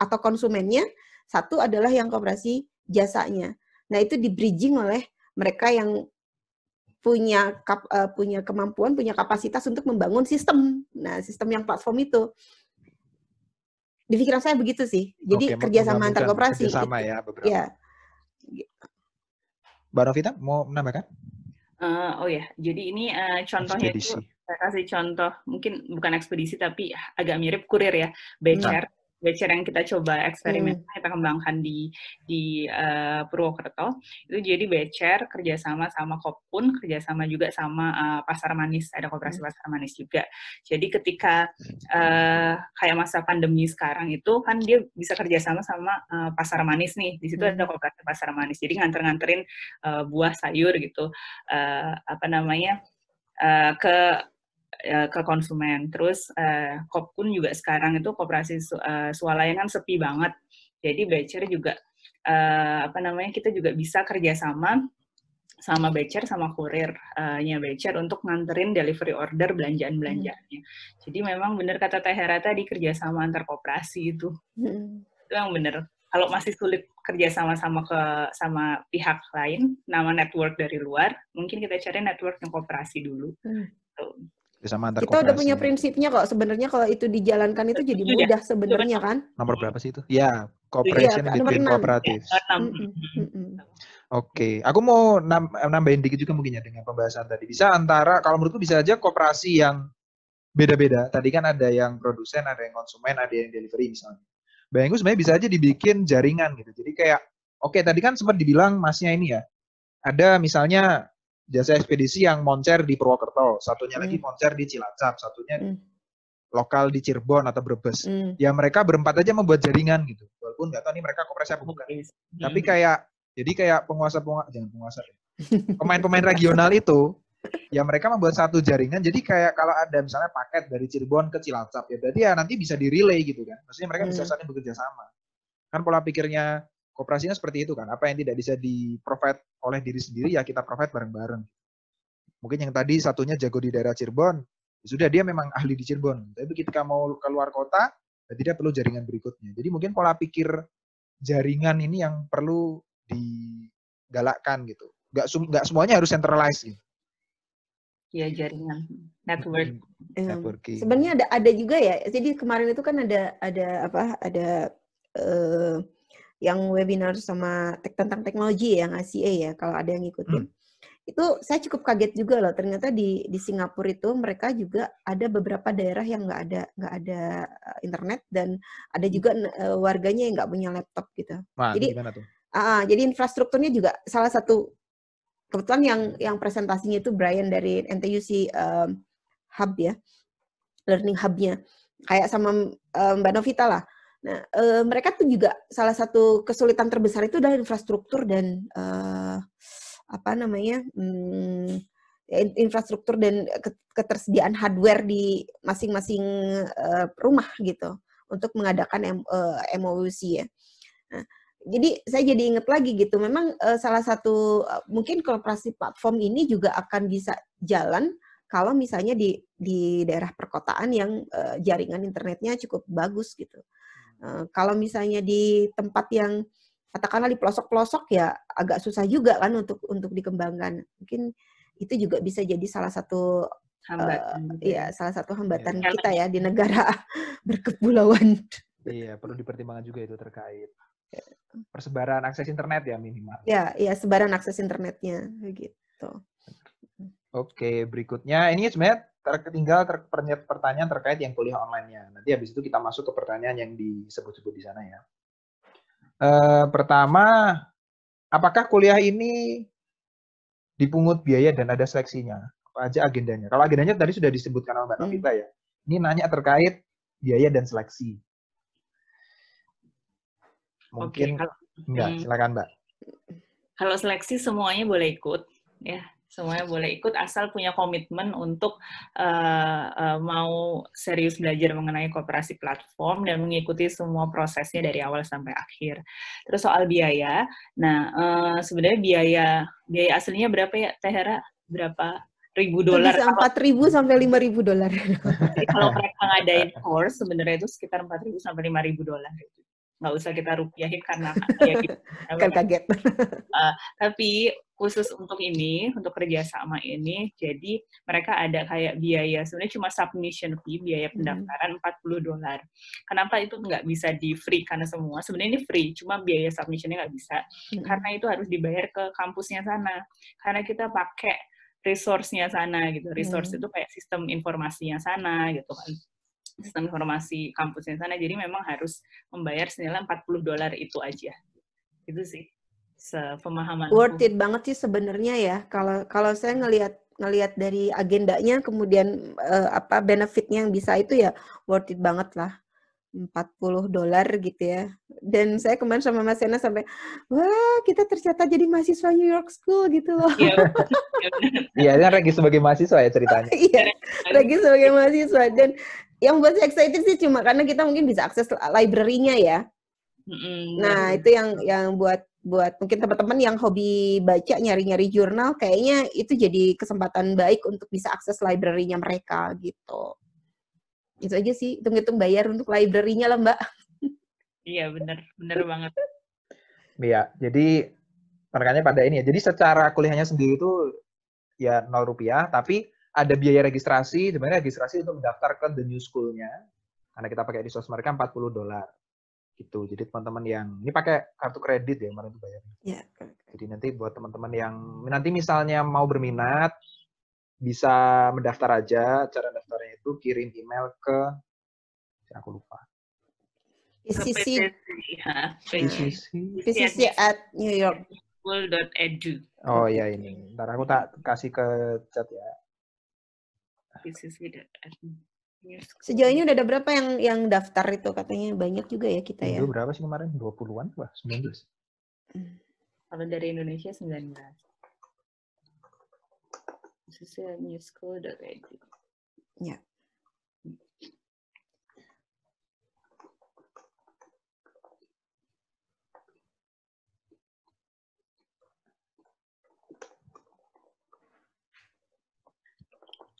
atau konsumennya, satu adalah yang koperasi jasanya. Nah itu di bridging oleh mereka yang punya kap, uh, punya kemampuan, punya kapasitas untuk membangun sistem. Nah, sistem yang platform itu. Di pikiran saya begitu sih. Jadi Oke, kerjasama antar koperasi. Kerjasama ya beberapa. Ya.
Mbak Novita mau menambahkan?
Uh, oh ya, jadi ini uh, contohnya itu saya kasih contoh mungkin bukan ekspedisi tapi agak mirip kurir ya, becer. Nah. Becer yang kita coba eksperimen hmm. kita kembangkan di di uh, Purwokerto itu jadi becer kerjasama sama Kopun kerjasama juga sama uh, pasar manis ada koperasi hmm. pasar manis juga jadi ketika uh, kayak masa pandemi sekarang itu kan dia bisa kerjasama sama uh, pasar manis nih di situ hmm. ada koperasi pasar manis jadi nganter-nganterin uh, buah sayur gitu uh, apa namanya uh, ke Eh, ke konsumen. Terus uh, eh, Kopkun juga sekarang itu koperasi uh, eh, swalayan kan sepi banget. Jadi Becer juga uh, apa namanya kita juga bisa kerjasama sama Becer sama kurirnya uh Becer untuk nganterin delivery order belanjaan belanjaannya. Hmm. Jadi memang benar kata Tehera tadi kerjasama antar koperasi itu
hmm.
itu yang benar. Kalau masih sulit kerjasama sama ke sama pihak lain, nama network dari
luar, mungkin
kita cari network yang kooperasi dulu.
Hmm bisa mantap Kita udah punya
prinsipnya kok. Sebenarnya kalau itu dijalankan itu jadi mudah sebenarnya kan.
Nomor berapa sih itu? Ya, cooperation ya, between cooperatives. Ya, Oke, okay. aku mau nam eh, nambahin dikit juga mungkin ya dengan pembahasan tadi. Bisa antara kalau menurutku bisa aja kooperasi yang beda-beda. Tadi kan ada yang produsen, ada yang konsumen, ada yang delivery misalnya. Bayangku sebenarnya bisa aja dibikin jaringan gitu. Jadi kayak oke okay, tadi kan sempat dibilang masnya ini ya. Ada misalnya jasa ekspedisi yang moncer di Purwokerto, satunya mm. lagi hmm. moncer di Cilacap, satunya mm. lokal di Cirebon atau Brebes. Mm. Ya mereka berempat aja membuat jaringan gitu. Walaupun nggak tahu nih mereka kompresi apa bukan. Tapi hmm. kayak jadi kayak penguasa-penguasa jangan penguasa Pemain-pemain regional itu ya mereka membuat satu jaringan jadi kayak kalau ada misalnya paket dari Cirebon ke Cilacap ya berarti ya nanti bisa di relay gitu kan maksudnya mereka mm. bisa hmm. saling bekerja sama kan pola pikirnya Kooperasinya seperti itu kan, apa yang tidak bisa di-provide oleh diri sendiri ya kita profit bareng-bareng. Mungkin yang tadi satunya jago di daerah Cirebon, ya sudah dia memang ahli di Cirebon. Tapi ketika mau keluar kota, ya tidak perlu jaringan berikutnya. Jadi mungkin pola pikir jaringan ini yang perlu digalakkan gitu. Gak, gak semuanya harus centralized gitu.
Ya jaringan network.
Mm-hmm. Iya. Networking.
Sebenarnya ada ada juga ya. Jadi kemarin itu kan ada ada apa ada eh, yang webinar sama tek tentang teknologi ya ACA ya kalau ada yang ngikutin. Hmm. Itu saya cukup kaget juga loh ternyata di di Singapura itu mereka juga ada beberapa daerah yang nggak ada nggak ada eh, internet dan ada hmm. juga uh, warganya yang nggak punya laptop gitu. Wah, jadi tuh? Uh, jadi infrastrukturnya juga salah satu kebetulan yang yang presentasinya itu Brian dari NTUC uh, eh, Hub ya, Learning Hubnya kayak sama um, Mbak Novita lah Nah, e, mereka tuh juga salah satu kesulitan terbesar itu adalah infrastruktur dan e, apa namanya hmm, infrastruktur dan ketersediaan hardware di masing-masing e, rumah gitu untuk mengadakan M, e, MOUC ya. Nah, jadi saya jadi ingat lagi gitu, memang e, salah satu mungkin kolaborasi platform ini juga akan bisa jalan kalau misalnya di di daerah perkotaan yang e, jaringan internetnya cukup bagus gitu. Eh, kalau misalnya di tempat yang katakanlah di pelosok-pelosok ya agak susah juga kan untuk untuk dikembangkan. Mungkin itu juga bisa jadi salah satu hambatan. Uh, iya, ya. salah satu hambatan ya. kita ya di negara berkepulauan.
Iya, perlu dipertimbangkan juga itu terkait persebaran akses internet ya minimal.
Iya iya sebaran akses internetnya begitu.
Oke, berikutnya ini sebenarnya terketinggal ter pertanyaan terkait yang kuliah online-nya. Nanti habis itu kita masuk ke pertanyaan yang disebut-sebut di sana ya. Uh, pertama, apakah kuliah ini dipungut biaya dan ada seleksinya? Apa aja agendanya? Kalau agendanya tadi sudah disebutkan oleh Mbak hmm. Novita hmm. ya. Ini nanya terkait biaya dan seleksi. Mungkin Oke, kalau, enggak, silakan Mbak. Kalau
seleksi semuanya boleh ikut ya semuanya boleh ikut asal punya komitmen untuk uh, uh, mau serius belajar mengenai kooperasi platform dan mengikuti semua prosesnya dari awal sampai akhir. Terus soal biaya, nah uh, sebenarnya biaya biaya aslinya berapa
ya Tehera?
Berapa ribu dolar? Bisa
empat ribu sampai lima ribu dolar.
kalau mereka ngadain course sebenarnya itu sekitar empat ribu sampai lima ribu dolar nggak usah kita rupiahin karena ya gitu. Ya, kan kaget. Uh, tapi khusus untuk ini, untuk kerjasama ini, jadi mereka ada kayak biaya, sebenarnya cuma submission fee, biaya hmm. pendaftaran hmm. 40 dolar. Kenapa itu nggak bisa di free? Karena semua, sebenarnya ini free, cuma biaya submissionnya nggak bisa. Hmm. Karena itu harus dibayar ke kampusnya sana. Karena kita pakai resource-nya sana gitu. Resource hmm. itu kayak sistem informasinya sana gitu kan sistem informasi kampusnya sana. Jadi memang harus membayar senilai 40 dolar itu aja. Itu sih sepemahaman. Worth it
banget sih sebenarnya ya. Kalau kalau saya ngelihat ngelihat dari agendanya kemudian uh, apa benefitnya yang bisa itu ya worth it banget lah. 40 dolar gitu ya. Dan saya kemarin sama Mas Sena sampai, wah kita tercatat jadi mahasiswa New York School gitu loh. Iya,
iya kan Regi sebagai mahasiswa ya ceritanya.
iya, Regi sebagai mahasiswa. Dan yang buat saya excited sih cuma karena kita mungkin bisa akses library-nya ya. Mm-hmm. Nah itu yang yang buat buat mungkin teman-teman yang hobi baca nyari-nyari jurnal kayaknya itu jadi kesempatan baik untuk bisa akses library-nya mereka gitu. Itu aja sih, hitung-hitung bayar untuk library-nya lah Mbak.
Iya benar, benar banget.
Iya, jadi makanya pada ini ya. Jadi secara kuliahnya sendiri itu ya nol rupiah, tapi ada biaya registrasi, sebenarnya registrasi untuk mendaftar ke the new school-nya, karena kita pakai di mereka 40 dolar. Gitu. Jadi teman-teman yang, ini pakai kartu kredit ya kemarin itu bayarnya. Yeah. Jadi nanti buat teman-teman yang, nanti misalnya mau berminat, bisa mendaftar aja, cara daftarnya itu kirim email ke, ya aku lupa, PCC. PCC. PCC at New York.
School.edu. Oh ya ini.
Ntar aku tak kasih ke chat ya bisnis iya, PCC
Sejauh ini udah ada berapa yang yang daftar itu katanya banyak juga ya kita
ya. Itu berapa sih kemarin? 20-an wah 19.
Kalau dari Indonesia 19. Khususnya new school gitu. Ya.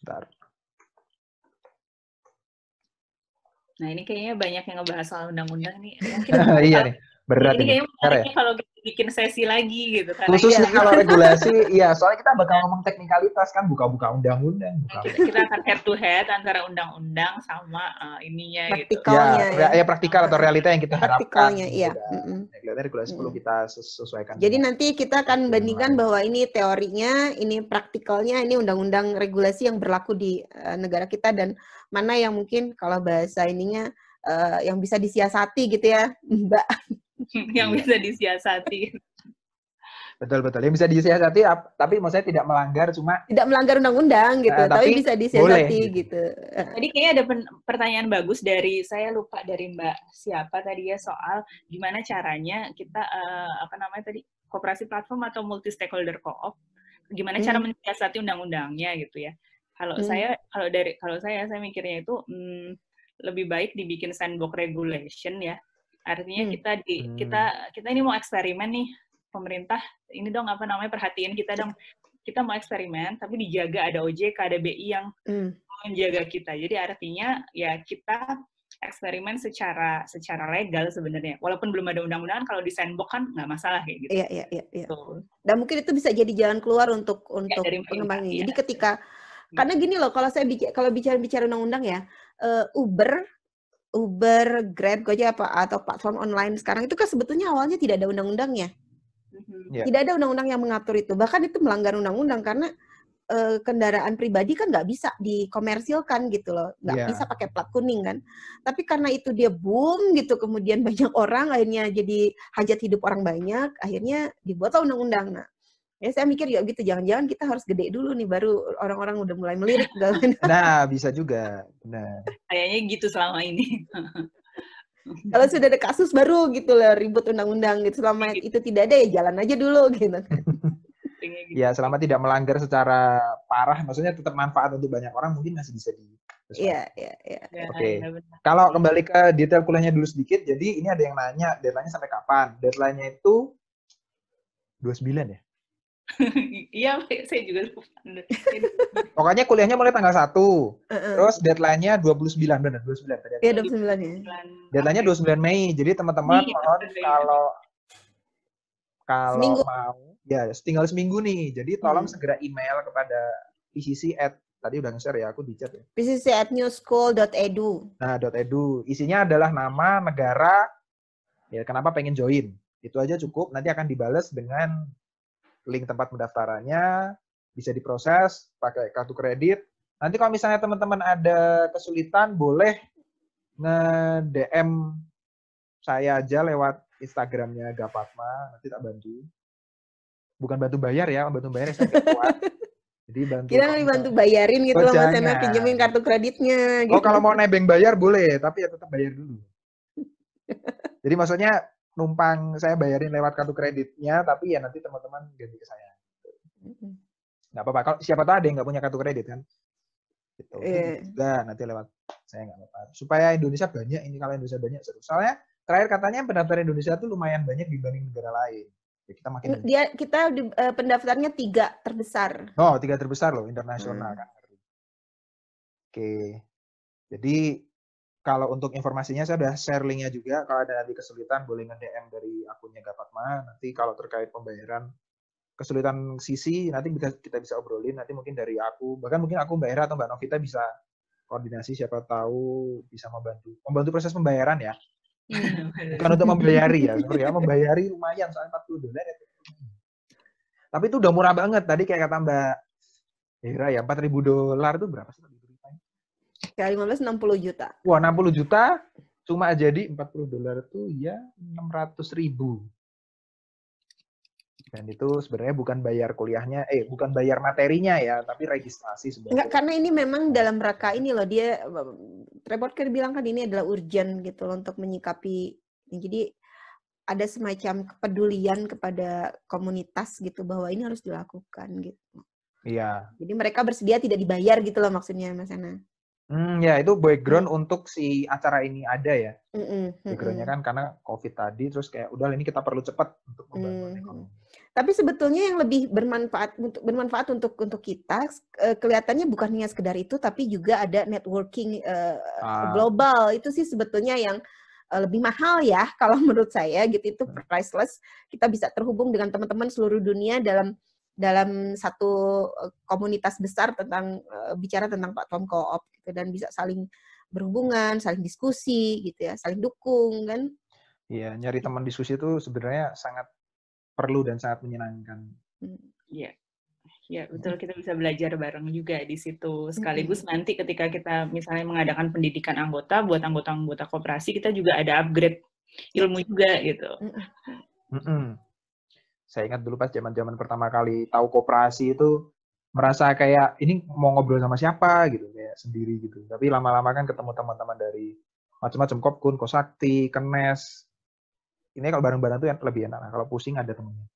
Bentar. Nah, ini kayaknya banyak yang ngebahas soal undang-undang nih. Mungkin iya
nih. Berat ini. Kayaknya ya.
kalau bikin sesi lagi gitu. Kan. Khususnya iya. kalau regulasi,
ya soalnya kita bakal ngomong teknikalitas kan, buka-buka undang-undang. Buka. Kita,
kita akan head to head antara undang-undang
sama uh, ininya gitu. Ya, ya, ya. ya
praktikal atau realita yang kita Praktikalnya, harapkan. Praktikalnya, gitu iya. Regulasi, regulasi perlu kita sesuaikan. Jadi
dengan. nanti kita akan bandingkan bahwa ini teorinya, ini praktikalnya, ini undang-undang regulasi yang berlaku di uh, negara kita dan mana yang mungkin kalau bahasa ininya uh, yang bisa disiasati gitu ya, Mbak.
yang iya. bisa disiasati.
Betul betul. Yang bisa disiasati tapi maksudnya tidak melanggar cuma tidak melanggar undang-undang eh, gitu, uh, tapi, tapi bisa disiasati boleh.
gitu.
Eh. Tadi kayaknya ada pertanyaan bagus dari saya lupa dari Mbak siapa tadi ya soal gimana caranya kita uh, apa namanya tadi kooperasi platform atau multi stakeholder koop, op gimana hmm. cara menyiasati undang-undangnya gitu ya. Kalau hmm. saya kalau dari kalau saya saya mikirnya itu hmm, lebih baik dibikin sandbox regulation ya Artinya hmm. kita di kita hmm. kita ini mau eksperimen nih pemerintah ini dong apa namanya perhatian kita dong kita mau eksperimen tapi dijaga ada OJK ada BI yang hmm. menjaga kita. Jadi artinya ya kita eksperimen secara secara legal sebenarnya. Walaupun belum ada undang-undang, kalau di sandbox kan nggak masalah kayak gitu. Iya iya
iya. ya. Dan mungkin itu bisa jadi jalan keluar untuk iya, untuk ya, pengembangannya. Jadi ketika iya. karena gini loh, kalau saya bicara kalau bicara bicara undang-undang ya, eh, Uber Uber, Grab, Gojek apa atau platform online sekarang itu kan sebetulnya awalnya tidak ada undang-undangnya.
Mm-hmm. Yeah. Tidak
ada undang-undang yang mengatur itu. Bahkan itu melanggar undang-undang karena uh, kendaraan pribadi kan nggak bisa dikomersilkan gitu loh, nggak yeah. bisa pakai plat kuning kan. Tapi karena itu dia boom gitu, kemudian banyak orang akhirnya jadi hajat hidup orang banyak, akhirnya dibuatlah undang-undang. Nah, ya saya mikir ya gitu jangan-jangan kita harus gede dulu nih baru orang-orang udah mulai melirik
nah bisa juga nah
kayaknya gitu selama ini
kalau sudah ada kasus baru gitu lah ribut undang-undang gitu selama gitu. itu tidak ada ya jalan aja dulu gitu
ya selama tidak melanggar secara parah maksudnya tetap manfaat untuk banyak orang mungkin masih bisa di Iya, iya, iya. iya Oke. Iya, kalau kembali ke detail kuliahnya dulu sedikit, jadi ini ada yang nanya, deadline-nya sampai kapan? Deadline-nya itu 29 ya?
iya, saya
juga lupa. Pokoknya kuliahnya mulai tanggal 1. Terus deadline-nya 29 benar, 29 tadi. Iya, 29 ya. Deadline-nya 29 Mei. Jadi teman-teman iya, mohon kalau kalau mau ya tinggal seminggu nih. Jadi tolong hmm. segera email kepada PCC at tadi udah nge-share ya, aku di chat ya. PCC
at newschool.edu.
Nah, .edu. Isinya adalah nama, negara, ya kenapa pengen join. Itu aja cukup, nanti akan dibales dengan link tempat pendaftarannya, bisa diproses pakai kartu kredit. Nanti kalau misalnya teman-teman ada kesulitan, boleh nge-DM saya aja lewat Instagramnya Gapatma, nanti tak bantu. Bukan bantu bayar ya, bantu bayar ya, saya Jadi bantu. Kita
dibantu bayarin gitu oh, loh, Mas pinjemin kartu kreditnya. Oh, gitu. Oh, kalau mau
nebeng bayar boleh, tapi ya tetap bayar dulu. Jadi maksudnya numpang saya bayarin lewat kartu kreditnya tapi ya nanti teman-teman ganti ke saya nggak apa-apa kalau siapa tahu ada yang nggak punya kartu kredit kan gitu yeah. juga nanti lewat saya nggak apa-apa supaya Indonesia banyak ini kalau Indonesia banyak seru soalnya terakhir katanya pendaftar Indonesia tuh lumayan banyak dibanding negara lain ya, kita makin
dia kita di, uh, eh, pendaftarnya tiga terbesar
oh tiga terbesar loh internasional hmm. kan oke jadi kalau untuk informasinya saya sudah share linknya juga. Kalau ada nanti kesulitan boleh nge-DM dari akunnya Gapatma. Nanti kalau terkait pembayaran kesulitan sisi nanti bisa kita bisa obrolin nanti mungkin dari aku bahkan mungkin aku Mbak Hera atau Mbak Novita bisa koordinasi siapa tahu bisa membantu membantu proses pembayaran ya. Iya, Bukan untuk membayari ya, sorry ya, membayari lumayan soalnya 40 dolar ya. Tapi itu udah murah banget tadi kayak kata Mbak Hera ya 4000 dolar itu berapa sih
ya 15 60
juta. Wah, 60 juta cuma jadi 40 dolar itu ya 600 ribu. Dan itu sebenarnya bukan bayar kuliahnya, eh bukan bayar materinya ya, tapi registrasi sebenarnya. Enggak,
karena ini memang dalam rangka ini loh, dia, Trevor Kerr bilang kan ini adalah urgent gitu loh untuk menyikapi, jadi ada semacam kepedulian kepada komunitas gitu bahwa ini harus dilakukan gitu.
Iya. Jadi
mereka bersedia tidak dibayar gitu loh maksudnya Mas Ana.
Hmm, ya itu background mm. untuk si acara ini ada ya.
Mm-mm. Hmm, hmm, Backgroundnya hmm. kan
karena COVID tadi, terus kayak udah ini kita perlu cepat
untuk membangun hmm. ekonomi. Tapi sebetulnya yang lebih bermanfaat untuk bermanfaat untuk untuk kita eh, kelihatannya bukan hanya sekedar itu, tapi juga ada networking uh, ah. global itu sih sebetulnya yang eh, lebih mahal ya kalau menurut saya gitu itu priceless kita bisa terhubung dengan teman-teman seluruh dunia dalam dalam satu eh, komunitas besar tentang eh, bicara tentang platform koop gitu dan bisa saling berhubungan, saling diskusi gitu ya, saling dukung kan.
Iya, nyari teman diskusi itu sebenarnya sangat perlu dan sangat menyenangkan.
Hmm. Iya. iya, Ya,
betul kita bisa belajar bareng juga di situ. Sekaligus hmm. nanti ketika kita misalnya mengadakan pendidikan anggota buat anggota-anggota koperasi, kita juga ada upgrade ilmu juga gitu.
Hmm saya ingat dulu pas zaman-zaman pertama kali tahu koperasi itu merasa kayak ini mau ngobrol sama siapa gitu kayak sendiri gitu. Tapi lama-lama kan ketemu teman-teman dari macam-macam Kopkun, Kosakti, Kenes. Ini kalau bareng-bareng tuh yang lebih enak. Nah, kalau pusing ada temennya.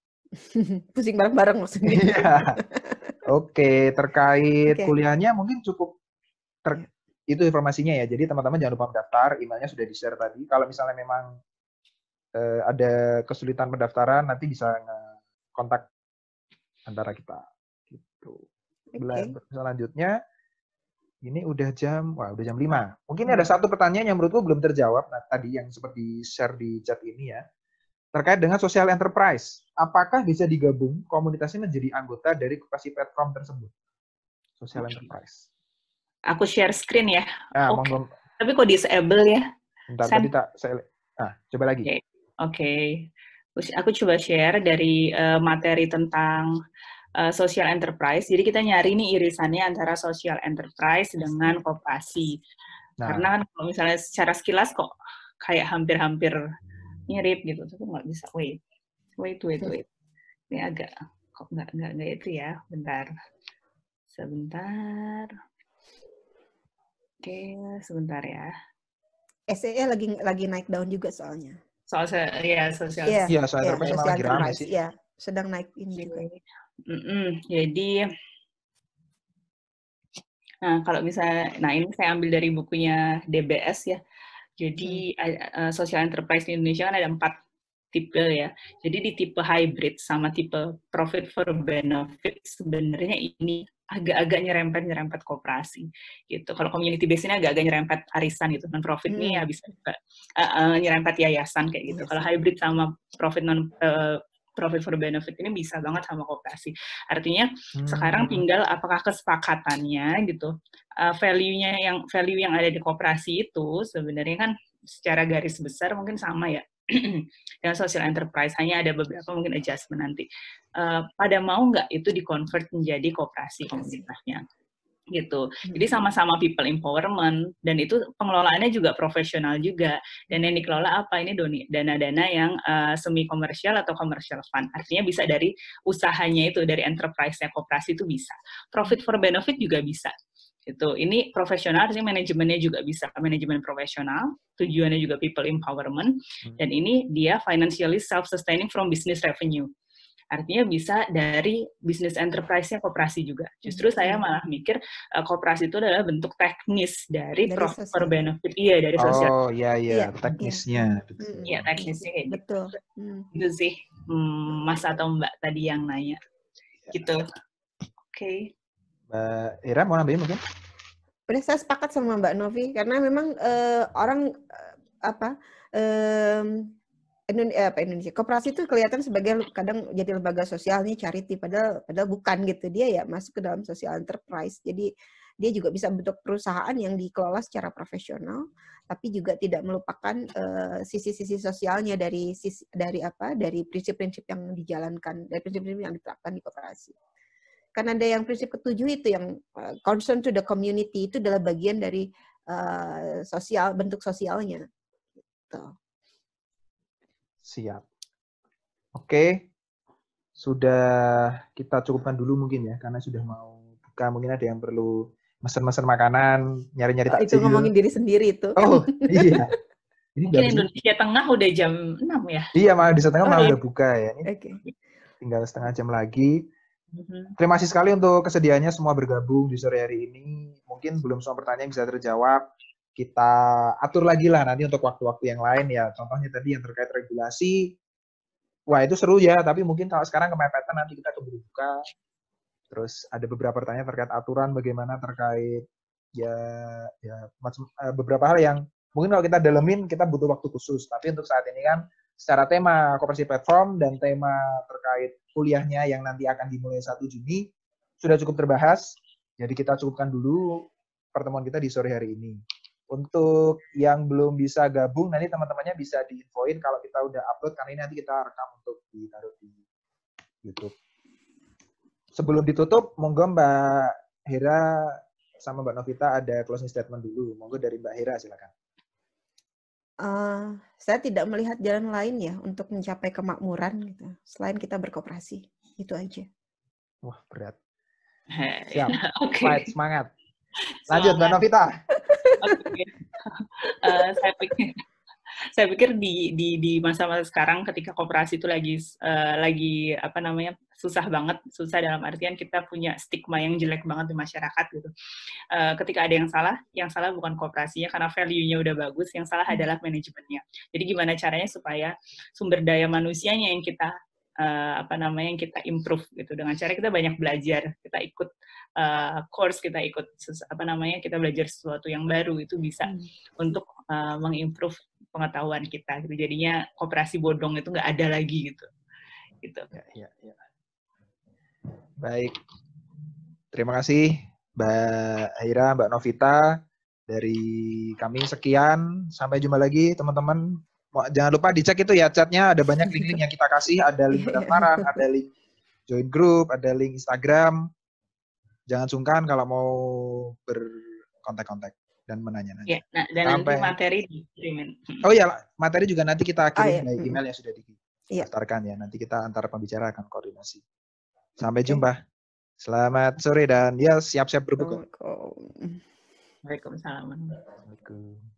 pusing bareng-bareng maksudnya. Iya.
Oke, terkait okay. kuliahnya mungkin cukup ter iya. itu informasinya ya. Jadi teman-teman jangan lupa mendaftar, emailnya sudah di-share tadi. Kalau misalnya memang eh, ada kesulitan pendaftaran, nanti bisa nge kontak antara kita gitu. Okay. Selanjutnya ini udah jam wah udah jam 5. Mungkin ada hmm. satu pertanyaan yang menurutku belum terjawab nah, tadi yang seperti share di chat ini ya. Terkait dengan social enterprise, apakah bisa digabung komunitasnya menjadi anggota dari koperasi platform tersebut? Social enterprise. Aku share screen ya. Nah, okay. Monggo.
Tapi kok disable ya? Bentar, Sen tadi tak saya ah, coba lagi. Oke. Okay. okay aku coba share dari uh, materi tentang uh, social enterprise. Jadi kita nyari nih irisannya antara social enterprise dengan koperasi. Nah. Karena kan kalau misalnya secara sekilas kok kayak hampir-hampir mirip gitu, tapi nggak bisa. Wait, wait, wait, wait. Ini agak kok nggak nggak nggak itu ya. Bentar, sebentar. Oke, sebentar ya.
SEE e lagi lagi naik daun juga soalnya. Iya, sosial
ya sosial ya, sosial lagi ramai
ya
sedang naik ini juga mm
-mm, jadi nah kalau misalnya nah ini saya ambil dari bukunya DBS ya jadi hmm. uh, social enterprise di Indonesia kan ada empat tipe ya jadi di tipe hybrid sama tipe profit for benefit sebenarnya ini agak-agak nyerempet nyerempet kooperasi gitu. Kalau community based ini agak-agak nyerempet arisan gitu, non profit hmm. nih ya bisa uh, uh, nyerempet yayasan kayak gitu. Yes. Iya Kalau hybrid sama profit non uh, profit for benefit ini bisa banget sama kooperasi. Artinya hmm. sekarang tinggal apakah kesepakatannya gitu, uh, value-nya yang value yang ada di kooperasi itu sebenarnya kan secara garis besar mungkin sama ya dengan social enterprise hanya ada beberapa mungkin adjustment nanti uh, pada mau nggak itu dikonvert menjadi kooperasi komunitasnya gitu. Jadi hmm. sama-sama people empowerment dan itu pengelolaannya juga profesional juga. Dan yang dikelola apa ini doni dana-dana yang uh, eh, semi komersial atau commercial fund. Artinya bisa dari usahanya itu dari enterprise-nya koperasi itu bisa. Profit for benefit juga bisa itu ini profesional sih manajemennya juga bisa manajemen profesional tujuannya juga people empowerment hmm. dan ini dia financially self sustaining from business revenue artinya bisa dari bisnis enterprise-nya koperasi juga. Justru hmm. saya malah mikir uh, koperasi itu adalah bentuk teknis dari, dari profit for benefit, iya dari sosial.
Oh iya iya, ya, teknisnya.
Iya ya, teknisnya kayak gitu. Hmm. Itu sih hmm, Mas atau Mbak tadi yang nanya. Gitu. Oke.
Okay. Mbak Ira mau nambahin mungkin?
Benar, saya sepakat sama Mbak Novi karena memang uh, orang uh, apa um, Indonesia, eh, apa Indonesia koperasi itu kelihatan sebagai kadang jadi lembaga sosial nih charity padahal padahal bukan gitu dia ya masuk ke dalam social enterprise jadi dia juga bisa bentuk perusahaan yang dikelola secara profesional tapi juga tidak melupakan sisi-sisi uh, sosialnya dari sisi, dari apa dari prinsip-prinsip yang dijalankan dari prinsip-prinsip yang diterapkan di koperasi karena ada yang prinsip ketujuh itu yang eh, concern to the community itu adalah bagian dari uh, sosial bentuk sosialnya.
Gitu. Siap. Oke, okay. sudah kita cukupkan dulu mungkin ya karena sudah mau buka mungkin ada yang perlu mesen-mesen makanan, nyari-nyari oh, takjil. Itu ngomongin
diri sendiri
itu. Oh
iya. Ini mungkin
Indonesia Tengah udah jam 6 ya?
Iya, malah di Tengah oh, malah iya. udah buka ya. Oke. Okay. Tinggal setengah jam lagi. Mm-hmm. Terima kasih sekali untuk kesediaannya semua bergabung di sore hari ini. Mungkin belum semua pertanyaan bisa terjawab. Kita atur lagi lah nanti untuk waktu-waktu yang lain ya. Contohnya tadi yang terkait regulasi. Wah itu seru ya, tapi mungkin kalau sekarang kemepetan nanti kita keburu buka. Terus ada beberapa pertanyaan terkait aturan, bagaimana terkait ya, ya macam, eh, beberapa hal yang mungkin kalau kita dalemin kita butuh waktu khusus. Tapi untuk saat ini kan secara tema koperasi platform dan tema terkait kuliahnya yang nanti akan dimulai 1 Juni sudah cukup terbahas. Jadi kita cukupkan dulu pertemuan kita di sore hari ini. Untuk yang belum bisa gabung, nanti teman-temannya bisa diinfoin kalau kita udah upload, karena ini nanti kita rekam untuk ditaruh di YouTube. Sebelum ditutup, monggo Mbak Hera sama Mbak Novita ada closing statement dulu. Monggo dari Mbak Hera, silakan.
Eh, saya tidak melihat jalan lain ya untuk mencapai kemakmuran gitu. Selain kita berkooperasi, itu aja.
Wah berat. Siap. okay. semangat.
Lanjut, Mbak Novita.
okay.
uh, eh, saya pikir saya pikir di di di masa-masa sekarang ketika kooperasi itu lagi uh, lagi apa namanya susah banget susah dalam artian kita punya stigma yang jelek banget di masyarakat gitu uh, ketika ada yang salah yang salah bukan kooperasinya karena value-nya udah bagus yang salah hmm. adalah manajemennya jadi gimana caranya supaya sumber daya manusianya yang kita uh, apa namanya yang kita improve gitu dengan cara kita banyak belajar kita ikut uh, course kita ikut apa namanya kita belajar sesuatu yang baru itu bisa hmm. untuk uh, mengimprove pengetahuan kita gitu jadinya kooperasi bodong itu nggak ada lagi gitu gitu ya, ya,
ya. Baik. Terima kasih Mbak Aira, Mbak Novita. Dari kami sekian. Sampai jumpa lagi teman-teman. Jangan lupa dicek itu ya chatnya. Ada banyak link-link yang kita kasih. Ada link pendaftaran, ada link join group, ada link Instagram. Jangan sungkan kalau mau berkontak-kontak dan menanya-nanya. Ya, nah, dan Sampai... nanti materi
dikirimin. Hmm. Oh iya,
materi juga nanti kita oh, kirim oh, iya. Hmm. email yang sudah didaftarkan iya. ya. Nanti kita antara pembicara akan koordinasi. Sampai jumpa. Selamat sore dan ya siap-siap berbuka.
Waalaikumsalam. Waalaikumsalam.